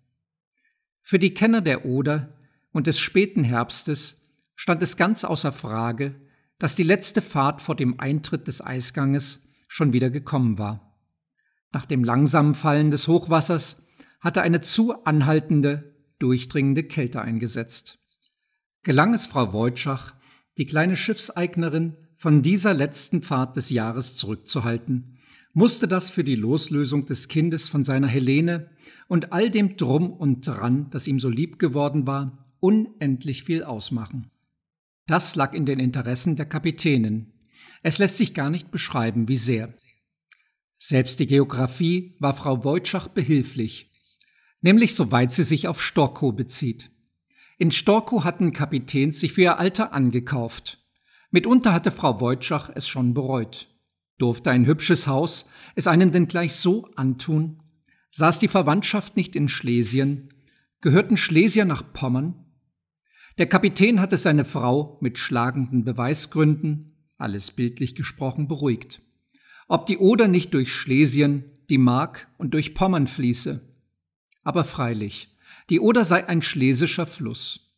Für die Kenner der Oder und des späten Herbstes stand es ganz außer Frage, dass die letzte Fahrt vor dem Eintritt des Eisganges schon wieder gekommen war. Nach dem langsamen Fallen des Hochwassers hatte eine zu anhaltende, durchdringende Kälte eingesetzt. Gelang es Frau Wojtschach, die kleine Schiffseignerin von dieser letzten Fahrt des Jahres zurückzuhalten musste das für die Loslösung des Kindes von seiner Helene und all dem Drum und Dran, das ihm so lieb geworden war, unendlich viel ausmachen. Das lag in den Interessen der Kapitänin. Es lässt sich gar nicht beschreiben, wie sehr. Selbst die Geografie war Frau Wojtschach behilflich, nämlich soweit sie sich auf Storkow bezieht. In Storkow hatten Kapitäns sich für ihr Alter angekauft. Mitunter hatte Frau Wojtschach es schon bereut. Durfte ein hübsches Haus es einem denn gleich so antun? Saß die Verwandtschaft nicht in Schlesien? Gehörten Schlesier nach Pommern? Der Kapitän hatte seine Frau mit schlagenden Beweisgründen, alles bildlich gesprochen, beruhigt. Ob die Oder nicht durch Schlesien, die Mark und durch Pommern fließe. Aber freilich, die Oder sei ein schlesischer Fluss.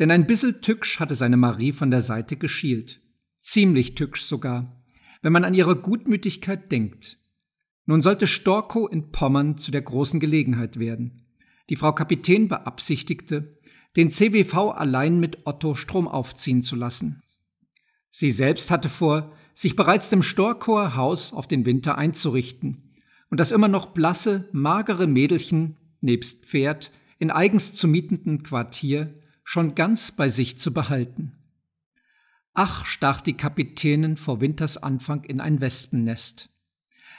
Denn ein bissel tücksch hatte seine Marie von der Seite geschielt. Ziemlich tücksch sogar wenn man an ihre Gutmütigkeit denkt. Nun sollte Storkow in Pommern zu der großen Gelegenheit werden. Die Frau Kapitän beabsichtigte, den CWV allein mit Otto Strom aufziehen zu lassen. Sie selbst hatte vor, sich bereits dem Storkower Haus auf den Winter einzurichten und das immer noch blasse, magere Mädelchen nebst Pferd in eigens zu mietenden Quartier schon ganz bei sich zu behalten. Ach, stach die Kapitänin vor Wintersanfang in ein Wespennest.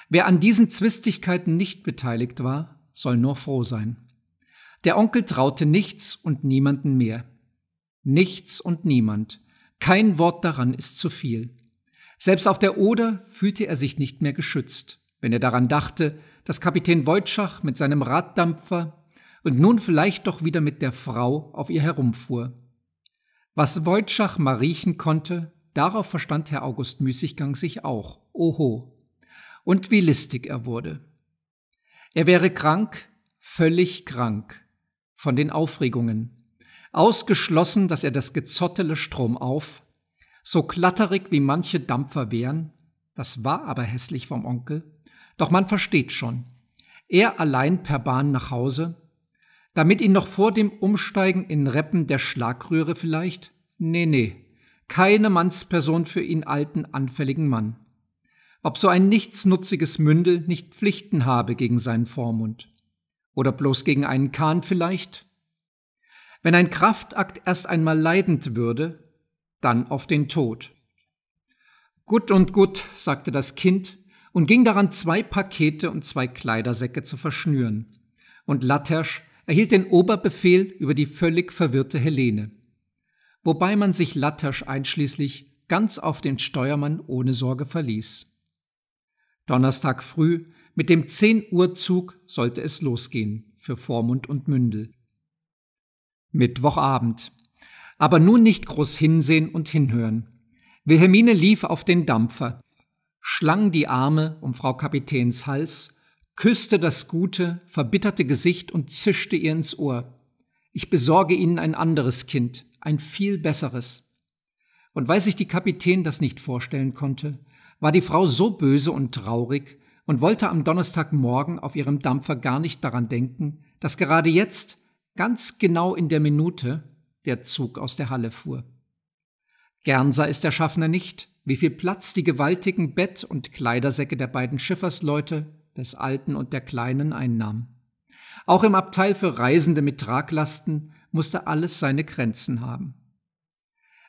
Wer an diesen Zwistigkeiten nicht beteiligt war, soll nur froh sein. Der Onkel traute nichts und niemanden mehr. Nichts und niemand. Kein Wort daran ist zu viel. Selbst auf der Oder fühlte er sich nicht mehr geschützt, wenn er daran dachte, dass Kapitän Wojtschach mit seinem Raddampfer und nun vielleicht doch wieder mit der Frau auf ihr herumfuhr. Was Wojtschach mal riechen konnte, darauf verstand Herr August Müßiggang sich auch, oho, und wie listig er wurde. Er wäre krank, völlig krank, von den Aufregungen, ausgeschlossen, dass er das Gezottele Strom auf, so klatterig wie manche Dampfer wären, das war aber hässlich vom Onkel, doch man versteht schon, er allein per Bahn nach Hause, damit ihn noch vor dem Umsteigen in Reppen der Schlagröhre vielleicht? Nee, nee. Keine Mannsperson für ihn alten, anfälligen Mann. Ob so ein nichtsnutziges Mündel nicht Pflichten habe gegen seinen Vormund. Oder bloß gegen einen Kahn vielleicht? Wenn ein Kraftakt erst einmal leidend würde, dann auf den Tod. Gut und gut, sagte das Kind und ging daran, zwei Pakete und zwei Kleidersäcke zu verschnüren. Und Lattersch erhielt den Oberbefehl über die völlig verwirrte Helene, wobei man sich Lattasch einschließlich ganz auf den Steuermann ohne Sorge verließ. Donnerstag früh mit dem 10 Uhr Zug sollte es losgehen für Vormund und Mündel. Mittwochabend. Aber nun nicht groß hinsehen und hinhören. Wilhelmine lief auf den Dampfer, schlang die Arme um Frau Kapitäns Hals küsste das gute, verbitterte Gesicht und zischte ihr ins Ohr. Ich besorge Ihnen ein anderes Kind, ein viel besseres. Und weil sich die Kapitän das nicht vorstellen konnte, war die Frau so böse und traurig und wollte am Donnerstagmorgen auf ihrem Dampfer gar nicht daran denken, dass gerade jetzt, ganz genau in der Minute, der Zug aus der Halle fuhr. Gern sah es der Schaffner nicht, wie viel Platz die gewaltigen Bett- und Kleidersäcke der beiden Schiffersleute des Alten und der Kleinen einnahm. Auch im Abteil für Reisende mit Traglasten musste alles seine Grenzen haben.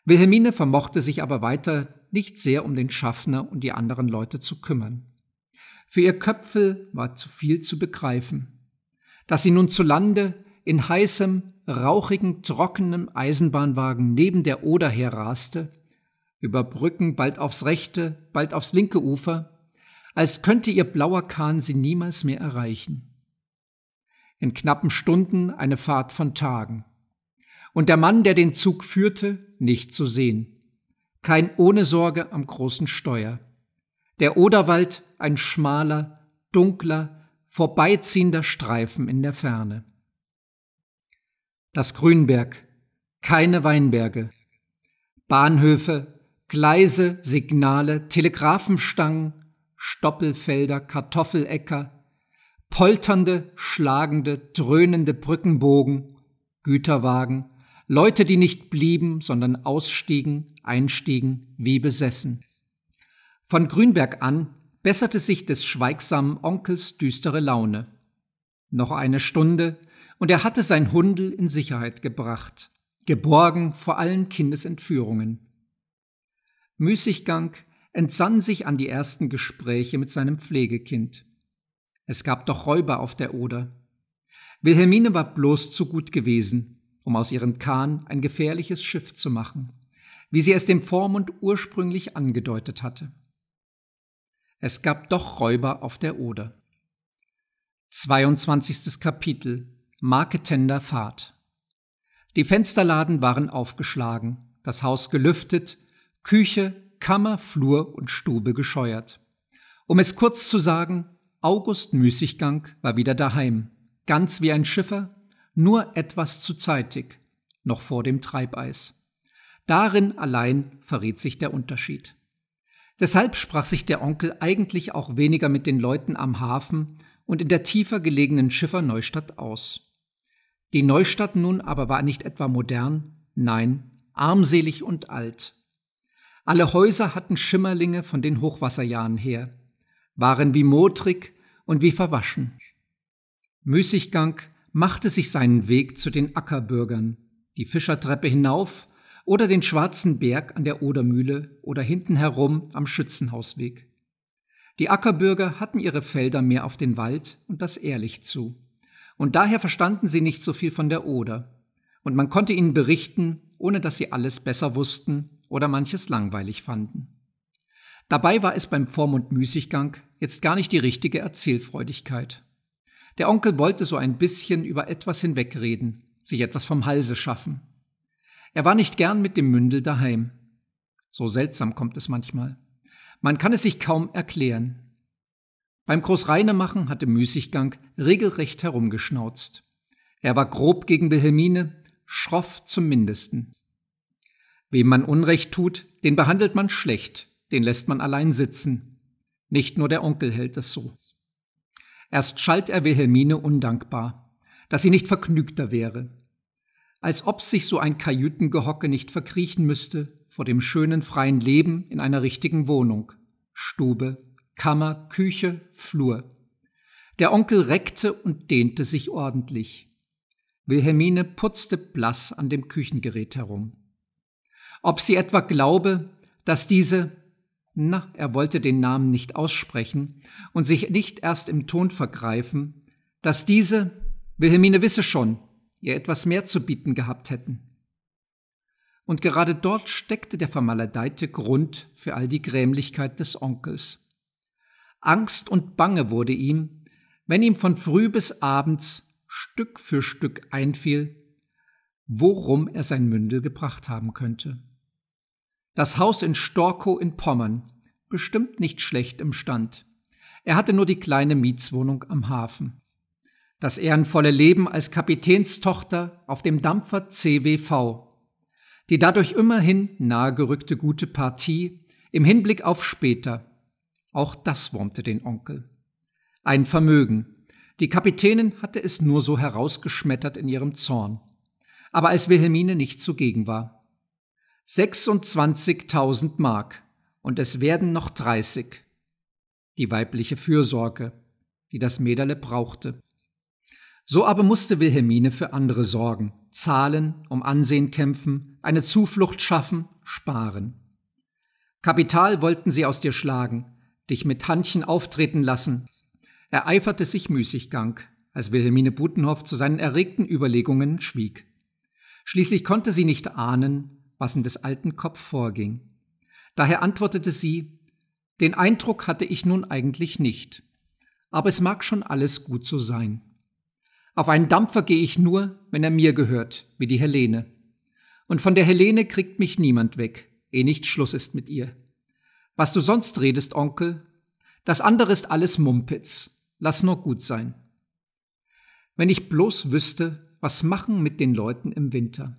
Wilhelmine vermochte sich aber weiter nicht sehr um den Schaffner und die anderen Leute zu kümmern. Für ihr Köpfel war zu viel zu begreifen. Dass sie nun zu Lande in heißem, rauchigen, trockenem Eisenbahnwagen neben der Oder herraste, über Brücken bald aufs rechte, bald aufs linke Ufer, als könnte ihr blauer Kahn sie niemals mehr erreichen. In knappen Stunden eine Fahrt von Tagen. Und der Mann, der den Zug führte, nicht zu sehen. Kein ohne Sorge am großen Steuer. Der Oderwald ein schmaler, dunkler, vorbeiziehender Streifen in der Ferne. Das Grünberg, keine Weinberge. Bahnhöfe, Gleise, Signale, Telegrafenstangen, Stoppelfelder, Kartoffeläcker, polternde, schlagende, dröhnende Brückenbogen, Güterwagen, Leute, die nicht blieben, sondern ausstiegen, einstiegen, wie besessen. Von Grünberg an besserte sich des schweigsamen Onkels düstere Laune. Noch eine Stunde, und er hatte sein Hundel in Sicherheit gebracht, geborgen vor allen Kindesentführungen. Müßiggang, entsann sich an die ersten Gespräche mit seinem Pflegekind. Es gab doch Räuber auf der Oder. Wilhelmine war bloß zu gut gewesen, um aus ihrem Kahn ein gefährliches Schiff zu machen, wie sie es dem Vormund ursprünglich angedeutet hatte. Es gab doch Räuber auf der Oder. 22. Kapitel Marketender Fahrt Die Fensterladen waren aufgeschlagen, das Haus gelüftet, Küche, Kammer, Flur und Stube gescheuert. Um es kurz zu sagen, August Müßiggang war wieder daheim, ganz wie ein Schiffer, nur etwas zu zeitig, noch vor dem Treibeis. Darin allein verriet sich der Unterschied. Deshalb sprach sich der Onkel eigentlich auch weniger mit den Leuten am Hafen und in der tiefer gelegenen Schifferneustadt aus. Die Neustadt nun aber war nicht etwa modern, nein, armselig und alt, alle Häuser hatten Schimmerlinge von den Hochwasserjahren her, waren wie modrig und wie verwaschen. Müßiggang machte sich seinen Weg zu den Ackerbürgern, die Fischertreppe hinauf oder den Schwarzen Berg an der Odermühle oder hinten herum am Schützenhausweg. Die Ackerbürger hatten ihre Felder mehr auf den Wald und das Ehrlich zu. Und daher verstanden sie nicht so viel von der Oder. Und man konnte ihnen berichten, ohne dass sie alles besser wussten oder manches langweilig fanden. Dabei war es beim Vormund Müßiggang jetzt gar nicht die richtige Erzählfreudigkeit. Der Onkel wollte so ein bisschen über etwas hinwegreden, sich etwas vom Halse schaffen. Er war nicht gern mit dem Mündel daheim. So seltsam kommt es manchmal. Man kann es sich kaum erklären. Beim Großreinemachen hatte Müßiggang regelrecht herumgeschnauzt. Er war grob gegen Wilhelmine, schroff zum Mindesten. Wem man Unrecht tut, den behandelt man schlecht, den lässt man allein sitzen. Nicht nur der Onkel hält es so. Erst schalt er Wilhelmine undankbar, dass sie nicht vergnügter wäre. Als ob sich so ein Kajütengehocke nicht verkriechen müsste vor dem schönen freien Leben in einer richtigen Wohnung. Stube, Kammer, Küche, Flur. Der Onkel reckte und dehnte sich ordentlich. Wilhelmine putzte blass an dem Küchengerät herum. Ob sie etwa glaube, dass diese, na, er wollte den Namen nicht aussprechen und sich nicht erst im Ton vergreifen, dass diese, Wilhelmine wisse schon, ihr etwas mehr zu bieten gehabt hätten. Und gerade dort steckte der vermaledeite Grund für all die Grämlichkeit des Onkels. Angst und Bange wurde ihm, wenn ihm von früh bis abends Stück für Stück einfiel, worum er sein Mündel gebracht haben könnte. Das Haus in Storkow in Pommern, bestimmt nicht schlecht im Stand. Er hatte nur die kleine Mietswohnung am Hafen. Das ehrenvolle Leben als Kapitänstochter auf dem Dampfer CWV. Die dadurch immerhin nahegerückte gute Partie im Hinblick auf später. Auch das wurmte den Onkel. Ein Vermögen. Die Kapitänin hatte es nur so herausgeschmettert in ihrem Zorn. Aber als Wilhelmine nicht zugegen war. 26.000 Mark und es werden noch 30. Die weibliche Fürsorge, die das Mederle brauchte. So aber musste Wilhelmine für andere sorgen, zahlen, um Ansehen kämpfen, eine Zuflucht schaffen, sparen. Kapital wollten sie aus dir schlagen, dich mit Handchen auftreten lassen. Ereiferte sich Müßiggang, als Wilhelmine Butenhoff zu seinen erregten Überlegungen schwieg. Schließlich konnte sie nicht ahnen, was in des alten Kopf vorging. Daher antwortete sie, den Eindruck hatte ich nun eigentlich nicht, aber es mag schon alles gut so sein. Auf einen Dampfer gehe ich nur, wenn er mir gehört, wie die Helene. Und von der Helene kriegt mich niemand weg, eh nicht Schluss ist mit ihr. Was du sonst redest, Onkel, das andere ist alles Mumpitz. Lass nur gut sein. Wenn ich bloß wüsste, was machen mit den Leuten im Winter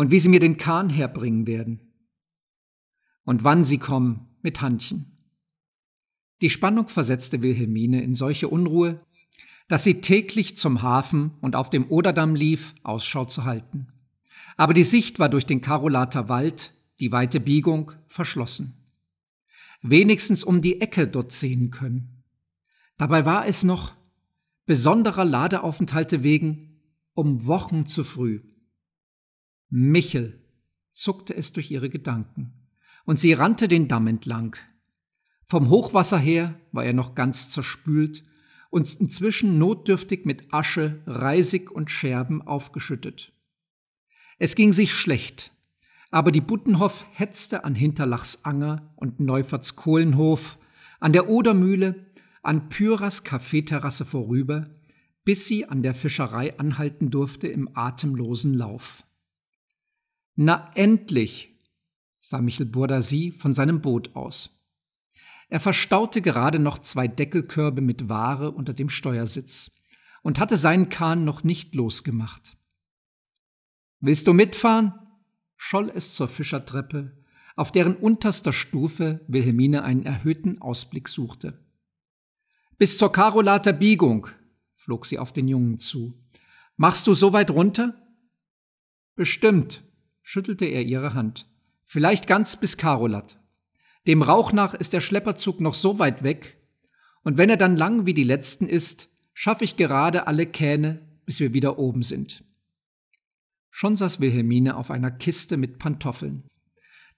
und wie sie mir den Kahn herbringen werden. Und wann sie kommen mit Handchen. Die Spannung versetzte Wilhelmine in solche Unruhe, dass sie täglich zum Hafen und auf dem Oderdamm lief, Ausschau zu halten. Aber die Sicht war durch den Karolater Wald, die weite Biegung, verschlossen. Wenigstens um die Ecke dort sehen können. Dabei war es noch besonderer Ladeaufenthalte wegen um Wochen zu früh. Michel, zuckte es durch ihre Gedanken, und sie rannte den Damm entlang. Vom Hochwasser her war er noch ganz zerspült und inzwischen notdürftig mit Asche, Reisig und Scherben aufgeschüttet. Es ging sich schlecht, aber die Buttenhoff hetzte an Hinterlachs Anger und Neuferts Kohlenhof, an der Odermühle, an Pyras Kaffeeterrasse vorüber, bis sie an der Fischerei anhalten durfte im atemlosen Lauf. Na endlich, sah Michel Bourdasi von seinem Boot aus. Er verstaute gerade noch zwei Deckelkörbe mit Ware unter dem Steuersitz und hatte seinen Kahn noch nicht losgemacht. Willst du mitfahren? scholl es zur Fischertreppe, auf deren unterster Stufe Wilhelmine einen erhöhten Ausblick suchte. Bis zur Karolater Biegung, flog sie auf den Jungen zu. Machst du so weit runter? Bestimmt, schüttelte er ihre Hand. Vielleicht ganz bis Karolat. Dem Rauch nach ist der Schlepperzug noch so weit weg, und wenn er dann lang wie die letzten ist, schaffe ich gerade alle Kähne, bis wir wieder oben sind. Schon saß Wilhelmine auf einer Kiste mit Pantoffeln.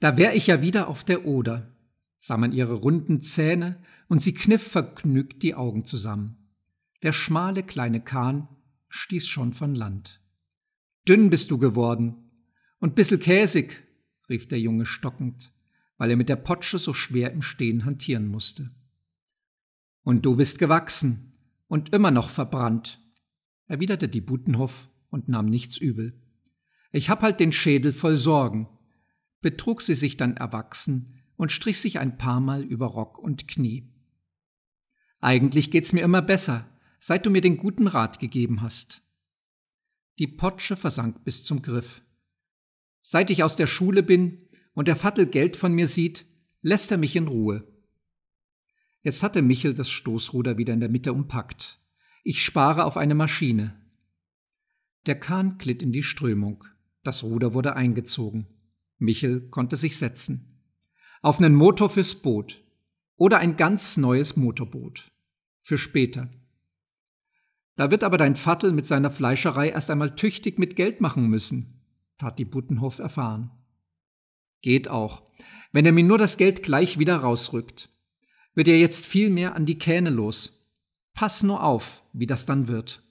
Da wär ich ja wieder auf der Oder, sah man ihre runden Zähne, und sie kniff vergnügt die Augen zusammen. Der schmale kleine Kahn stieß schon von Land. Dünn bist du geworden, und bissel käsig, rief der Junge stockend, weil er mit der Potsche so schwer im Stehen hantieren musste. Und du bist gewachsen und immer noch verbrannt, erwiderte die Butenhoff und nahm nichts übel. Ich hab halt den Schädel voll Sorgen, betrug sie sich dann erwachsen und strich sich ein paar Mal über Rock und Knie. Eigentlich geht's mir immer besser, seit du mir den guten Rat gegeben hast. Die Potsche versank bis zum Griff. Seit ich aus der Schule bin und der Vattel Geld von mir sieht, lässt er mich in Ruhe. Jetzt hatte Michel das Stoßruder wieder in der Mitte umpackt. Ich spare auf eine Maschine. Der Kahn glitt in die Strömung. Das Ruder wurde eingezogen. Michel konnte sich setzen. Auf einen Motor fürs Boot. Oder ein ganz neues Motorboot. Für später. Da wird aber dein Vattel mit seiner Fleischerei erst einmal tüchtig mit Geld machen müssen tat die Buttenhoff erfahren. Geht auch. Wenn er mir nur das Geld gleich wieder rausrückt, wird er jetzt viel mehr an die Kähne los. Pass nur auf, wie das dann wird.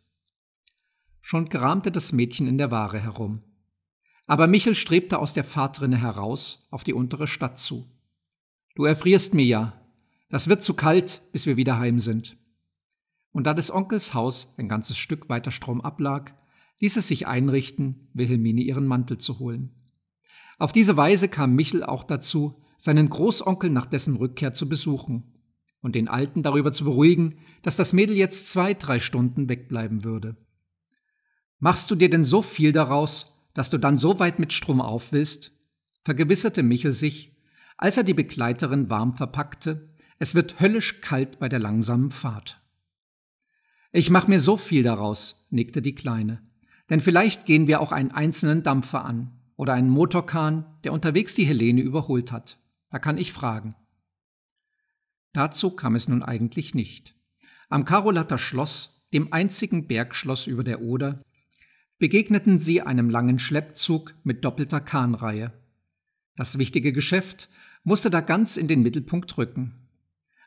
Schon kramte das Mädchen in der Ware herum. Aber Michel strebte aus der Fahrtrinne heraus auf die untere Stadt zu. Du erfrierst mir ja. Das wird zu kalt, bis wir wieder heim sind. Und da des Onkels Haus ein ganzes Stück weiter stromab lag, ließ es sich einrichten, Wilhelmine ihren Mantel zu holen. Auf diese Weise kam Michel auch dazu, seinen Großonkel nach dessen Rückkehr zu besuchen und den Alten darüber zu beruhigen, dass das Mädel jetzt zwei, drei Stunden wegbleiben würde. Machst du dir denn so viel daraus, dass du dann so weit mit Strom auf willst? vergewisserte Michel sich, als er die Begleiterin warm verpackte, es wird höllisch kalt bei der langsamen Fahrt. Ich mach mir so viel daraus, nickte die Kleine. Denn vielleicht gehen wir auch einen einzelnen Dampfer an oder einen Motorkahn, der unterwegs die Helene überholt hat. Da kann ich fragen. Dazu kam es nun eigentlich nicht. Am Karolatter Schloss, dem einzigen Bergschloss über der Oder, begegneten sie einem langen Schleppzug mit doppelter Kahnreihe. Das wichtige Geschäft musste da ganz in den Mittelpunkt rücken.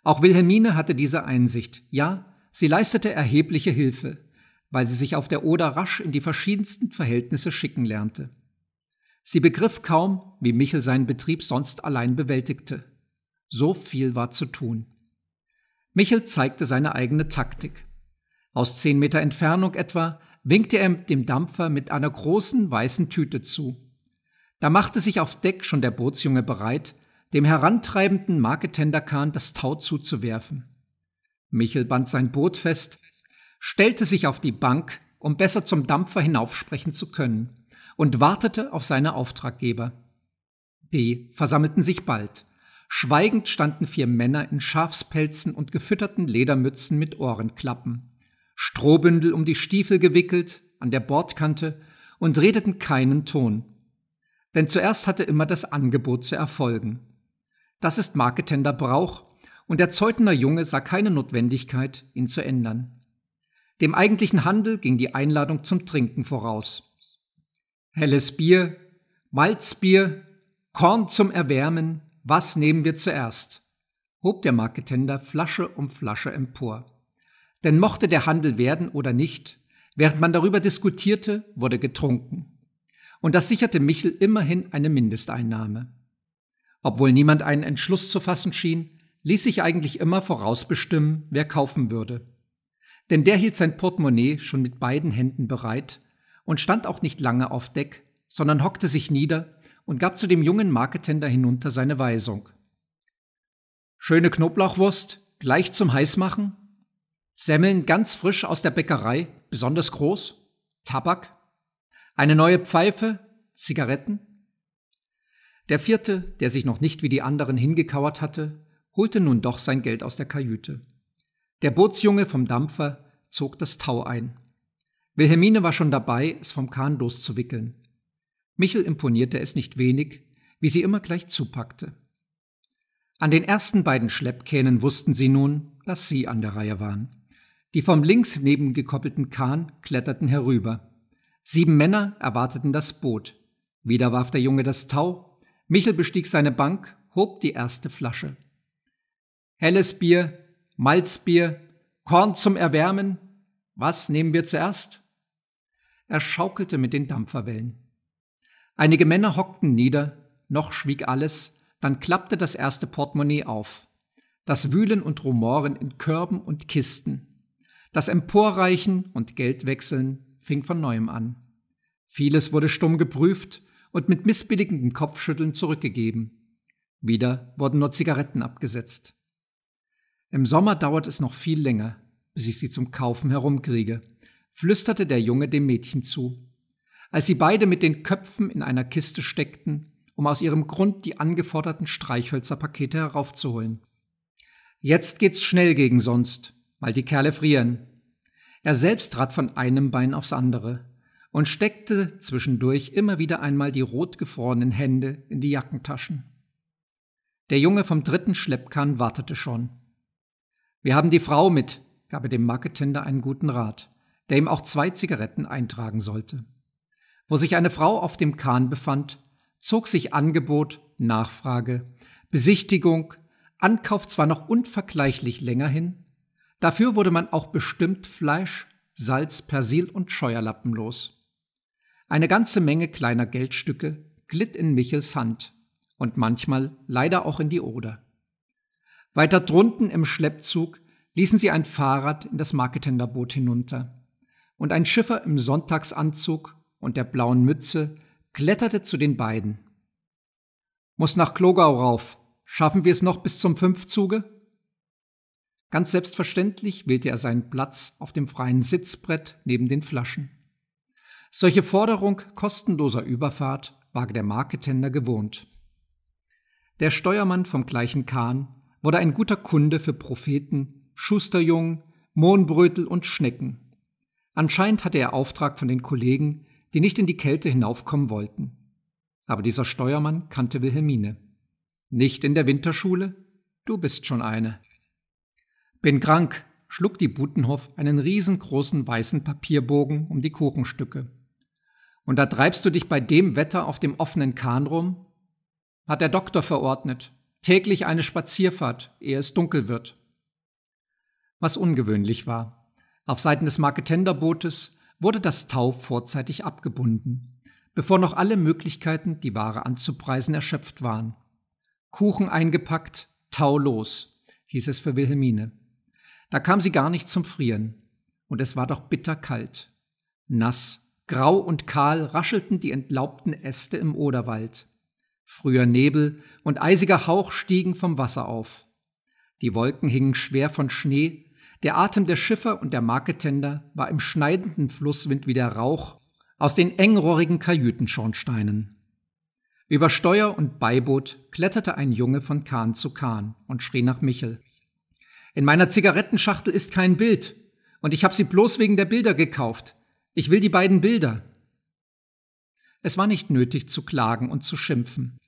Auch Wilhelmine hatte diese Einsicht. Ja, sie leistete erhebliche Hilfe, weil sie sich auf der Oder rasch in die verschiedensten Verhältnisse schicken lernte. Sie begriff kaum, wie Michel seinen Betrieb sonst allein bewältigte. So viel war zu tun. Michel zeigte seine eigene Taktik. Aus zehn Meter Entfernung etwa winkte er dem Dampfer mit einer großen weißen Tüte zu. Da machte sich auf Deck schon der Bootsjunge bereit, dem herantreibenden Marketenderkahn das Tau zuzuwerfen. Michel band sein Boot fest, stellte sich auf die Bank, um besser zum Dampfer hinaufsprechen zu können, und wartete auf seine Auftraggeber. Die versammelten sich bald. Schweigend standen vier Männer in Schafspelzen und gefütterten Ledermützen mit Ohrenklappen, Strohbündel um die Stiefel gewickelt, an der Bordkante, und redeten keinen Ton. Denn zuerst hatte immer das Angebot zu erfolgen. Das ist Marketender Brauch, und der Zeutener Junge sah keine Notwendigkeit, ihn zu ändern. Dem eigentlichen Handel ging die Einladung zum Trinken voraus. Helles Bier, Malzbier, Korn zum Erwärmen, was nehmen wir zuerst? hob der Marketender Flasche um Flasche empor. Denn mochte der Handel werden oder nicht, während man darüber diskutierte, wurde getrunken. Und das sicherte Michel immerhin eine Mindesteinnahme. Obwohl niemand einen Entschluss zu fassen schien, ließ sich eigentlich immer vorausbestimmen, wer kaufen würde denn der hielt sein Portemonnaie schon mit beiden Händen bereit und stand auch nicht lange auf Deck, sondern hockte sich nieder und gab zu dem jungen Marketender hinunter seine Weisung. Schöne Knoblauchwurst, gleich zum Heißmachen, Semmeln ganz frisch aus der Bäckerei, besonders groß, Tabak, eine neue Pfeife, Zigaretten. Der vierte, der sich noch nicht wie die anderen hingekauert hatte, holte nun doch sein Geld aus der Kajüte. Der Bootsjunge vom Dampfer zog das Tau ein. Wilhelmine war schon dabei, es vom Kahn loszuwickeln. Michel imponierte es nicht wenig, wie sie immer gleich zupackte. An den ersten beiden Schleppkähnen wussten sie nun, dass sie an der Reihe waren. Die vom links nebengekoppelten Kahn kletterten herüber. Sieben Männer erwarteten das Boot. Wieder warf der Junge das Tau. Michel bestieg seine Bank, hob die erste Flasche. Helles Bier, Malzbier, Korn zum Erwärmen. Was nehmen wir zuerst? Er schaukelte mit den Dampferwellen. Einige Männer hockten nieder, noch schwieg alles, dann klappte das erste Portemonnaie auf. Das Wühlen und Rumoren in Körben und Kisten. Das Emporreichen und Geldwechseln fing von neuem an. Vieles wurde stumm geprüft und mit missbilligendem Kopfschütteln zurückgegeben. Wieder wurden nur Zigaretten abgesetzt. Im Sommer dauert es noch viel länger, bis ich sie zum Kaufen herumkriege, flüsterte der Junge dem Mädchen zu. Als sie beide mit den Köpfen in einer Kiste steckten, um aus ihrem Grund die angeforderten Streichhölzerpakete heraufzuholen. Jetzt geht's schnell gegen sonst, weil die Kerle frieren. Er selbst trat von einem Bein aufs andere und steckte zwischendurch immer wieder einmal die rotgefrorenen Hände in die Jackentaschen. Der Junge vom dritten Schleppkahn wartete schon. Wir haben die Frau mit, gab er dem Marketender einen guten Rat, der ihm auch zwei Zigaretten eintragen sollte. Wo sich eine Frau auf dem Kahn befand, zog sich Angebot, Nachfrage, Besichtigung, Ankauf zwar noch unvergleichlich länger hin, dafür wurde man auch bestimmt Fleisch, Salz, Persil und Scheuerlappen los. Eine ganze Menge kleiner Geldstücke glitt in Michels Hand und manchmal leider auch in die Oder. Weiter drunten im Schleppzug ließen sie ein Fahrrad in das Marketenderboot hinunter. Und ein Schiffer im Sonntagsanzug und der blauen Mütze kletterte zu den beiden. Muss nach Klogau rauf. Schaffen wir es noch bis zum Fünfzuge? Ganz selbstverständlich wählte er seinen Platz auf dem freien Sitzbrett neben den Flaschen. Solche Forderung kostenloser Überfahrt war der Marketender gewohnt. Der Steuermann vom gleichen Kahn wurde ein guter Kunde für Propheten, Schusterjungen, Mohnbrötel und Schnecken. Anscheinend hatte er Auftrag von den Kollegen, die nicht in die Kälte hinaufkommen wollten. Aber dieser Steuermann kannte Wilhelmine. Nicht in der Winterschule? Du bist schon eine. Bin krank, schlug die Butenhoff einen riesengroßen weißen Papierbogen um die Kuchenstücke. Und da treibst du dich bei dem Wetter auf dem offenen Kahn rum? Hat der Doktor verordnet täglich eine Spazierfahrt, ehe es dunkel wird. Was ungewöhnlich war. Auf Seiten des Marketenderbootes wurde das Tau vorzeitig abgebunden, bevor noch alle Möglichkeiten, die Ware anzupreisen, erschöpft waren. Kuchen eingepackt, Tau los, hieß es für Wilhelmine. Da kam sie gar nicht zum Frieren. Und es war doch bitterkalt. Nass, grau und kahl raschelten die entlaubten Äste im Oderwald. Früher Nebel und eisiger Hauch stiegen vom Wasser auf. Die Wolken hingen schwer von Schnee, der Atem der Schiffer und der Marketender war im schneidenden Flusswind wie der Rauch aus den engrohrigen Kajütenschornsteinen. Über Steuer und Beiboot kletterte ein Junge von Kahn zu Kahn und schrie nach Michel. In meiner Zigarettenschachtel ist kein Bild, und ich habe sie bloß wegen der Bilder gekauft. Ich will die beiden Bilder. Es war nicht nötig zu klagen und zu schimpfen.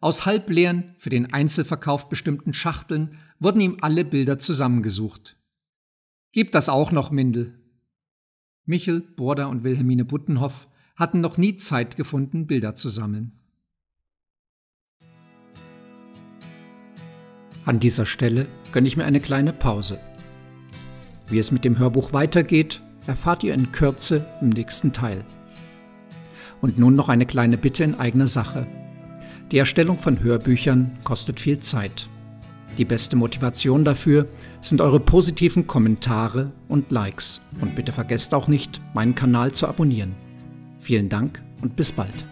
Aus halbleeren, für den Einzelverkauf bestimmten Schachteln wurden ihm alle Bilder zusammengesucht. Gib das auch noch, Mindel. Michel, Borda und Wilhelmine Buttenhoff hatten noch nie Zeit gefunden, Bilder zu sammeln. An dieser Stelle gönne ich mir eine kleine Pause. Wie es mit dem Hörbuch weitergeht, erfahrt ihr in Kürze im nächsten Teil. Und nun noch eine kleine Bitte in eigener Sache. Die Erstellung von Hörbüchern kostet viel Zeit. Die beste Motivation dafür sind eure positiven Kommentare und Likes. Und bitte vergesst auch nicht, meinen Kanal zu abonnieren. Vielen Dank und bis bald.